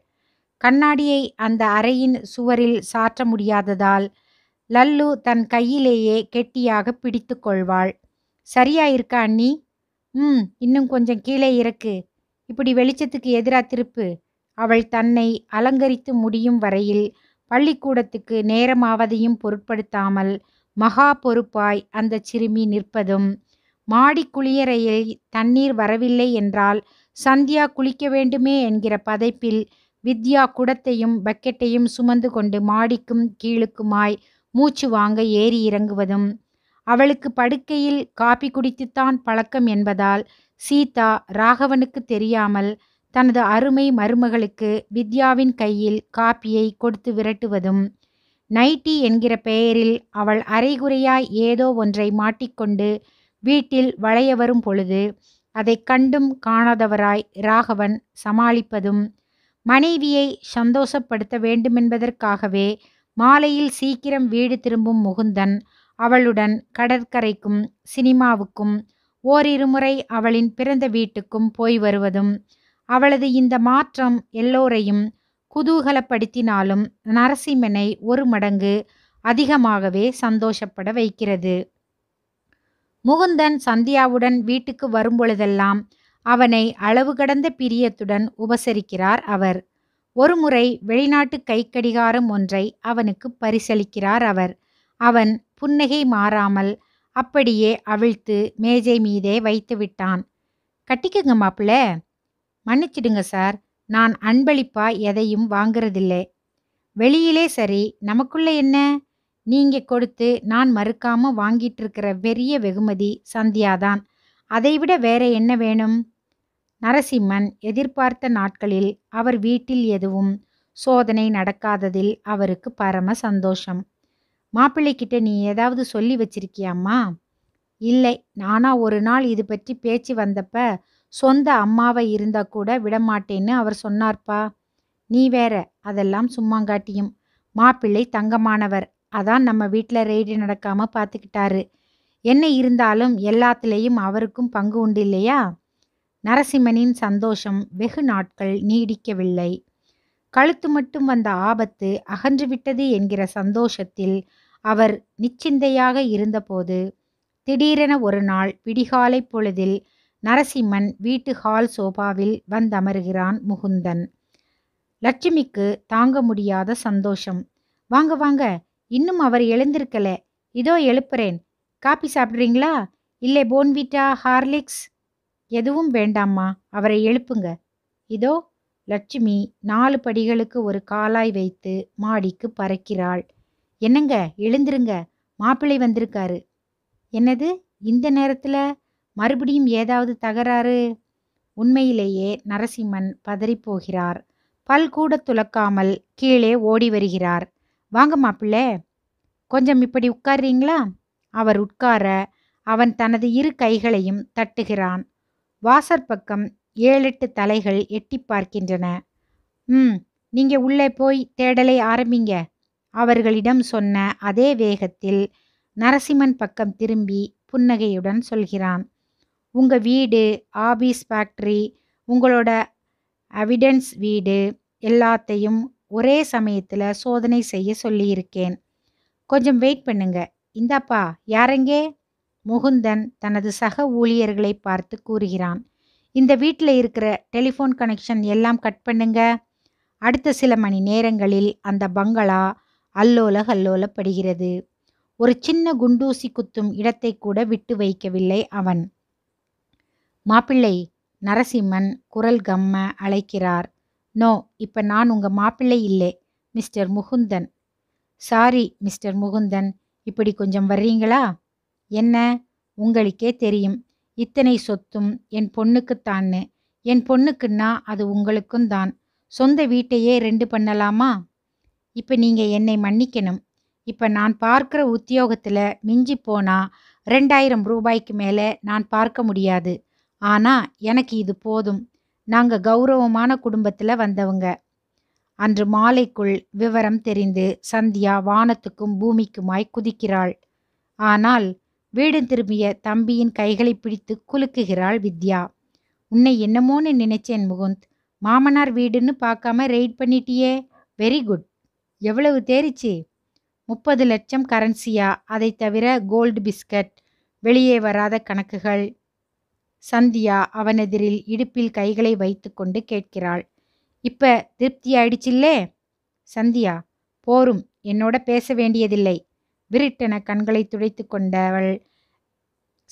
கண்ணாடியை அந்த அறையின் சுவரில் சாற்ற முடியாததால் லல்லு தன் கையிலேயே கெட்டியாக பிடித்து கொள்வாள் சரியா இருக்கா அண்ணி ம் இன்னும் கொஞ்சம் கீழே இறக்கு இப்படி வெளிச்சத்துக்கு எதிரா திருப்பு அவள் தன்னை அலங்கரித்து முடியும் வரையில் பள்ளிக்கூடத்துக்கு நேரமாவதையும் பொருட்படுத்தாமல் மகா பொறுப்பாய் அந்த சிறுமி நிற்பதும் மாடி குளியறையில் தண்ணீர் வரவில்லை என்றால் சந்தியா குளிக்க வேண்டுமே என்கிற பதைப்பில் வித்யா குடத்தையும் பக்கெட்டையும் சுமந்து கொண்டு மாடிக்கும் கீழுக்குமாய் மூச்சு வாங்க ஏறி இறங்குவதும் அவளுக்கு படுக்கையில் காபி குடித்துத்தான் பழக்கம் என்பதால் சீதா ராகவனுக்கு தெரியாமல் தனது அருமை மருமகளுக்கு வித்யாவின் கையில் காப்பியை கொடுத்து விரட்டுவதும் நைட்டி என்கிற பெயரில் அவள் அரைகுறையாய் ஏதோ ஒன்றை மாட்டிக்கொண்டு வீட்டில் வளைய வரும் பொழுது அதை கண்டும் காணாதவராய் ராகவன் சமாளிப்பதும் மனைவியை சந்தோஷப்படுத்த வேண்டுமென்பதற்காகவே மாலையில் சீக்கிரம் வீடு திரும்பும் முகுந்தன் அவளுடன் கடற்கரைக்கும் சினிமாவுக்கும் ஓரிரு முறை அவளின் பிறந்த வீட்டுக்கும் போய் வருவதும் அவளது இந்த மாற்றம் எல்லோரையும் குதூகலப்படுத்தினாலும் நரசிம்மனை ஒரு மடங்கு அதிகமாகவே சந்தோஷப்பட வைக்கிறது முகுந்தன் சந்தியாவுடன் வீட்டுக்கு வரும்பொழுதெல்லாம் அவனை அளவு கடந்த பிரியத்துடன் உபசரிக்கிறார் அவர் ஒருமுறை வெளிநாட்டு கைக்கடிகாரம் ஒன்றை அவனுக்கு பரிசளிக்கிறார் அவர் அவன் புன்னகை மாறாமல் அப்படியே அவிழ்த்து மேஜை மீதே வைத்து விட்டான் கட்டிக்கங்க மாப்பிள்ள மன்னிச்சிடுங்க சார் நான் அன்பளிப்பா எதையும் வாங்குறதில்லை வெளியிலே சரி நமக்குள்ள என்ன நீங்க கொடுத்து நான் மறுக்காம வாங்கிட்டு இருக்கிற பெரிய வெகுமதி சந்தியாதான் அதைவிட வேற என்ன வேணும் நரசிம்மன் எதிர்பார்த்த நாட்களில் அவர் வீட்டில் எதுவும் சோதனை நடக்காததில் அவருக்கு பரம சந்தோஷம் மாப்பிள்ளைக்கிட்ட நீ ஏதாவது சொல்லி வச்சிருக்கியாம்மா இல்லை நானா ஒரு நாள் இது பற்றி பேச்சு வந்தப்ப சொந்த அம்மாவை இருந்தா கூட விடமாட்டேன்னு அவர் சொன்னார்ப்பா நீ வேற அதெல்லாம் சும்மாங்காட்டியும் மாப்பிள்ளை தங்கமானவர் அதான் நம்ம வீட்டில் ரெய்டு நடக்காமல் பார்த்துக்கிட்டாரு என்ன இருந்தாலும் எல்லாத்துலேயும் அவருக்கும் பங்கு உண்டு இல்லையா நரசிம்மனின் சந்தோஷம் வெகு நாட்கள் நீடிக்கவில்லை கழுத்து மட்டும் வந்த ஆபத்து அகன்றுவிட்டது என்கிற சந்தோஷத்தில் அவர் நிச்சிந்தையாக இருந்தபோது திடீரென ஒரு நாள் விடிகாலை பொழுதில் நரசிம்மன் வீட்டு ஹால் சோபாவில் வந்தமருகிறான் முகுந்தன் லட்சுமிக்கு தாங்க முடியாத சந்தோஷம் வாங்க வாங்க இன்னும் அவர் எழுந்திருக்கல இதோ எழுப்புறேன் காப்பி சாப்பிட்றீங்களா இல்லை போன்விட்டா ஹார்லிக்ஸ் எதுவும் வேண்டாம்மா அவரை எழுப்புங்க இதோ லட்சுமி நாலு படிகளுக்கு ஒரு காலாய் வைத்து மாடிக்கு பறக்கிறாள் என்னங்க எழுந்திருங்க மாப்பிள்ளை வந்திருக்காரு என்னது இந்த நேரத்தில் மறுபடியும் ஏதாவது தகராறு உண்மையிலேயே நரசிம்மன் பதறிப்போகிறார் பல் கூட துளக்காமல் கீழே ஓடி வருகிறார் வாங்க மாப்பிள்ளை கொஞ்சம் இப்படி உட்கார்றீங்களா அவர் உட்கார அவன் தனது இரு கைகளையும் தட்டுகிறான் வாசற்பக்கம் ஏழெட்டு தலைகள் எட்டி பார்க்கின்றன ம் நீங்க உள்ளே போய் தேடலை ஆரம்பிங்க அவர்களிடம் சொன்ன அதே வேகத்தில் நரசிம்மன் பக்கம் திரும்பி புன்னகையுடன் சொல்கிறான் உங்கள் வீடு ஆபீஸ் ஃபேக்ட்ரி உங்களோட அவிடன்ஸ் வீடு எல்லாத்தையும் ஒரே சமயத்தில் சோதனை செய்ய சொல்லியிருக்கேன் கொஞ்சம் வெயிட் பண்ணுங்க இந்தாப்பா யாரெங்கே முகுந்தன் தனது சக ஊழியர்களை பார்த்து கூறுகிறான் இந்த வீட்டில் இருக்கிற டெலிஃபோன் கனெக்ஷன் எல்லாம் கட் பண்ணுங்க அடுத்த சில மணி நேரங்களில் அந்த பங்களா அல்லோல கல்லோலப்படுகிறது ஒரு சின்ன குண்டூசி குத்தும் இடத்தை கூட விட்டு வைக்கவில்லை அவன் மாப்பிள்ளை நரசிம்மன் குரல் கம்ம அழைக்கிறார் நோ இப்போ நான் உங்கள் மாப்பிள்ளை இல்லை mister Mukundan sorry mister Mukundan இப்படி கொஞ்சம் வர்றீங்களா என்ன உங்களுக்கே தெரியும் இத்தனை சொத்தும் என் பொண்ணுக்குத்தான்னு என் பொண்ணுக்குன்னா அது உங்களுக்கும் தான் சொந்த வீட்டையே ரெண்டு பண்ணலாமா இப்போ நீங்கள் என்னை மன்னிக்கணும் இப்போ நான் பார்க்குற உத்தியோகத்தில் மிஞ்சி போனால் ரெண்டாயிரம் ரூபாய்க்கு மேலே நான் பார்க்க முடியாது ஆனால் எனக்கு இது போதும் நாங்கள் கௌரவமான குடும்பத்தில் வந்தவங்க அன்று மாலைக்குள் விவரம் தெரிந்து சந்தியா வானத்துக்கும் பூமிக்குமாய் குதிக்கிறாள் ஆனால் வீடு திரும்பிய தம்பியின் கைகளை பிடித்து குலுக்குகிறாள் வித்யா உன்னை என்னமோன்னு நினைச்சேன் முகுந்த் மாமனார் வீடுன்னு பார்க்காம ரெய்ட் பண்ணிட்டியே வெரி குட் எவ்வளவு தேரிச்சு முப்பது லட்சம் கரன்சியா அதை தவிர கோல்டு பிஸ்கட் வெளியே வராத கணக்குகள் சந்தியா அவனெதிரில் இடுப்பில் கைகளை வைத்துக்கொண்டு கேட்கிறாள் இப்போ திருப்தி ஆயிடுச்சில்லே சந்தியா போரும் என்னோட பேச வேண்டியதில்லை விரிட்டன கண்களை துடைத்து கொண்டவள்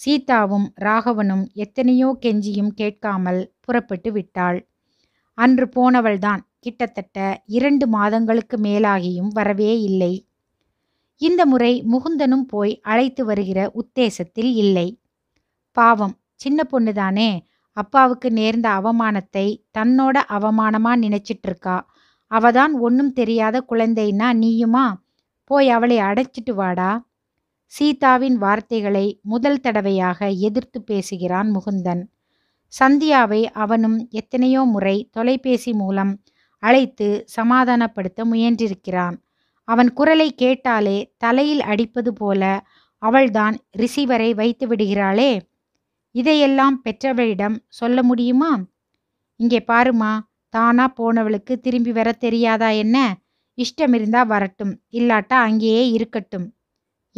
சீதாவும் ராகவனும் எத்தனையோ கெஞ்சியும் கேட்காமல் புறப்பட்டு விட்டாள் அன்று போனவள்தான் கிட்டத்தட்ட இரண்டு மாதங்களுக்கு மேலாகியும் வரவே இல்லை இந்த முறை முகுந்தனும் போய் அழைத்து வருகிற உத்தேசத்தில் இல்லை பாவம் சின்ன பொண்ணுதானே அப்பாவுக்கு நேர்ந்த அவமானத்தை தன்னோட அவமானமா நினைச்சிட்டு இருக்கா அவதான் ஒன்றும் தெரியாத குழந்தைன்னா நீயுமா போய் அவளை அடைச்சிட்டு வாடா சீதாவின் வார்த்தைகளை முதல் தடவையாக எதிர்த்து பேசுகிறான் முகுந்தன் சந்தியாவை அவனும் எத்தனையோ முறை தொலைபேசி மூலம் அழைத்து சமாதானப்படுத்த முயன்றிருக்கிறான் அவன் குரலை கேட்டாலே தலையில் அடிப்பது போல அவள்தான் ரிசீவரை வைத்து விடுகிறாளே இதையெல்லாம் பெற்றவளிடம் சொல்ல முடியுமா இங்கே பாருமா தானா போனவளுக்கு திரும்பி வர தெரியாதா என்ன இஷ்டமிருந்தா வரட்டும் இல்லாட்டா அங்கேயே இருக்கட்டும்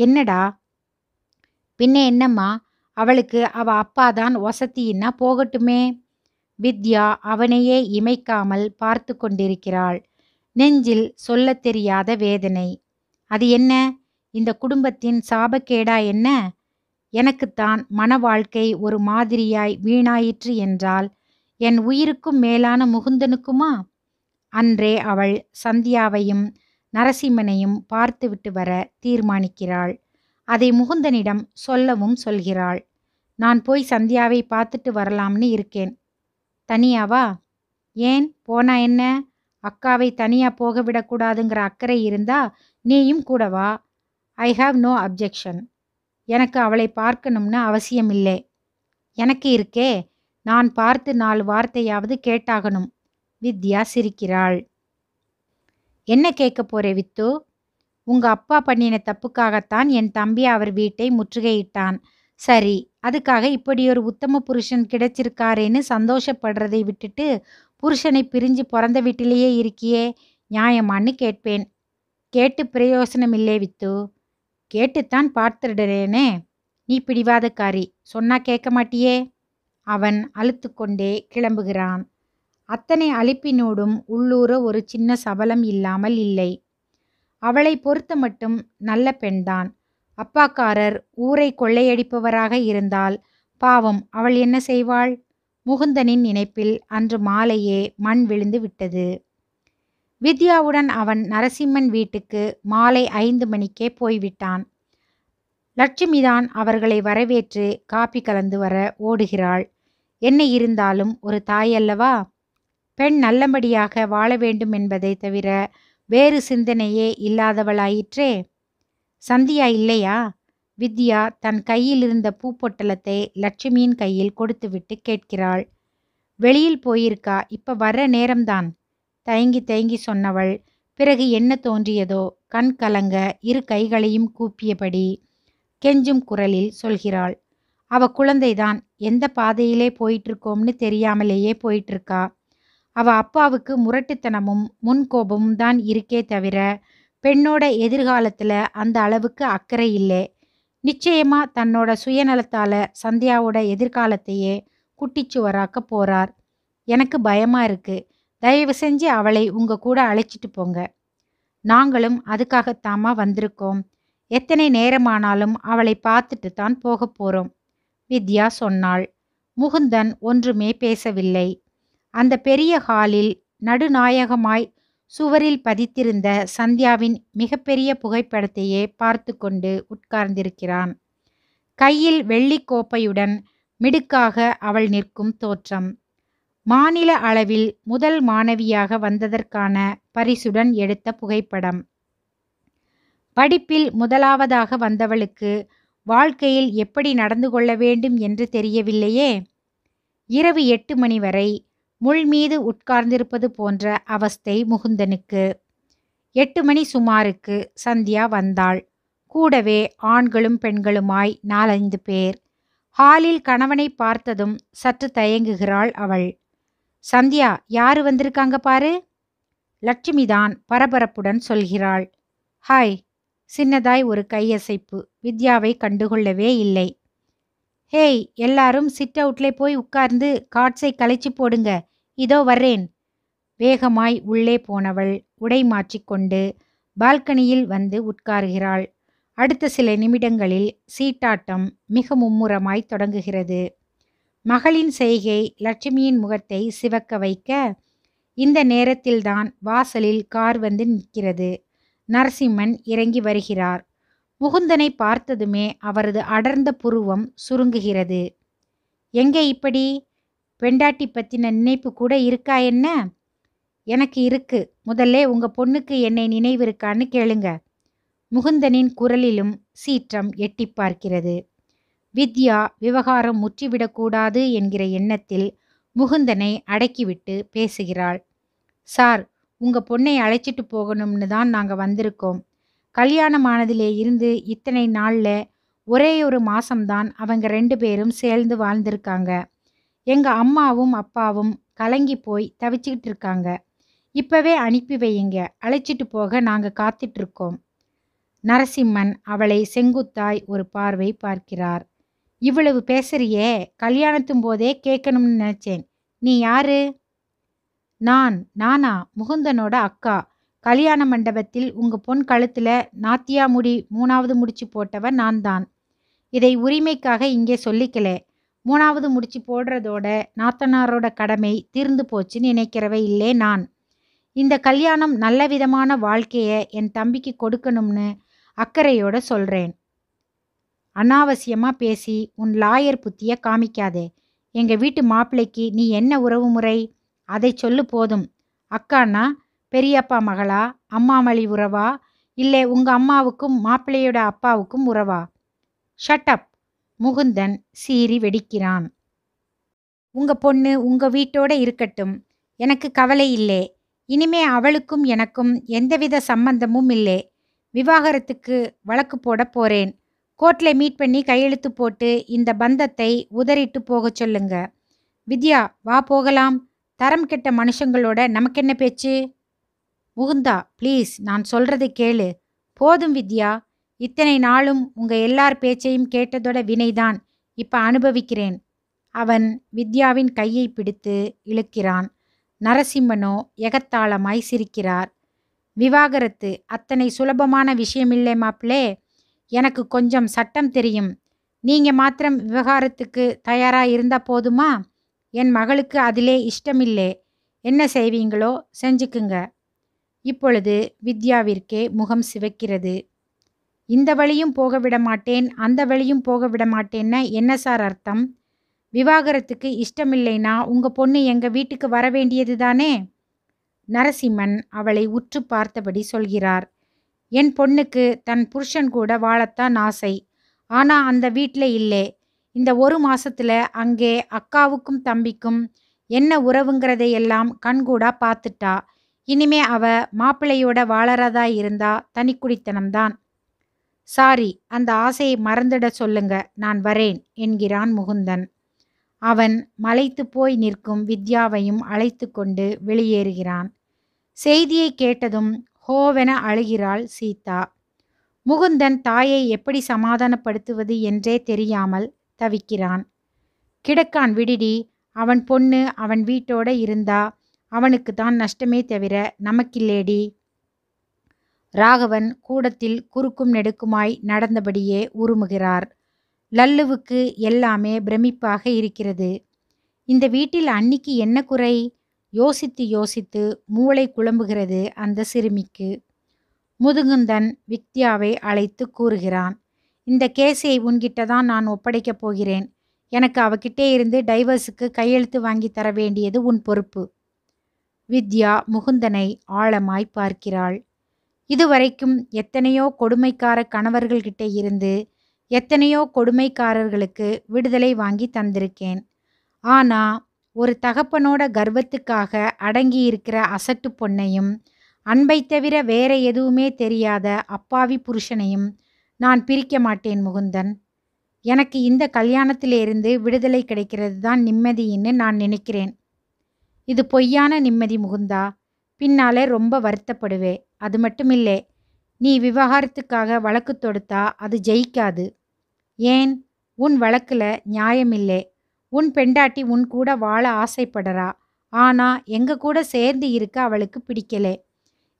என்னடா பின்ன என்னம்மா அவளுக்கு அவ அப்பாதான் வசத்தின்னா போகட்டுமே வித்யா அவனையே இமைக்காமல் பார்த்து கொண்டிருக்கிறாள் நெஞ்சில் சொல்ல தெரியாத வேதனை அது என்ன இந்த குடும்பத்தின் சாபக்கேடா என்ன எனக்குத்தான் மன வாழ்க்கை ஒரு மாதிரியாய் வீணாயிற்று என்றால் என் உயிருக்கும் மேலான முகுந்தனுக்குமா அன்றே அவள் சந்தியாவையும் நரசிம்மனையும் பார்த்துவிட்டு வர தீர்மானிக்கிறாள் அதை முகுந்தனிடம் சொல்லவும் சொல்கிறாள் நான் போய் சந்தியாவை பார்த்துட்டு வரலாம்னு இருக்கேன் தனியாவா ஏன் போனா என்ன அக்காவை தனியா போக விடக்கூடாதுங்கிற அக்கறை இருந்தா நீயும் கூடவா ஐ ஹாவ் நோ அப்ஜெக்ஷன் எனக்கு அவளை பார்க்கணும்னு அவசியம் இல்லை எனக்கு இருக்கே நான் பார்த்து நாலு வார்த்தையாவது கேட்டாகணும் வித்யா சிரிக்கிறாள் என்ன கேட்க போறே வித்து உங்க அப்பா பண்ணின தப்புக்காகத்தான் என் தம்பி அவர் வீட்டை முற்றுகையிட்டான் சரி அதுக்காக இப்படி ஒரு உத்தம புருஷன் கிடைச்சிருக்காரேன்னு சந்தோஷப்படுறதை விட்டுட்டு புருஷனை பிரிஞ்சு பிறந்த வீட்டிலேயே இருக்கியே நியாயமான்னு கேட்பேன் கேட்டு பிரயோசனம் இல்லே வித்து கேட்டுத்தான் பார்த்துடுறேனே நீ பிடிவாதக்காரி சொன்னா கேட்க மாட்டியே அவன் அழுத்து கொண்டே கிளம்புகிறான் அத்தனை அழிப்பினோடும் உள்ளூர ஒரு சின்ன சபலம் இல்லாமல் இல்லை அவளை பொறுத்த மட்டும் நல்ல பெண்தான் அப்பாக்காரர் ஊரை கொள்ளையடிப்பவராக இருந்தால் பாவம் அவள் என்ன செய்வாள் முகுந்தனின் நினைப்பில் அன்று மாலையே மண் விழுந்து விட்டது வித்யாவுடன் அவன் நரசிம்மன் வீட்டுக்கு மாலை ஐந்து மணிக்கே போய்விட்டான் லட்சுமிதான் அவர்களை வரவேற்று காப்பி கலந்து வர ஓடுகிறாள் என்ன இருந்தாலும் ஒரு தாயல்லவா பெண் நல்லபடியாக வாழ வேண்டும் என்பதை தவிர வேறு சிந்தனையே இல்லாதவளாயிற்றே சந்தியா இல்லையா வித்யா தன் கையில் இருந்த பூப்பொட்டலத்தை லட்சுமியின் கையில் கொடுத்துவிட்டு கேட்கிறாள் வெளியில் போயிருக்கா இப்ப வர்ற நேரம்தான் தயங்கி தயங்கி சொன்னவள் பிறகு என்ன தோன்றியதோ கண் கலங்க இரு கைகளையும் கூப்பியபடி கெஞ்சும் குரலில் சொல்கிறாள் அவ குழந்தைதான் எந்த பாதையிலே போயிட்டுருக்கோம்னு தெரியாமலேயே போயிட்டுருக்கா இருக்கா அவ அப்பாவுக்கு முரட்டுத்தனமும் முன்கோபமும் தான் இருக்கே தவிர பெண்ணோட எதிர்காலத்தில் அந்த அளவுக்கு அக்கறை இல்லை நிச்சயமா தன்னோட சுயநலத்தால் சந்தியாவோட எதிர்காலத்தையே குட்டிச்சுவராக்க போறார் எனக்கு பயமா இருக்கு தயவு செஞ்சு அவளை உங்க கூட அழைச்சிட்டு போங்க நாங்களும் அதுக்காகத்தாமா வந்திருக்கோம் எத்தனை நேரமானாலும் அவளை பார்த்துட்டு தான் போக போறோம் வித்யா சொன்னாள் முகுந்தன் ஒன்றுமே பேசவில்லை அந்த பெரிய ஹாலில் நடுநாயகமாய் சுவரில் பதித்திருந்த சந்தியாவின் மிகப்பெரிய புகைப்படத்தையே பார்த்து கொண்டு உட்கார்ந்திருக்கிறான் கையில் வெள்ளி கோப்பையுடன் மிடுக்காக அவள் நிற்கும் தோற்றம் மாநில அளவில் முதல் மாணவியாக வந்ததற்கான பரிசுடன் எடுத்த புகைப்படம் படிப்பில் முதலாவதாக வந்தவளுக்கு வாழ்க்கையில் எப்படி நடந்து கொள்ள வேண்டும் என்று தெரியவில்லையே இரவு எட்டு மணி வரை முள்மீது உட்கார்ந்திருப்பது போன்ற அவஸ்தை முகுந்தனுக்கு எட்டு மணி சுமாருக்கு சந்தியா வந்தாள் கூடவே ஆண்களும் பெண்களுமாய் நாலஞ்சு பேர் ஹாலில் கணவனை பார்த்ததும் சற்று தயங்குகிறாள் அவள் சந்தியா யாரு வந்திருக்காங்க பாரு லட்சுமிதான் பரபரப்புடன் சொல்கிறாள் ஹாய் சின்னதாய் ஒரு கையசைப்பு வித்யாவை கண்டுகொள்ளவே இல்லை ஹேய் எல்லாரும் சிட் அவுட்லே போய் உட்கார்ந்து காட்ஸை களைச்சி போடுங்க இதோ வர்றேன் வேகமாய் உள்ளே போனவள் உடை மாற்றிக்கொண்டு பால்கனியில் வந்து உட்காருகிறாள் அடுத்த சில நிமிடங்களில் சீட்டாட்டம் மிக மும்முரமாய் தொடங்குகிறது மகளின் செய்கை லட்சுமியின் முகத்தை சிவக்க வைக்க இந்த நேரத்தில்தான் வாசலில் கார் வந்து நிற்கிறது நரசிம்மன் இறங்கி வருகிறார் முகுந்தனை பார்த்ததுமே அவரது அடர்ந்த புருவம் சுருங்குகிறது எங்கே இப்படி பெண்டாட்டி பற்றின நினைப்பு கூட இருக்கா என்ன எனக்கு இருக்கு முதல்ல உங்கள் பொண்ணுக்கு என்னை நினைவு இருக்கான்னு கேளுங்க முகுந்தனின் குரலிலும் சீற்றம் எட்டி பார்க்கிறது வித்யா விவகாரம் முற்றிவிடக்கூடாது என்கிற எண்ணத்தில் முகுந்தனை அடக்கிவிட்டு பேசுகிறாள் சார் உங்கள் பொண்ணை அழைச்சிட்டு போகணும்னு தான் நாங்கள் வந்திருக்கோம் கல்யாணமானதிலே இருந்து இத்தனை நாளில் ஒரே ஒரு மாசம்தான் அவங்க ரெண்டு பேரும் சேர்ந்து வாழ்ந்திருக்காங்க எங்கள் அம்மாவும் அப்பாவும் கலங்கி போய் தவிச்சுக்கிட்டு இருக்காங்க இப்போவே அனுப்பி வையுங்க அழைச்சிட்டு போக நாங்கள் காத்திட்ருக்கோம் நரசிம்மன் அவளை செங்குத்தாய் ஒரு பார்வை பார்க்கிறார் இவ்வளவு பேசுறியே கல்யாணத்தும் போதே கேட்கணும்னு நினச்சேன் நீ யாரு நான் நானா முகுந்தனோட அக்கா கல்யாண மண்டபத்தில் உங்கள் பொன் கழுத்தில் நாத்தியா முடி மூணாவது முடிச்சு போட்டவன் நான் தான் இதை உரிமைக்காக இங்கே சொல்லிக்கல மூணாவது முடிச்சு போடுறதோட நாத்தனாரோட கடமை தீர்ந்து போச்சு நினைக்கிறவை இல்லே நான் இந்த கல்யாணம் நல்ல விதமான வாழ்க்கையை என் தம்பிக்கு கொடுக்கணும்னு அக்கறையோட சொல்கிறேன் அனாவசியமாக பேசி உன் லாயர் புத்தியை காமிக்காதே எங்கள் வீட்டு மாப்பிள்ளைக்கு நீ என்ன உறவு முறை அதை சொல்லு போதும் அக்கான்னா பெரியப்பா மகளா அம்மாமளி உறவா இல்லை உங்க அம்மாவுக்கும் மாப்பிள்ளையோட அப்பாவுக்கும் உறவா ஷட்டப் முகுந்தன் சீறி வெடிக்கிறான் உங்க பொண்ணு உங்க வீட்டோட இருக்கட்டும் எனக்கு கவலை இல்லை இனிமே அவளுக்கும் எனக்கும் எந்தவித சம்பந்தமும் இல்லை விவாகரத்துக்கு வழக்கு போட போறேன் கோர்ட்டில் மீட் பண்ணி கையெழுத்து போட்டு இந்த பந்தத்தை உதறிட்டு போகச் சொல்லுங்க வித்யா வா போகலாம் தரம் கெட்ட மனுஷங்களோட நமக்கென்ன பேச்சு முகுந்தா ப்ளீஸ் நான் சொல்றதை கேளு போதும் வித்யா இத்தனை நாளும் உங்க எல்லார் பேச்சையும் கேட்டதோட வினைதான் இப்ப அனுபவிக்கிறேன் அவன் வித்யாவின் கையை பிடித்து இழுக்கிறான் நரசிம்மனோ எகத்தாளமாய் சிரிக்கிறார் விவாகரத்து அத்தனை சுலபமான விஷயமில்லை மாப்பிளே எனக்கு கொஞ்சம் சட்டம் தெரியும் நீங்க மாத்திரம் விவகாரத்துக்கு தயாரா இருந்தா போதுமா என் மகளுக்கு அதிலே இஷ்டமில்லே என்ன செய்வீங்களோ செஞ்சுக்குங்க இப்பொழுது வித்யாவிற்கே முகம் சிவக்கிறது இந்த வழியும் போக விட மாட்டேன் அந்த வழியும் போக விட மாட்டேன்னா என்ன சார் அர்த்தம் விவாகரத்துக்கு இஷ்டமில்லைனா உங்கள் பொண்ணு எங்கள் வீட்டுக்கு வர வேண்டியது தானே நரசிம்மன் அவளை உற்று பார்த்தபடி சொல்கிறார் என் பொண்ணுக்கு தன் புருஷன் கூட வாழத்தான் ஆசை ஆனால் அந்த வீட்டில் இல்லை இந்த ஒரு மாசத்துல அங்கே அக்காவுக்கும் தம்பிக்கும் என்ன உறவுங்கிறதையெல்லாம் கண்கூடா பார்த்துட்டா இனிமே அவ மாப்பிள்ளையோட வாழறதா இருந்தா தனிக்குடித்தனம்தான் சாரி அந்த ஆசையை மறந்துட சொல்லுங்க நான் வரேன் என்கிறான் முகுந்தன் அவன் மலைத்து போய் நிற்கும் வித்யாவையும் அழைத்து கொண்டு வெளியேறுகிறான் செய்தியை கேட்டதும் ஹோவென அழுகிறாள் சீதா முகுந்தன் தாயை எப்படி சமாதானப்படுத்துவது என்றே தெரியாமல் தவிக்கிறான் கிடக்கான் விடிடி அவன் பொண்ணு அவன் வீட்டோட இருந்தா அவனுக்கு தான் நஷ்டமே தவிர நமக்கில்லேடி ராகவன் கூடத்தில் குறுக்கும் நெடுக்குமாய் நடந்தபடியே உருமுகிறார் லல்லுவுக்கு எல்லாமே பிரமிப்பாக இருக்கிறது இந்த வீட்டில் அன்னிக்கு என்ன குறை யோசித்து யோசித்து மூளை குழம்புகிறது அந்த சிறுமிக்கு முதுகுந்தன் வித்யாவை அழைத்து கூறுகிறான் இந்த கேஸை உன்கிட்ட தான் நான் ஒப்படைக்கப் போகிறேன் எனக்கு அவகிட்டே இருந்து டைவர்ஸுக்கு கையெழுத்து வாங்கி தர வேண்டியது உன் பொறுப்பு வித்யா முகுந்தனை ஆழமாய் பார்க்கிறாள் இதுவரைக்கும் எத்தனையோ கொடுமைக்கார கணவர்கள்கிட்ட இருந்து எத்தனையோ கொடுமைக்காரர்களுக்கு விடுதலை வாங்கி தந்திருக்கேன் ஆனா ஒரு தகப்பனோட கர்வத்துக்காக அடங்கி இருக்கிற அசட்டு பொண்ணையும் அன்பை தவிர வேற எதுவுமே தெரியாத அப்பாவி புருஷனையும் நான் பிரிக்க மாட்டேன் முகுந்தன் எனக்கு இந்த கல்யாணத்திலிருந்து விடுதலை கிடைக்கிறது தான் நிம்மதின்னு நான் நினைக்கிறேன் இது பொய்யான நிம்மதி முகுந்தா பின்னாலே ரொம்ப வருத்தப்படுவே அது இல்லை நீ விவகாரத்துக்காக வழக்கு தொடுத்தா அது ஜெயிக்காது ஏன் உன் வழக்கில் நியாயமில்லை உன் பெண்டாட்டி உன் கூட வாழ ஆசைப்படுறா ஆனா எங்க கூட சேர்ந்து இருக்க அவளுக்கு பிடிக்கலே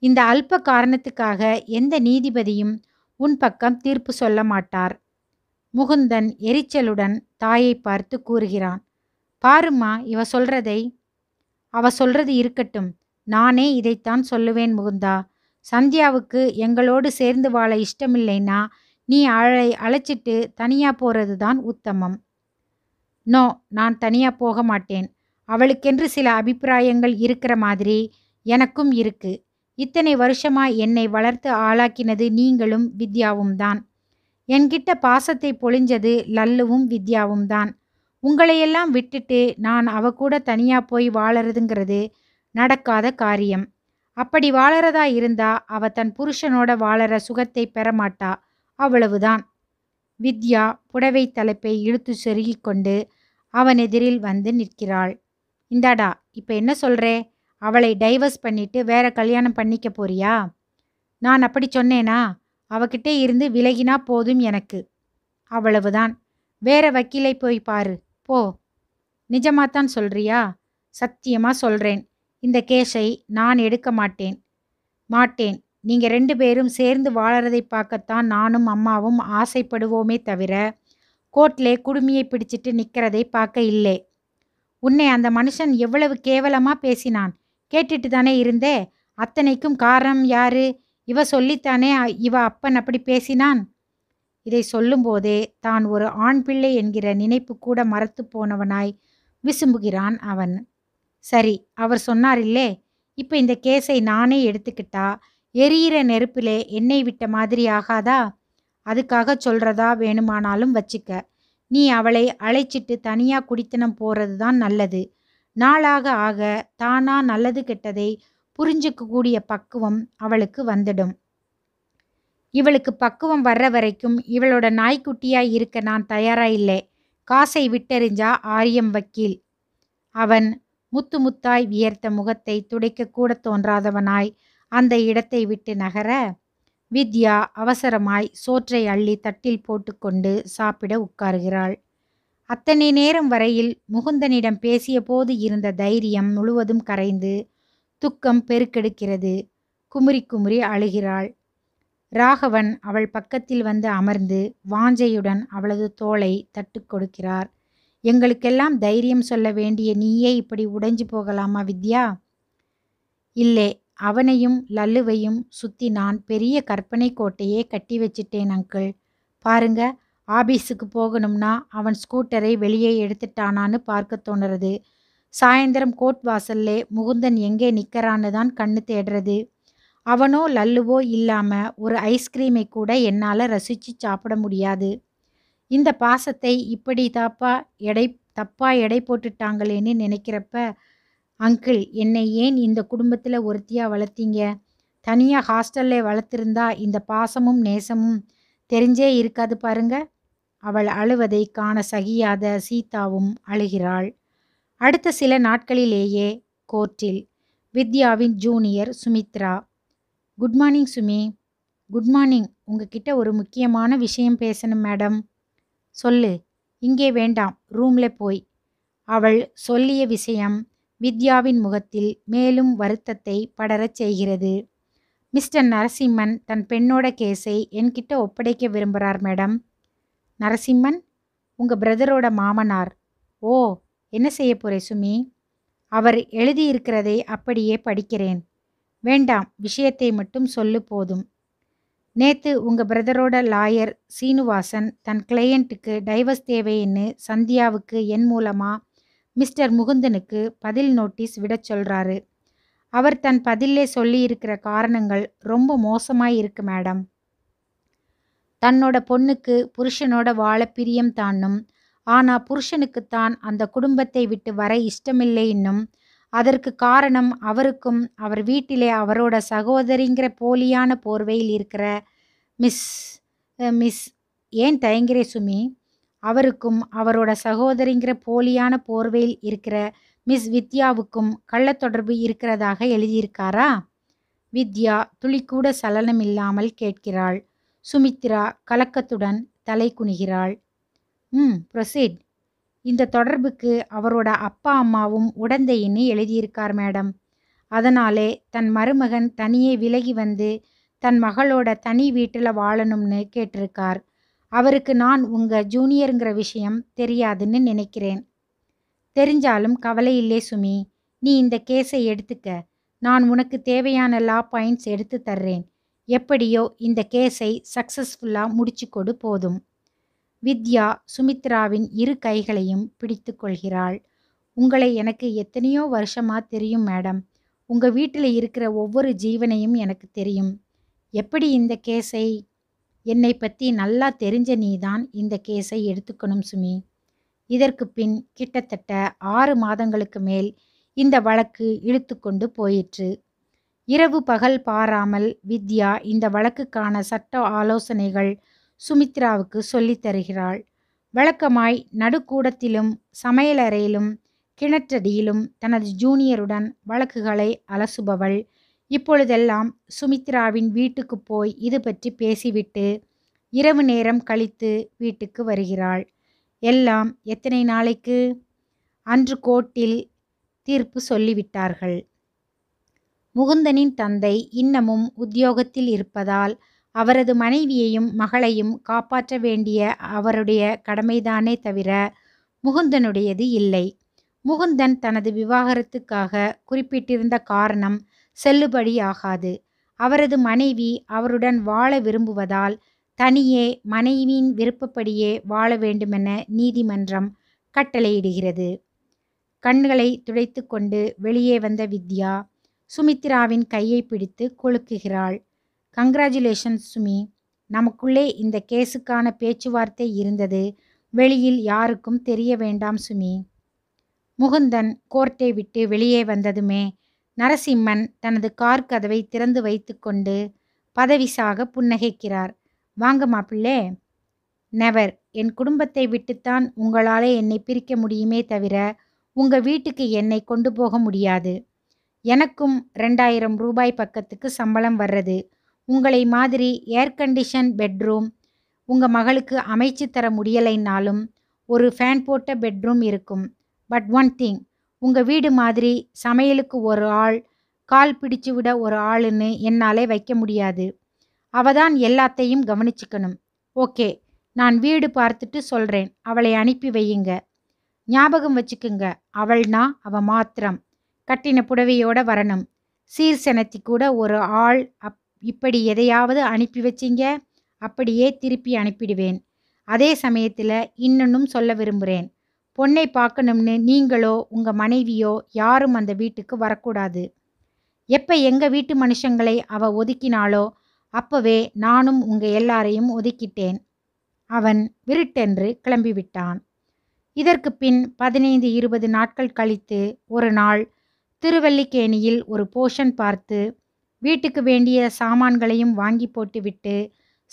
இந்த அல்ப காரணத்துக்காக எந்த நீதிபதியும் உன் பக்கம் தீர்ப்பு சொல்ல மாட்டார் முகுந்தன் எரிச்சலுடன் தாயை பார்த்து கூறுகிறான் பாருமா இவ சொல்றதை அவ சொல்றது இருக்கட்டும் நானே இதைத்தான் சொல்லுவேன் முகுந்தா சந்தியாவுக்கு எங்களோடு சேர்ந்து வாழ இஷ்டமில்லைன்னா நீ அழை அழைச்சிட்டு தனியா போறது தான் உத்தமம் நோ நான் தனியா போக மாட்டேன் அவளுக்கென்று சில அபிப்பிராயங்கள் இருக்கிற மாதிரி எனக்கும் இருக்கு இத்தனை வருஷமா என்னை வளர்த்து ஆளாக்கினது நீங்களும் வித்யாவும் தான் என்கிட்ட பாசத்தை பொழிஞ்சது லல்லுவும் வித்யாவும் தான் உங்களையெல்லாம் விட்டுட்டு நான் அவ கூட தனியாக போய் வாழறதுங்கிறது நடக்காத காரியம் அப்படி வாழறதா இருந்தா அவ தன் புருஷனோட வாழற சுகத்தை பெறமாட்டா அவ்வளவுதான் வித்யா புடவை தலைப்பை இழுத்து செருகி கொண்டு அவன் எதிரில் வந்து நிற்கிறாள் இந்தாடா இப்போ என்ன சொல்கிறே அவளை டைவர்ஸ் பண்ணிட்டு வேற கல்யாணம் பண்ணிக்க போறியா நான் அப்படி சொன்னேனா அவகிட்டே இருந்து விலகினா போதும் எனக்கு அவ்வளவுதான் வேற வக்கீலை போய் பாரு போ நிஜமாத்தான் சொல்றியா சத்தியமா சொல்றேன் இந்த கேஷை நான் எடுக்க மாட்டேன் மாட்டேன் நீங்கள் ரெண்டு பேரும் சேர்ந்து வாழறதை பார்க்கத்தான் நானும் அம்மாவும் ஆசைப்படுவோமே தவிர கோட்லே குடுமியை பிடிச்சிட்டு நிற்கிறதை பார்க்க இல்லை உன்னை அந்த மனுஷன் எவ்வளவு கேவலமாக பேசினான் கேட்டுட்டு தானே இருந்தே அத்தனைக்கும் காரணம் யாரு இவ சொல்லித்தானே இவ அப்பன் அப்படி பேசினான் இதை சொல்லும்போதே தான் ஒரு ஆண் பிள்ளை என்கிற நினைப்பு கூட மறத்து போனவனாய் விசும்புகிறான் அவன் சரி அவர் சொன்னாரில்லே இப்போ இந்த கேஸை நானே எடுத்துக்கிட்டா எரியிற நெருப்பிலே எண்ணெய் விட்ட மாதிரி ஆகாதா அதுக்காக சொல்றதா வேணுமானாலும் வச்சுக்க நீ அவளை அழைச்சிட்டு தனியா குடித்தனம் போறது தான் நல்லது நாளாக ஆக தானா நல்லது கெட்டதை புரிஞ்சுக்கக்கூடிய பக்குவம் அவளுக்கு வந்துடும் இவளுக்கு பக்குவம் வர்ற வரைக்கும் இவளோட நாய்க்குட்டியாய் இருக்க நான் தயாரா இல்லை காசை விட்டெறிஞ்சா ஆரியம் வக்கீல் அவன் முத்து முத்தாய் வியர்த்த முகத்தை துடைக்க கூட தோன்றாதவனாய் அந்த இடத்தை விட்டு நகர வித்யா அவசரமாய் சோற்றை அள்ளி தட்டில் போட்டுக்கொண்டு சாப்பிட உட்காருகிறாள் அத்தனை நேரம் வரையில் முகுந்தனிடம் பேசிய போது இருந்த தைரியம் முழுவதும் கரைந்து துக்கம் பெருக்கெடுக்கிறது குமுறி குமுறி அழுகிறாள் ராகவன் அவள் பக்கத்தில் வந்து அமர்ந்து வாஞ்சையுடன் அவளது தோலை தட்டு கொடுக்கிறார் எங்களுக்கெல்லாம் தைரியம் சொல்ல வேண்டிய நீயே இப்படி உடைஞ்சு போகலாமா வித்யா இல்லை அவனையும் லல்லுவையும் சுற்றி நான் பெரிய கற்பனை கோட்டையே கட்டி வச்சிட்டேன் அங்கிள் பாருங்க ஆபீஸுக்கு போகணும்னா அவன் ஸ்கூட்டரை வெளியே எடுத்துட்டானான்னு பார்க்க தோணுறது சாயந்தரம் கோட் வாசல்லே முகுந்தன் எங்கே நிற்கிறான்னு தான் கண்ணு தேடுறது அவனோ லல்லுவோ இல்லாமல் ஒரு ஐஸ்கிரீமை கூட என்னால் ரசித்து சாப்பிட முடியாது இந்த பாசத்தை இப்படி தாப்பா எடை தப்பாக எடை போட்டுட்டாங்களேன்னு நினைக்கிறப்ப அங்கிள் என்னை ஏன் இந்த குடும்பத்தில் ஒருத்தியாக வளர்த்தீங்க தனியாக ஹாஸ்டல்ல வளர்த்துருந்தா இந்த பாசமும் நேசமும் தெரிஞ்சே இருக்காது பாருங்க அவள் அழுவதை காண சகியாத சீதாவும் அழுகிறாள் அடுத்த சில நாட்களிலேயே கோர்ட்டில் வித்யாவின் junior Sumitra good morning Sumi good morning உங்ககிட்ட ஒரு முக்கியமான விஷயம் பேசணும் மேடம் சொல்லு இங்கே வேண்டாம் ரூமில் போய் அவள் சொல்லிய விஷயம் வித்யாவின் முகத்தில் மேலும் வருத்தத்தை படரச் செய்கிறது மிஸ்டர் நரசிம்மன் தன் பெண்ணோட கேஸை என்கிட்ட ஒப்படைக்க விரும்புகிறார் மேடம் நரசிம்மன் உங்கள் பிரதரோட மாமனார் ஓ என்ன செய்ய போகிறேன் சுமி அவர் எழுதியிருக்கிறதை அப்படியே படிக்கிறேன் வேண்டாம் விஷயத்தை மட்டும் சொல்லு போதும் நேத்து உங்க பிரதரோட லாயர் சீனிவாசன் தன் கிளையண்ட்டுக்கு டைவர்ஸ் தேவைன்னு சந்தியாவுக்கு என் மூலமா மிஸ்டர் முகுந்தனுக்கு பதில் நோட்டீஸ் விட சொல்றாரு அவர் தன் பதிலே சொல்லியிருக்கிற காரணங்கள் ரொம்ப மோசமாய் இருக்கு மேடம் தன்னோட பொண்ணுக்கு புருஷனோட வாழ பிரியம் தானும் ஆனா புருஷனுக்குத்தான் அந்த குடும்பத்தை விட்டு வர இஷ்டமில்லை இன்னும் அதற்கு காரணம் அவருக்கும் அவர் வீட்டிலே அவரோட சகோதரிங்கிற போலியான போர்வையில் இருக்கிற மிஸ் மிஸ் ஏன் தயங்கிறே சுமி அவருக்கும் அவரோட சகோதரிங்கிற போலியான போர்வையில் இருக்கிற மிஸ் வித்யாவுக்கும் கள்ளத்தொடர்பு இருக்கிறதாக எழுதியிருக்காரா வித்யா துளிக்கூட சலனம் இல்லாமல் கேட்கிறாள் சுமித்ரா கலக்கத்துடன் தலை குனிகிறாள் ம் ப்ரொசீட் இந்த தொடர்புக்கு அவரோட அப்பா அம்மாவும் உடந்தையின்னு எழுதியிருக்கார் மேடம் அதனாலே தன் மருமகன் தனியே விலகி வந்து தன் மகளோட தனி வீட்டில் வாழணும்னு கேட்டிருக்கார் அவருக்கு நான் உங்க ஜூனியருங்கிற விஷயம் தெரியாதுன்னு நினைக்கிறேன் தெரிஞ்சாலும் கவலை இல்லை சுமி நீ இந்த கேஸை எடுத்துக்க நான் உனக்கு தேவையான லா பாயிண்ட்ஸ் எடுத்து தர்றேன் எப்படியோ இந்த கேஸை சக்ஸஸ்ஃபுல்லாக முடிச்சு கொடு போதும் வித்யா சுமித்ராவின் இரு கைகளையும் பிடித்து கொள்கிறாள் உங்களை எனக்கு எத்தனையோ வருஷமாக தெரியும் மேடம் உங்கள் வீட்டில் இருக்கிற ஒவ்வொரு ஜீவனையும் எனக்கு தெரியும் எப்படி இந்த கேஸை என்னை பற்றி நல்லா தெரிஞ்ச நீ தான் இந்த கேஸை எடுத்துக்கணும் சுமி இதற்கு பின் கிட்டத்தட்ட ஆறு மாதங்களுக்கு மேல் இந்த வழக்கு இழுத்துக்கொண்டு போயிற்று இரவு பகல் பாராமல் வித்யா இந்த வழக்குக்கான சட்ட ஆலோசனைகள் சுமித்ராவுக்கு சொல்லித் தருகிறாள் வழக்கமாய் நடுக்கூடத்திலும் சமையலறையிலும் கிணற்றடியிலும் தனது ஜூனியருடன் வழக்குகளை அலசுபவள் இப்பொழுதெல்லாம் சுமித்ராவின் வீட்டுக்கு போய் இது பற்றி பேசிவிட்டு இரவு நேரம் கழித்து வீட்டுக்கு வருகிறாள் எல்லாம் எத்தனை நாளைக்கு அன்று கோட்டில் தீர்ப்பு சொல்லிவிட்டார்கள் முகுந்தனின் தந்தை இன்னமும் உத்தியோகத்தில் இருப்பதால் அவரது மனைவியையும் மகளையும் காப்பாற்ற வேண்டிய அவருடைய கடமைதானே தவிர முகுந்தனுடையது இல்லை முகுந்தன் தனது விவாகரத்துக்காக குறிப்பிட்டிருந்த காரணம் செல்லுபடி ஆகாது அவரது மனைவி அவருடன் வாழ விரும்புவதால் தனியே மனைவியின் விருப்பப்படியே வாழ வேண்டுமென நீதிமன்றம் கட்டளையிடுகிறது கண்களை துடைத்து கொண்டு வெளியே வந்த வித்யா சுமித்ராவின் கையை பிடித்து கொழுக்குகிறாள் கங்க்ராச்சுலேஷன்ஸ் சுமி நமக்குள்ளே இந்த கேஸுக்கான பேச்சுவார்த்தை இருந்தது வெளியில் யாருக்கும் தெரிய வேண்டாம் சுமி முகுந்தன் கோர்ட்டை விட்டு வெளியே வந்ததுமே நரசிம்மன் தனது கார் கதவை திறந்து வைத்துக்கொண்டு பதவிசாக புன்னகைக்கிறார் வாங்க மாப்பிள்ளே நெவர் என் குடும்பத்தை விட்டுத்தான் உங்களாலே என்னை பிரிக்க முடியுமே தவிர உங்க வீட்டுக்கு என்னை கொண்டு போக முடியாது எனக்கும் ரெண்டாயிரம் ரூபாய் பக்கத்துக்கு சம்பளம் வர்றது உங்களை மாதிரி ஏர் கண்டிஷன் பெட்ரூம் உங்கள் மகளுக்கு அமைச்சு தர முடியலைன்னாலும் ஒரு ஃபேன் போட்ட பெட்ரூம் இருக்கும் பட் ஒன் திங் உங்கள் வீடு மாதிரி சமையலுக்கு ஒரு ஆள் கால் பிடிச்சு விட ஒரு ஆளுன்னு என்னாலே வைக்க முடியாது அவ தான் எல்லாத்தையும் கவனிச்சுக்கணும் ஓகே நான் வீடு பார்த்துட்டு சொல்கிறேன் அவளை அனுப்பி வையுங்க ஞாபகம் வச்சுக்குங்க அவள்னா அவ மாத்திரம் கட்டின புடவையோட வரணும் சீர்சனத்தி கூட ஒரு ஆள் அப் இப்படி எதையாவது அனுப்பி வச்சிங்க அப்படியே திருப்பி அனுப்பிடுவேன் அதே சமயத்தில் இன்னொன்னும் சொல்ல விரும்புகிறேன் பொண்ணை பார்க்கணும்னு நீங்களோ உங்கள் மனைவியோ யாரும் அந்த வீட்டுக்கு வரக்கூடாது எப்போ எங்கள் வீட்டு மனுஷங்களை அவ ஒதுக்கினாளோ அப்பவே நானும் உங்கள் எல்லாரையும் ஒதுக்கிட்டேன் அவன் விருட்டென்று கிளம்பிவிட்டான் இதற்கு பின் பதினைந்து இருபது நாட்கள் கழித்து ஒரு நாள் திருவல்லிக்கேணியில் ஒரு போஷன் பார்த்து வீட்டுக்கு வேண்டிய சாமான்களையும் வாங்கி போட்டுவிட்டு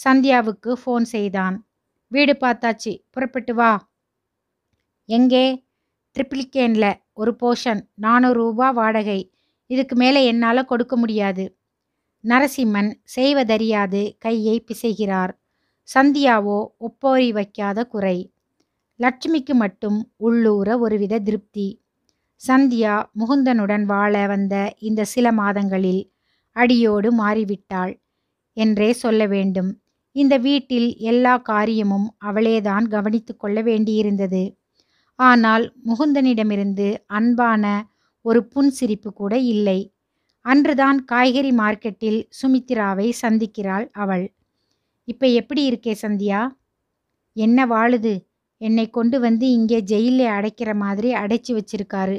சந்தியாவுக்கு ஃபோன் செய்தான் வீடு பார்த்தாச்சு புறப்பட்டு வா எங்கே ட்ரிப்ளிகேனில் ஒரு போர்ஷன் நானூறு ரூபா வாடகை இதுக்கு மேலே என்னால் கொடுக்க முடியாது நரசிம்மன் செய்வதறியாது கையை பிசைகிறார் சந்தியாவோ ஒப்போரி வைக்காத குறை லட்சுமிக்கு மட்டும் உள்ளூர ஒருவித திருப்தி சந்தியா முகுந்தனுடன் வாழ வந்த இந்த சில மாதங்களில் அடியோடு மாறிவிட்டாள் என்றே சொல்ல வேண்டும் இந்த வீட்டில் எல்லா காரியமும் அவளேதான் கவனித்து கொள்ள வேண்டியிருந்தது ஆனால் முகுந்தனிடமிருந்து அன்பான ஒரு புன்சிரிப்பு கூட இல்லை அன்றுதான் காய்கறி மார்க்கெட்டில் சுமித்ராவை சந்திக்கிறாள் அவள் இப்போ எப்படி இருக்கே சந்தியா என்ன வாழுது என்னை கொண்டு வந்து இங்கே ஜெயிலே அடைக்கிற மாதிரி அடைச்சி வச்சிருக்காரு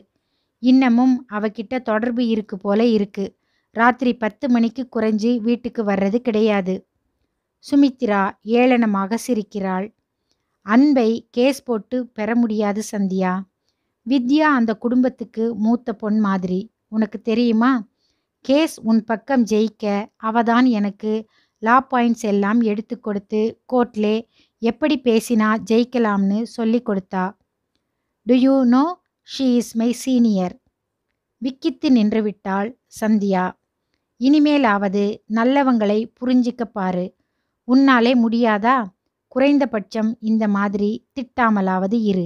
இன்னமும் அவகிட்ட தொடர்பு இருக்கு போல இருக்குது ராத்திரி பத்து மணிக்கு குறைஞ்சி வீட்டுக்கு வர்றது கிடையாது சுமித்ரா ஏளனமாக சிரிக்கிறாள் அன்பை கேஸ் போட்டு பெற முடியாது சந்தியா வித்யா அந்த குடும்பத்துக்கு மூத்த பொன் மாதிரி உனக்கு தெரியுமா கேஸ் உன் பக்கம் ஜெயிக்க அவதான் எனக்கு லா பாயிண்ட்ஸ் எல்லாம் எடுத்து கொடுத்து கோர்ட்லே எப்படி பேசினா ஜெயிக்கலாம்னு சொல்லி கொடுத்தா do you know she is my senior விக்கித்து நின்றுவிட்டாள் சந்தியா இனிமேலாவது நல்லவங்களை புரிஞ்சிக்க பாரு உன்னாலே முடியாதா குறைந்தபட்சம் இந்த மாதிரி திட்டாமலாவது இரு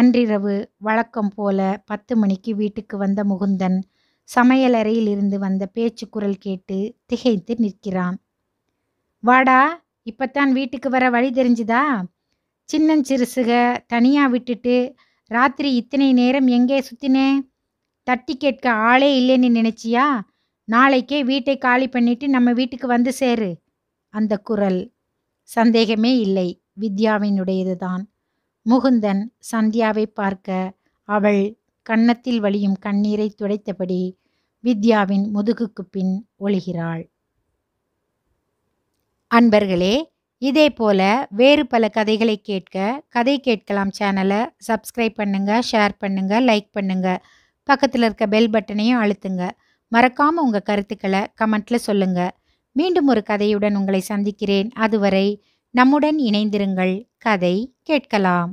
அன்றிரவு வழக்கம் போல பத்து மணிக்கு வீட்டுக்கு வந்த முகுந்தன் சமையலறையில் இருந்து வந்த பேச்சு குரல் கேட்டு திகைத்து நிற்கிறான் வாடா இப்பத்தான் வீட்டுக்கு வர வழி தெரிஞ்சுதா சின்னஞ்சிறுசுக தனியா விட்டுட்டு ராத்திரி இத்தனை நேரம் எங்கே சுத்தினே தட்டி கேட்க ஆளே இல்லைன்னு நினைச்சியா நாளைக்கே வீட்டை காலி பண்ணிட்டு நம்ம வீட்டுக்கு வந்து சேரு அந்த குரல் சந்தேகமே இல்லை வித்யாவினுடையதுதான் முகுந்தன் சந்தியாவை பார்க்க அவள் கன்னத்தில் வழியும் கண்ணீரை துடைத்தபடி வித்யாவின் முதுகுக்கு பின் ஒழுகிறாள் அன்பர்களே இதே போல வேறு பல கதைகளை கேட்க கதை கேட்கலாம் சேனலை சப்ஸ்கிரைப் பண்ணுங்கள் ஷேர் பண்ணுங்கள் லைக் பண்ணுங்கள் பக்கத்தில் இருக்க பெல் பட்டனையும் அழுத்துங்க மறக்காமல் உங்கள் கருத்துக்களை கமெண்ட்டில் சொல்லுங்கள் மீண்டும் ஒரு கதையுடன் உங்களை சந்திக்கிறேன் அதுவரை நம்முடன் இணைந்திருங்கள் கதை கேட்கலாம்